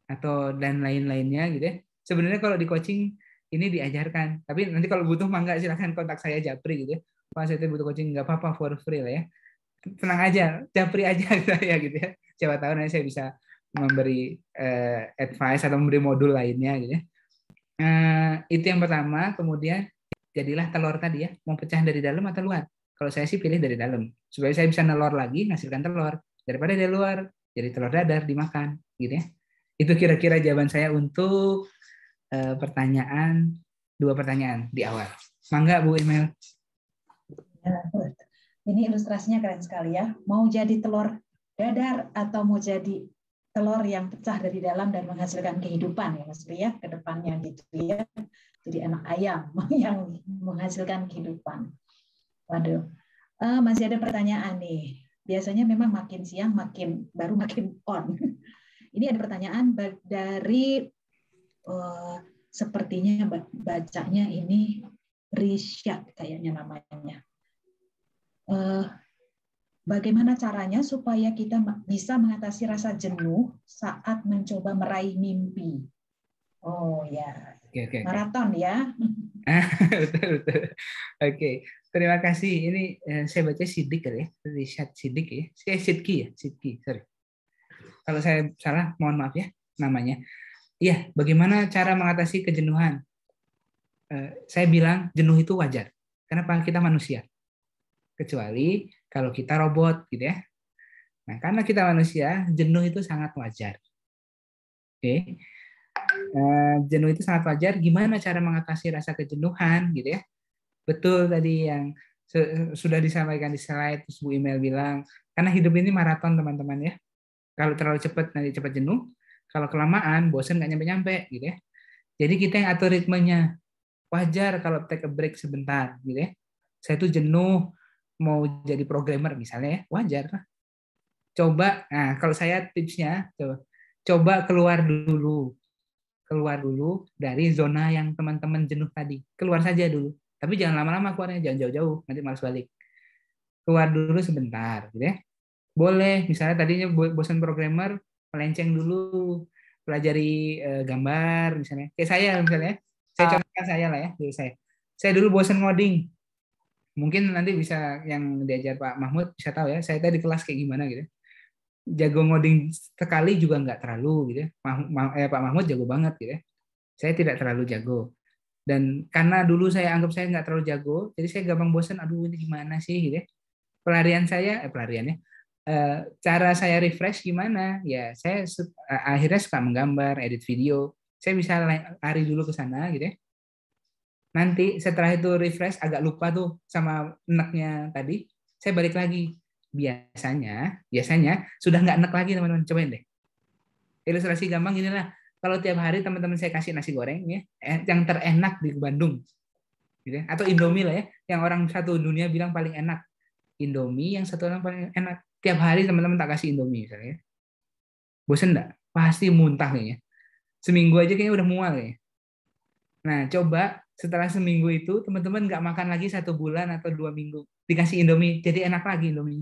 atau dan lain-lainnya gitu ya. Sebenarnya kalau di coaching ini diajarkan, tapi nanti kalau butuh mangga silahkan kontak saya Japri gitu ya saya itu butuh coaching nggak apa-apa for free lah ya tenang aja japri aja saya gitu ya siapa tahu nanti saya bisa memberi uh, advice atau memberi modul lainnya gitu ya uh, itu yang pertama kemudian jadilah telur tadi ya mau pecah dari dalam atau luar kalau saya sih pilih dari dalam supaya saya bisa nelor lagi menghasilkan telur daripada dari luar jadi telur dadar dimakan gitu ya itu kira-kira jawaban saya untuk uh, pertanyaan dua pertanyaan di awal mangga Bu Emel ini ilustrasinya keren sekali ya. Mau jadi telur dadar atau mau jadi telur yang pecah dari dalam dan menghasilkan kehidupan ya Mas Priya ke depannya gitu ya. Jadi anak ayam yang menghasilkan kehidupan. Waduh. Uh, masih ada pertanyaan nih. Biasanya memang makin siang makin baru makin on. Ini ada pertanyaan dari uh, sepertinya bacanya ini Risha kayaknya namanya. Eh, bagaimana caranya supaya kita bisa mengatasi rasa jenuh saat mencoba meraih mimpi. Oh ya, okay, okay, maraton ya. Oke, okay. terima kasih. Ini eh, saya baca Sidik ya, Richard Sidik ya, saya eh, Sidki ya, Sidki. Sorry. Kalau saya salah, mohon maaf ya namanya. Iya, bagaimana cara mengatasi kejenuhan? Saya bilang jenuh itu wajar. Kenapa kita manusia? kecuali kalau kita robot gitu ya. Nah, karena kita manusia, jenuh itu sangat wajar. Oke. Okay. Eh, jenuh itu sangat wajar. Gimana cara mengatasi rasa kejenuhan gitu ya? Betul tadi yang sudah disampaikan di slide terus Bu email bilang karena hidup ini maraton teman-teman ya kalau terlalu cepat nanti cepat jenuh kalau kelamaan bosan nggak nyampe-nyampe gitu ya jadi kita yang atur ritmenya wajar kalau take a break sebentar gitu ya saya tuh jenuh mau jadi programmer misalnya ya, wajar lah. Coba, nah kalau saya tipsnya, coba, keluar dulu. Keluar dulu dari zona yang teman-teman jenuh tadi. Keluar saja dulu. Tapi jangan lama-lama keluarnya, jangan jauh-jauh, nanti malas balik. Keluar dulu sebentar, gitu ya. Boleh, misalnya tadinya bosan programmer, melenceng dulu, pelajari eh, gambar misalnya. Kayak saya misalnya, ya. saya ah. contohkan saya lah ya, dulu saya. Saya dulu bosan ngoding, mungkin nanti bisa yang diajar Pak Mahmud bisa tahu ya saya tadi kelas kayak gimana gitu jago ngoding sekali juga nggak terlalu gitu ya. eh, Pak Mahmud jago banget gitu ya. Saya tidak terlalu jago. Dan karena dulu saya anggap saya nggak terlalu jago, jadi saya gampang bosan. Aduh ini gimana sih gitu ya. Pelarian saya, eh, pelariannya, eh, cara saya refresh gimana? Ya saya eh, akhirnya suka menggambar, edit video. Saya bisa lari dulu ke sana gitu ya nanti setelah itu refresh agak lupa tuh sama enaknya tadi saya balik lagi biasanya biasanya sudah nggak enak lagi teman-teman cobain deh ilustrasi gampang lah kalau tiap hari teman-teman saya kasih nasi goreng ya eh, yang terenak di Bandung gitu ya. atau Indomie lah ya yang orang satu dunia bilang paling enak Indomie yang satu orang paling enak tiap hari teman-teman tak kasih Indomie misalnya bosan nggak pasti muntah kayaknya seminggu aja kayaknya udah mual ya nah coba setelah seminggu itu teman-teman nggak makan lagi satu bulan atau dua minggu dikasih Indomie jadi enak lagi Indomie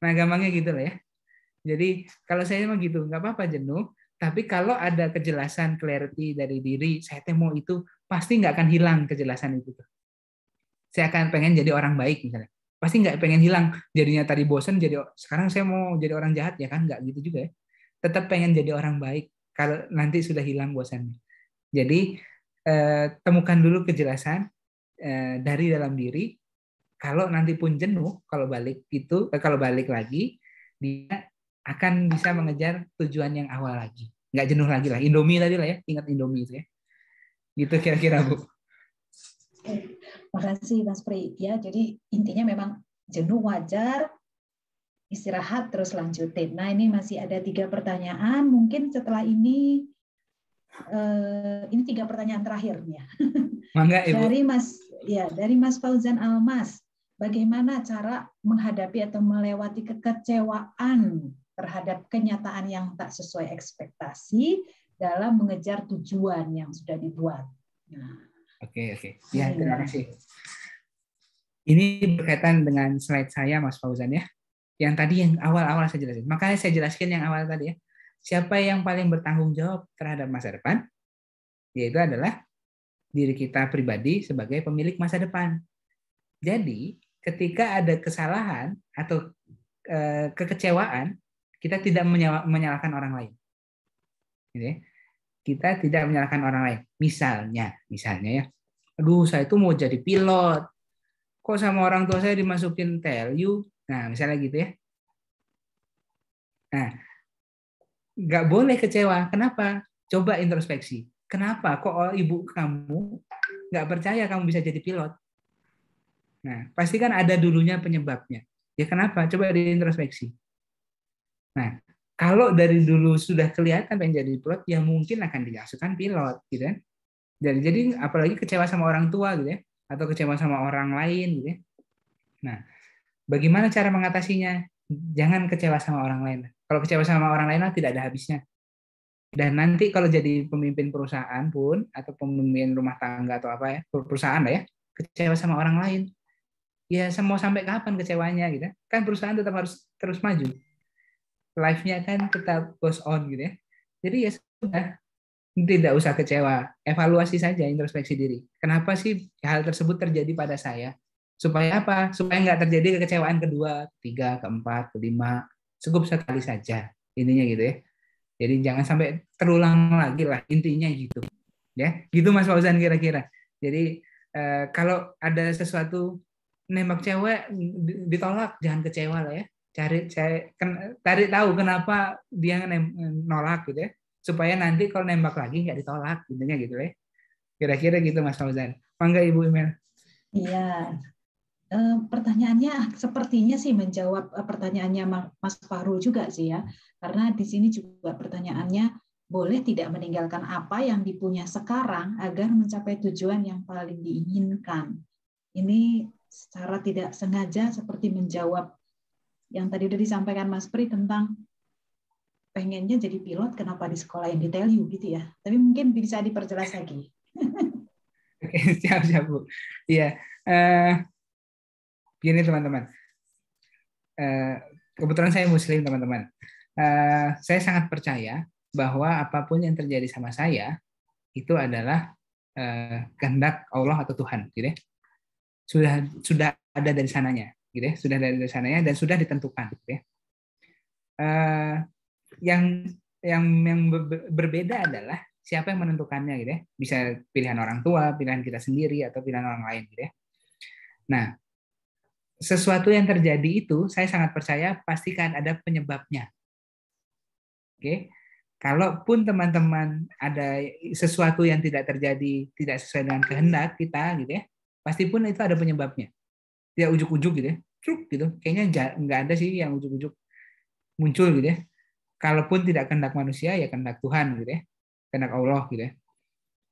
nah gampangnya gitu lah ya jadi kalau saya emang gitu nggak apa-apa jenuh tapi kalau ada kejelasan clarity dari diri saya teh mau itu pasti nggak akan hilang kejelasan itu tuh saya akan pengen jadi orang baik misalnya pasti nggak pengen hilang jadinya tadi bosen jadi sekarang saya mau jadi orang jahat ya kan nggak gitu juga ya tetap pengen jadi orang baik kalau nanti sudah hilang bosannya jadi Eh, temukan dulu kejelasan eh, dari dalam diri. Kalau nanti pun jenuh, kalau balik itu, eh, kalau balik lagi, dia akan bisa mengejar tujuan yang awal lagi. Nggak jenuh lagi lah. Indomie tadi lah ya, ingat Indomie itu ya. Gitu kira-kira Bu. Terima makasih Mas Pri. Ya, jadi intinya memang jenuh wajar, istirahat terus lanjutin. Nah ini masih ada tiga pertanyaan, mungkin setelah ini Eh, ini tiga pertanyaan terakhir ya. Mangga, Ibu. Dari Mas ya, dari Mas Fauzan Almas, bagaimana cara menghadapi atau melewati kekecewaan terhadap kenyataan yang tak sesuai ekspektasi dalam mengejar tujuan yang sudah dibuat. Nah. Oke, oke. Ya, iya. terima kasih. Ini berkaitan dengan slide saya Mas Fauzan ya. Yang tadi yang awal-awal saya jelaskan Makanya saya jelaskan yang awal tadi ya Siapa yang paling bertanggung jawab terhadap masa depan? Yaitu adalah diri kita pribadi sebagai pemilik masa depan. Jadi, ketika ada kesalahan atau eh, kekecewaan, kita tidak menyalahkan orang lain. Gitu ya. Kita tidak menyalahkan orang lain. Misalnya, misalnya ya, aduh saya itu mau jadi pilot, kok sama orang tua saya dimasukin tell you, nah misalnya gitu ya. Nah, nggak boleh kecewa. Kenapa? Coba introspeksi. Kenapa kok ibu kamu nggak percaya kamu bisa jadi pilot? Nah, pasti kan ada dulunya penyebabnya. Ya kenapa? Coba introspeksi. Nah, kalau dari dulu sudah kelihatan pengen jadi pilot, ya mungkin akan dijasukan pilot, gitu kan? Ya. Dan jadi apalagi kecewa sama orang tua, gitu ya, atau kecewa sama orang lain, gitu ya. Nah, bagaimana cara mengatasinya? Jangan kecewa sama orang lain. Kalau kecewa sama orang lain lah tidak ada habisnya. Dan nanti kalau jadi pemimpin perusahaan pun atau pemimpin rumah tangga atau apa ya perusahaan lah ya kecewa sama orang lain. Ya mau sampai kapan kecewanya gitu? Ya. Kan perusahaan tetap harus terus maju. Life-nya kan tetap goes on gitu ya. Jadi ya sudah tidak usah kecewa. Evaluasi saja introspeksi diri. Kenapa sih hal tersebut terjadi pada saya? Supaya apa? Supaya nggak terjadi kekecewaan kedua, tiga, keempat, kelima, cukup sekali saja intinya gitu ya jadi jangan sampai terulang lagi lah intinya gitu ya gitu mas Fauzan kira-kira jadi eh, kalau ada sesuatu nembak cewek ditolak jangan kecewa lah ya cari cari ken, tahu kenapa dia nolak gitu ya supaya nanti kalau nembak lagi nggak ditolak intinya gitu ya kira-kira gitu mas Fauzan mangga ibu Imel iya Eh, pertanyaannya sepertinya sih menjawab eh, pertanyaannya Mas Farul juga sih ya, karena di sini juga pertanyaannya boleh tidak meninggalkan apa yang dipunya sekarang agar mencapai tujuan yang paling diinginkan. Ini secara tidak sengaja seperti menjawab yang tadi sudah disampaikan Mas Pri tentang pengennya jadi pilot kenapa di sekolah yang detail gitu ya. Tapi mungkin bisa diperjelas lagi. Oke, siap siap Bu. Iya. Uh, Gini teman-teman, uh, kebetulan saya muslim teman-teman. Uh, saya sangat percaya bahwa apapun yang terjadi sama saya itu adalah uh, kehendak Allah atau Tuhan, gitu ya. Sudah sudah ada dari sananya, gitu ya. Sudah dari sananya dan sudah ditentukan, gitu ya. Uh, yang yang yang berbeda adalah siapa yang menentukannya gitu ya. Bisa pilihan orang tua, pilihan kita sendiri atau pilihan orang lain gitu ya. Nah, sesuatu yang terjadi itu saya sangat percaya pastikan ada penyebabnya. Oke. Kalaupun teman-teman ada sesuatu yang tidak terjadi, tidak sesuai dengan kehendak kita gitu ya, pasti pun itu ada penyebabnya. Tidak ujuk-ujuk gitu ya. Truk gitu. Kayaknya enggak ada sih yang ujuk-ujuk muncul gitu ya. Kalaupun tidak kehendak manusia ya kehendak Tuhan gitu ya. Kehendak Allah gitu ya.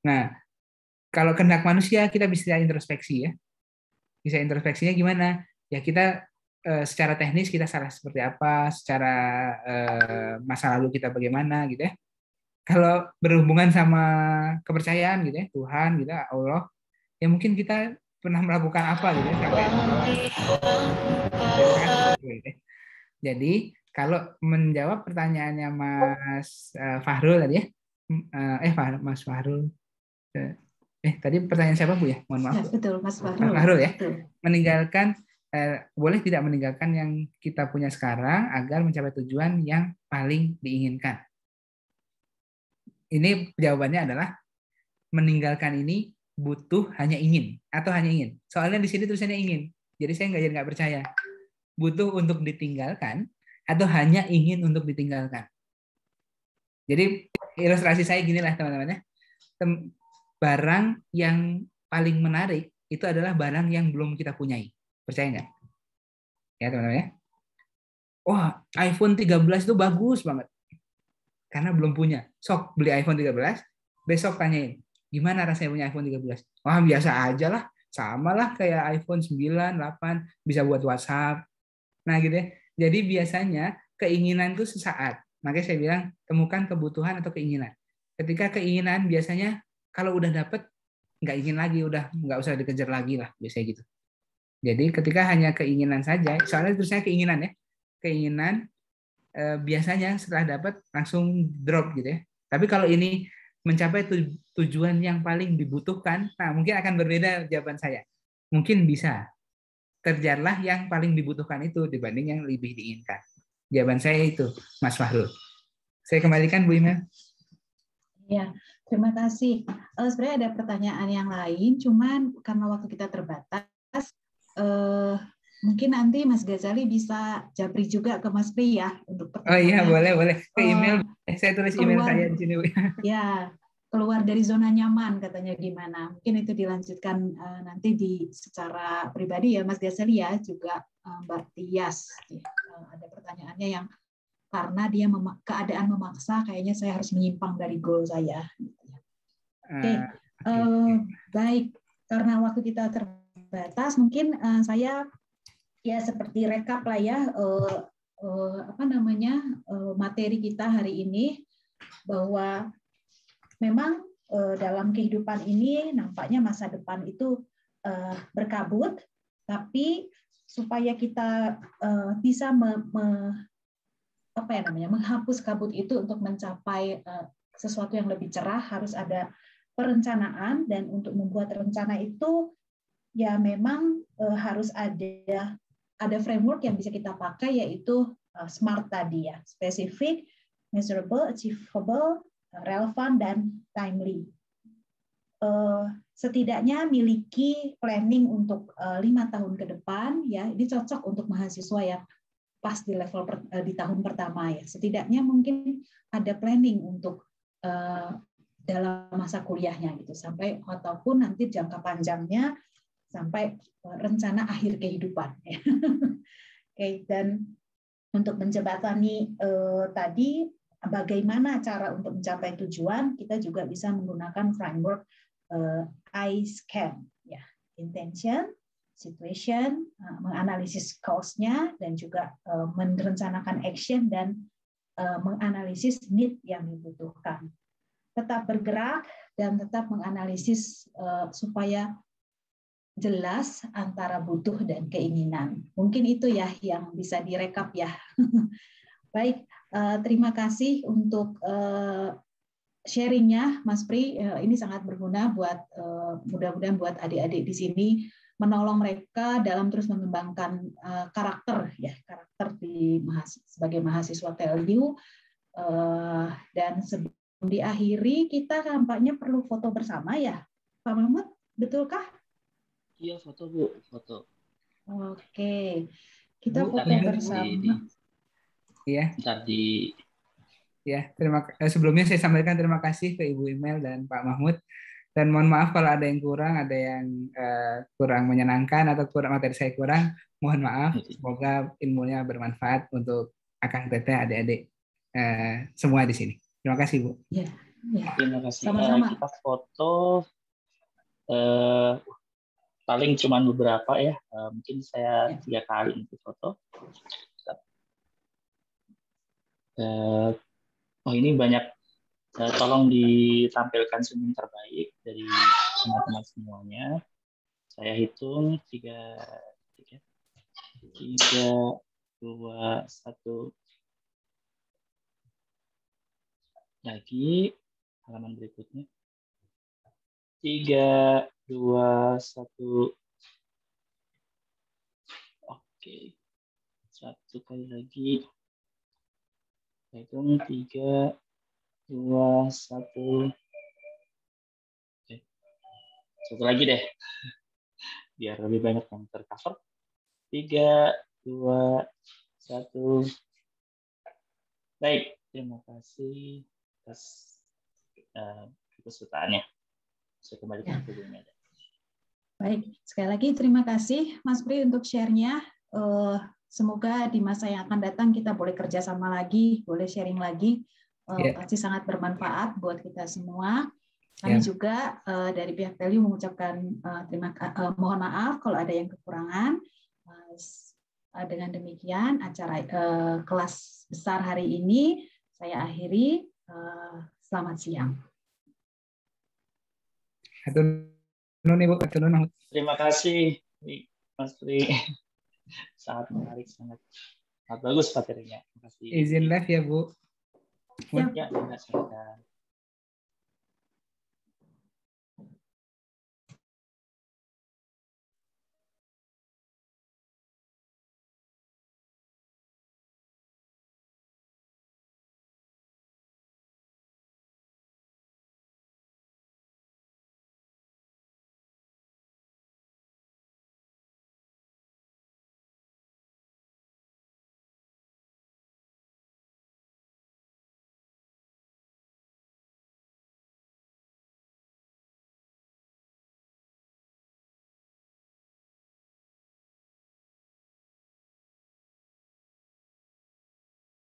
Nah, kalau kehendak manusia kita bisa introspeksi ya. Bisa introspeksinya gimana? ya kita eh, secara teknis kita salah seperti apa, secara eh, masa lalu kita bagaimana gitu ya. Kalau berhubungan sama kepercayaan gitu ya, Tuhan gitu, ya Allah, ya mungkin kita pernah melakukan apa gitu ya. jadi kalau menjawab pertanyaannya Mas eh, Fahrul tadi ya, eh, eh Mas Fahrul, eh, eh tadi pertanyaan siapa bu ya? Mohon maaf. Ya, betul Mas Fahrul. Fahrul ya, betul. meninggalkan eh, boleh tidak meninggalkan yang kita punya sekarang agar mencapai tujuan yang paling diinginkan. Ini jawabannya adalah meninggalkan ini butuh hanya ingin atau hanya ingin. Soalnya di sini tulisannya ingin. Jadi saya nggak jadi nggak percaya. Butuh untuk ditinggalkan atau hanya ingin untuk ditinggalkan. Jadi ilustrasi saya gini lah teman-teman ya. barang yang paling menarik itu adalah barang yang belum kita punyai. Percaya nggak? Ya teman-teman ya. Wah, iPhone 13 itu bagus banget. Karena belum punya. Sok beli iPhone 13, besok tanyain, gimana rasanya punya iPhone 13? Wah, biasa aja lah. Sama lah kayak iPhone 9, 8, bisa buat WhatsApp. Nah gitu ya. Jadi biasanya keinginan itu sesaat. Makanya saya bilang temukan kebutuhan atau keinginan. Ketika keinginan biasanya kalau udah dapet nggak ingin lagi, udah nggak usah dikejar lagi lah biasanya gitu. Jadi ketika hanya keinginan saja, soalnya terusnya keinginan ya, keinginan eh, biasanya setelah dapat langsung drop gitu ya. Tapi kalau ini mencapai tujuan yang paling dibutuhkan, nah mungkin akan berbeda jawaban saya. Mungkin bisa. kerjalah yang paling dibutuhkan itu dibanding yang lebih diinginkan. Jawaban saya itu, Mas Fahrul. Saya kembalikan Bu Ima. Ya, terima kasih. Eh, sebenarnya ada pertanyaan yang lain, cuman karena waktu kita terbatas, uh, mungkin nanti Mas Ghazali bisa japri juga ke Mas Pri ya untuk pertanyaan. Oh iya, boleh, boleh. Ke eh, email. uh, saya tulis keluar, email saya di sini. ya, keluar dari zona nyaman katanya gimana. Mungkin itu dilanjutkan uh, nanti di secara pribadi ya Mas Ghazali ya juga uh, Mbak Tias. Ya, uh, ada pertanyaannya yang karena dia mema keadaan memaksa kayaknya saya harus menyimpang dari goal saya. Gitu ya. Oke, okay. uh, okay. uh, baik karena waktu kita terbatas terbatas, mungkin uh, saya ya seperti rekap lah ya uh, uh, apa namanya uh, materi kita hari ini bahwa memang uh, dalam kehidupan ini nampaknya masa depan itu uh, berkabut, tapi supaya kita uh, bisa me, me, apa ya namanya menghapus kabut itu untuk mencapai uh, sesuatu yang lebih cerah harus ada perencanaan dan untuk membuat rencana itu ya memang uh, harus ada ada framework yang bisa kita pakai yaitu uh, SMART tadi ya, spesifik, measurable, achievable, eh, relevant dan timely. uh, setidaknya miliki planning untuk lima tahun ke depan ya. Ini cocok untuk mahasiswa yang pas di level per, di tahun pertama ya. Setidaknya mungkin ada planning untuk dalam masa kuliahnya gitu sampai ataupun nanti jangka panjangnya sampai eh, rencana akhir kehidupan. Ya. Oke, okay, dan untuk menjembatani eh, tadi bagaimana cara untuk mencapai tujuan, kita juga bisa menggunakan framework eh, I-SCAN, ya, intention, situation, eh, menganalisis cause-nya, dan juga eh, merencanakan action dan eh, menganalisis need yang dibutuhkan. Tetap bergerak dan tetap menganalisis eh, supaya jelas antara butuh dan keinginan. Mungkin itu ya yang bisa direkap ya. Baik, eh, terima kasih untuk eh, sharingnya, Mas Pri. Eh, ini sangat berguna buat mudah-mudahan buat adik-adik di sini menolong mereka dalam terus mengembangkan karakter ya karakter di sebagai mahasiswa TLU dan sebelum diakhiri kita tampaknya perlu foto bersama ya Pak Mahmud betulkah Iya foto bu, foto. Oke, kita bu, foto bersama. Iya. Tadi. Ya, terima eh, sebelumnya saya sampaikan terima kasih ke Ibu Email dan Pak Mahmud. Dan mohon maaf kalau ada yang kurang, ada yang eh, kurang menyenangkan atau kurang materi saya kurang. Mohon maaf. Semoga ilmunya bermanfaat untuk akang teteh, adik-adik eh, semua di sini. Terima kasih Bu. Ya, ya. Terima kasih. Sama-sama. Eh, kita foto. Eh, paling cuma beberapa ya eh, mungkin saya tiga kali untuk foto eh, oh ini banyak eh, tolong ditampilkan senyum terbaik dari teman-teman semuanya saya hitung tiga tiga tiga dua satu lagi halaman berikutnya Tiga, dua, satu. Oke. Satu kali lagi. Hitung tiga, dua, satu. Oke. Satu lagi deh. Biar lebih banyak yang tercover. Tiga, dua, satu. Baik, terima kasih atas uh, saya kembalikan ke Bu Baik, sekali lagi terima kasih Mas Pri untuk share-nya. Eh, semoga di masa yang akan datang kita boleh kerjasama lagi, boleh sharing lagi. Uh, Pasti sangat bermanfaat buat kita semua. Kami yeah. juga eh, dari pihak Value mengucapkan terima uh, mohon maaf kalau ada yang kekurangan. dengan demikian acara kelas besar hari ini saya akhiri. selamat siang. Ibu. Terima kasih Mas Tri. Sangat menarik, sangat, sangat bagus materinya. Terima kasih. Izin live ya Bu. Ya, ya. ya.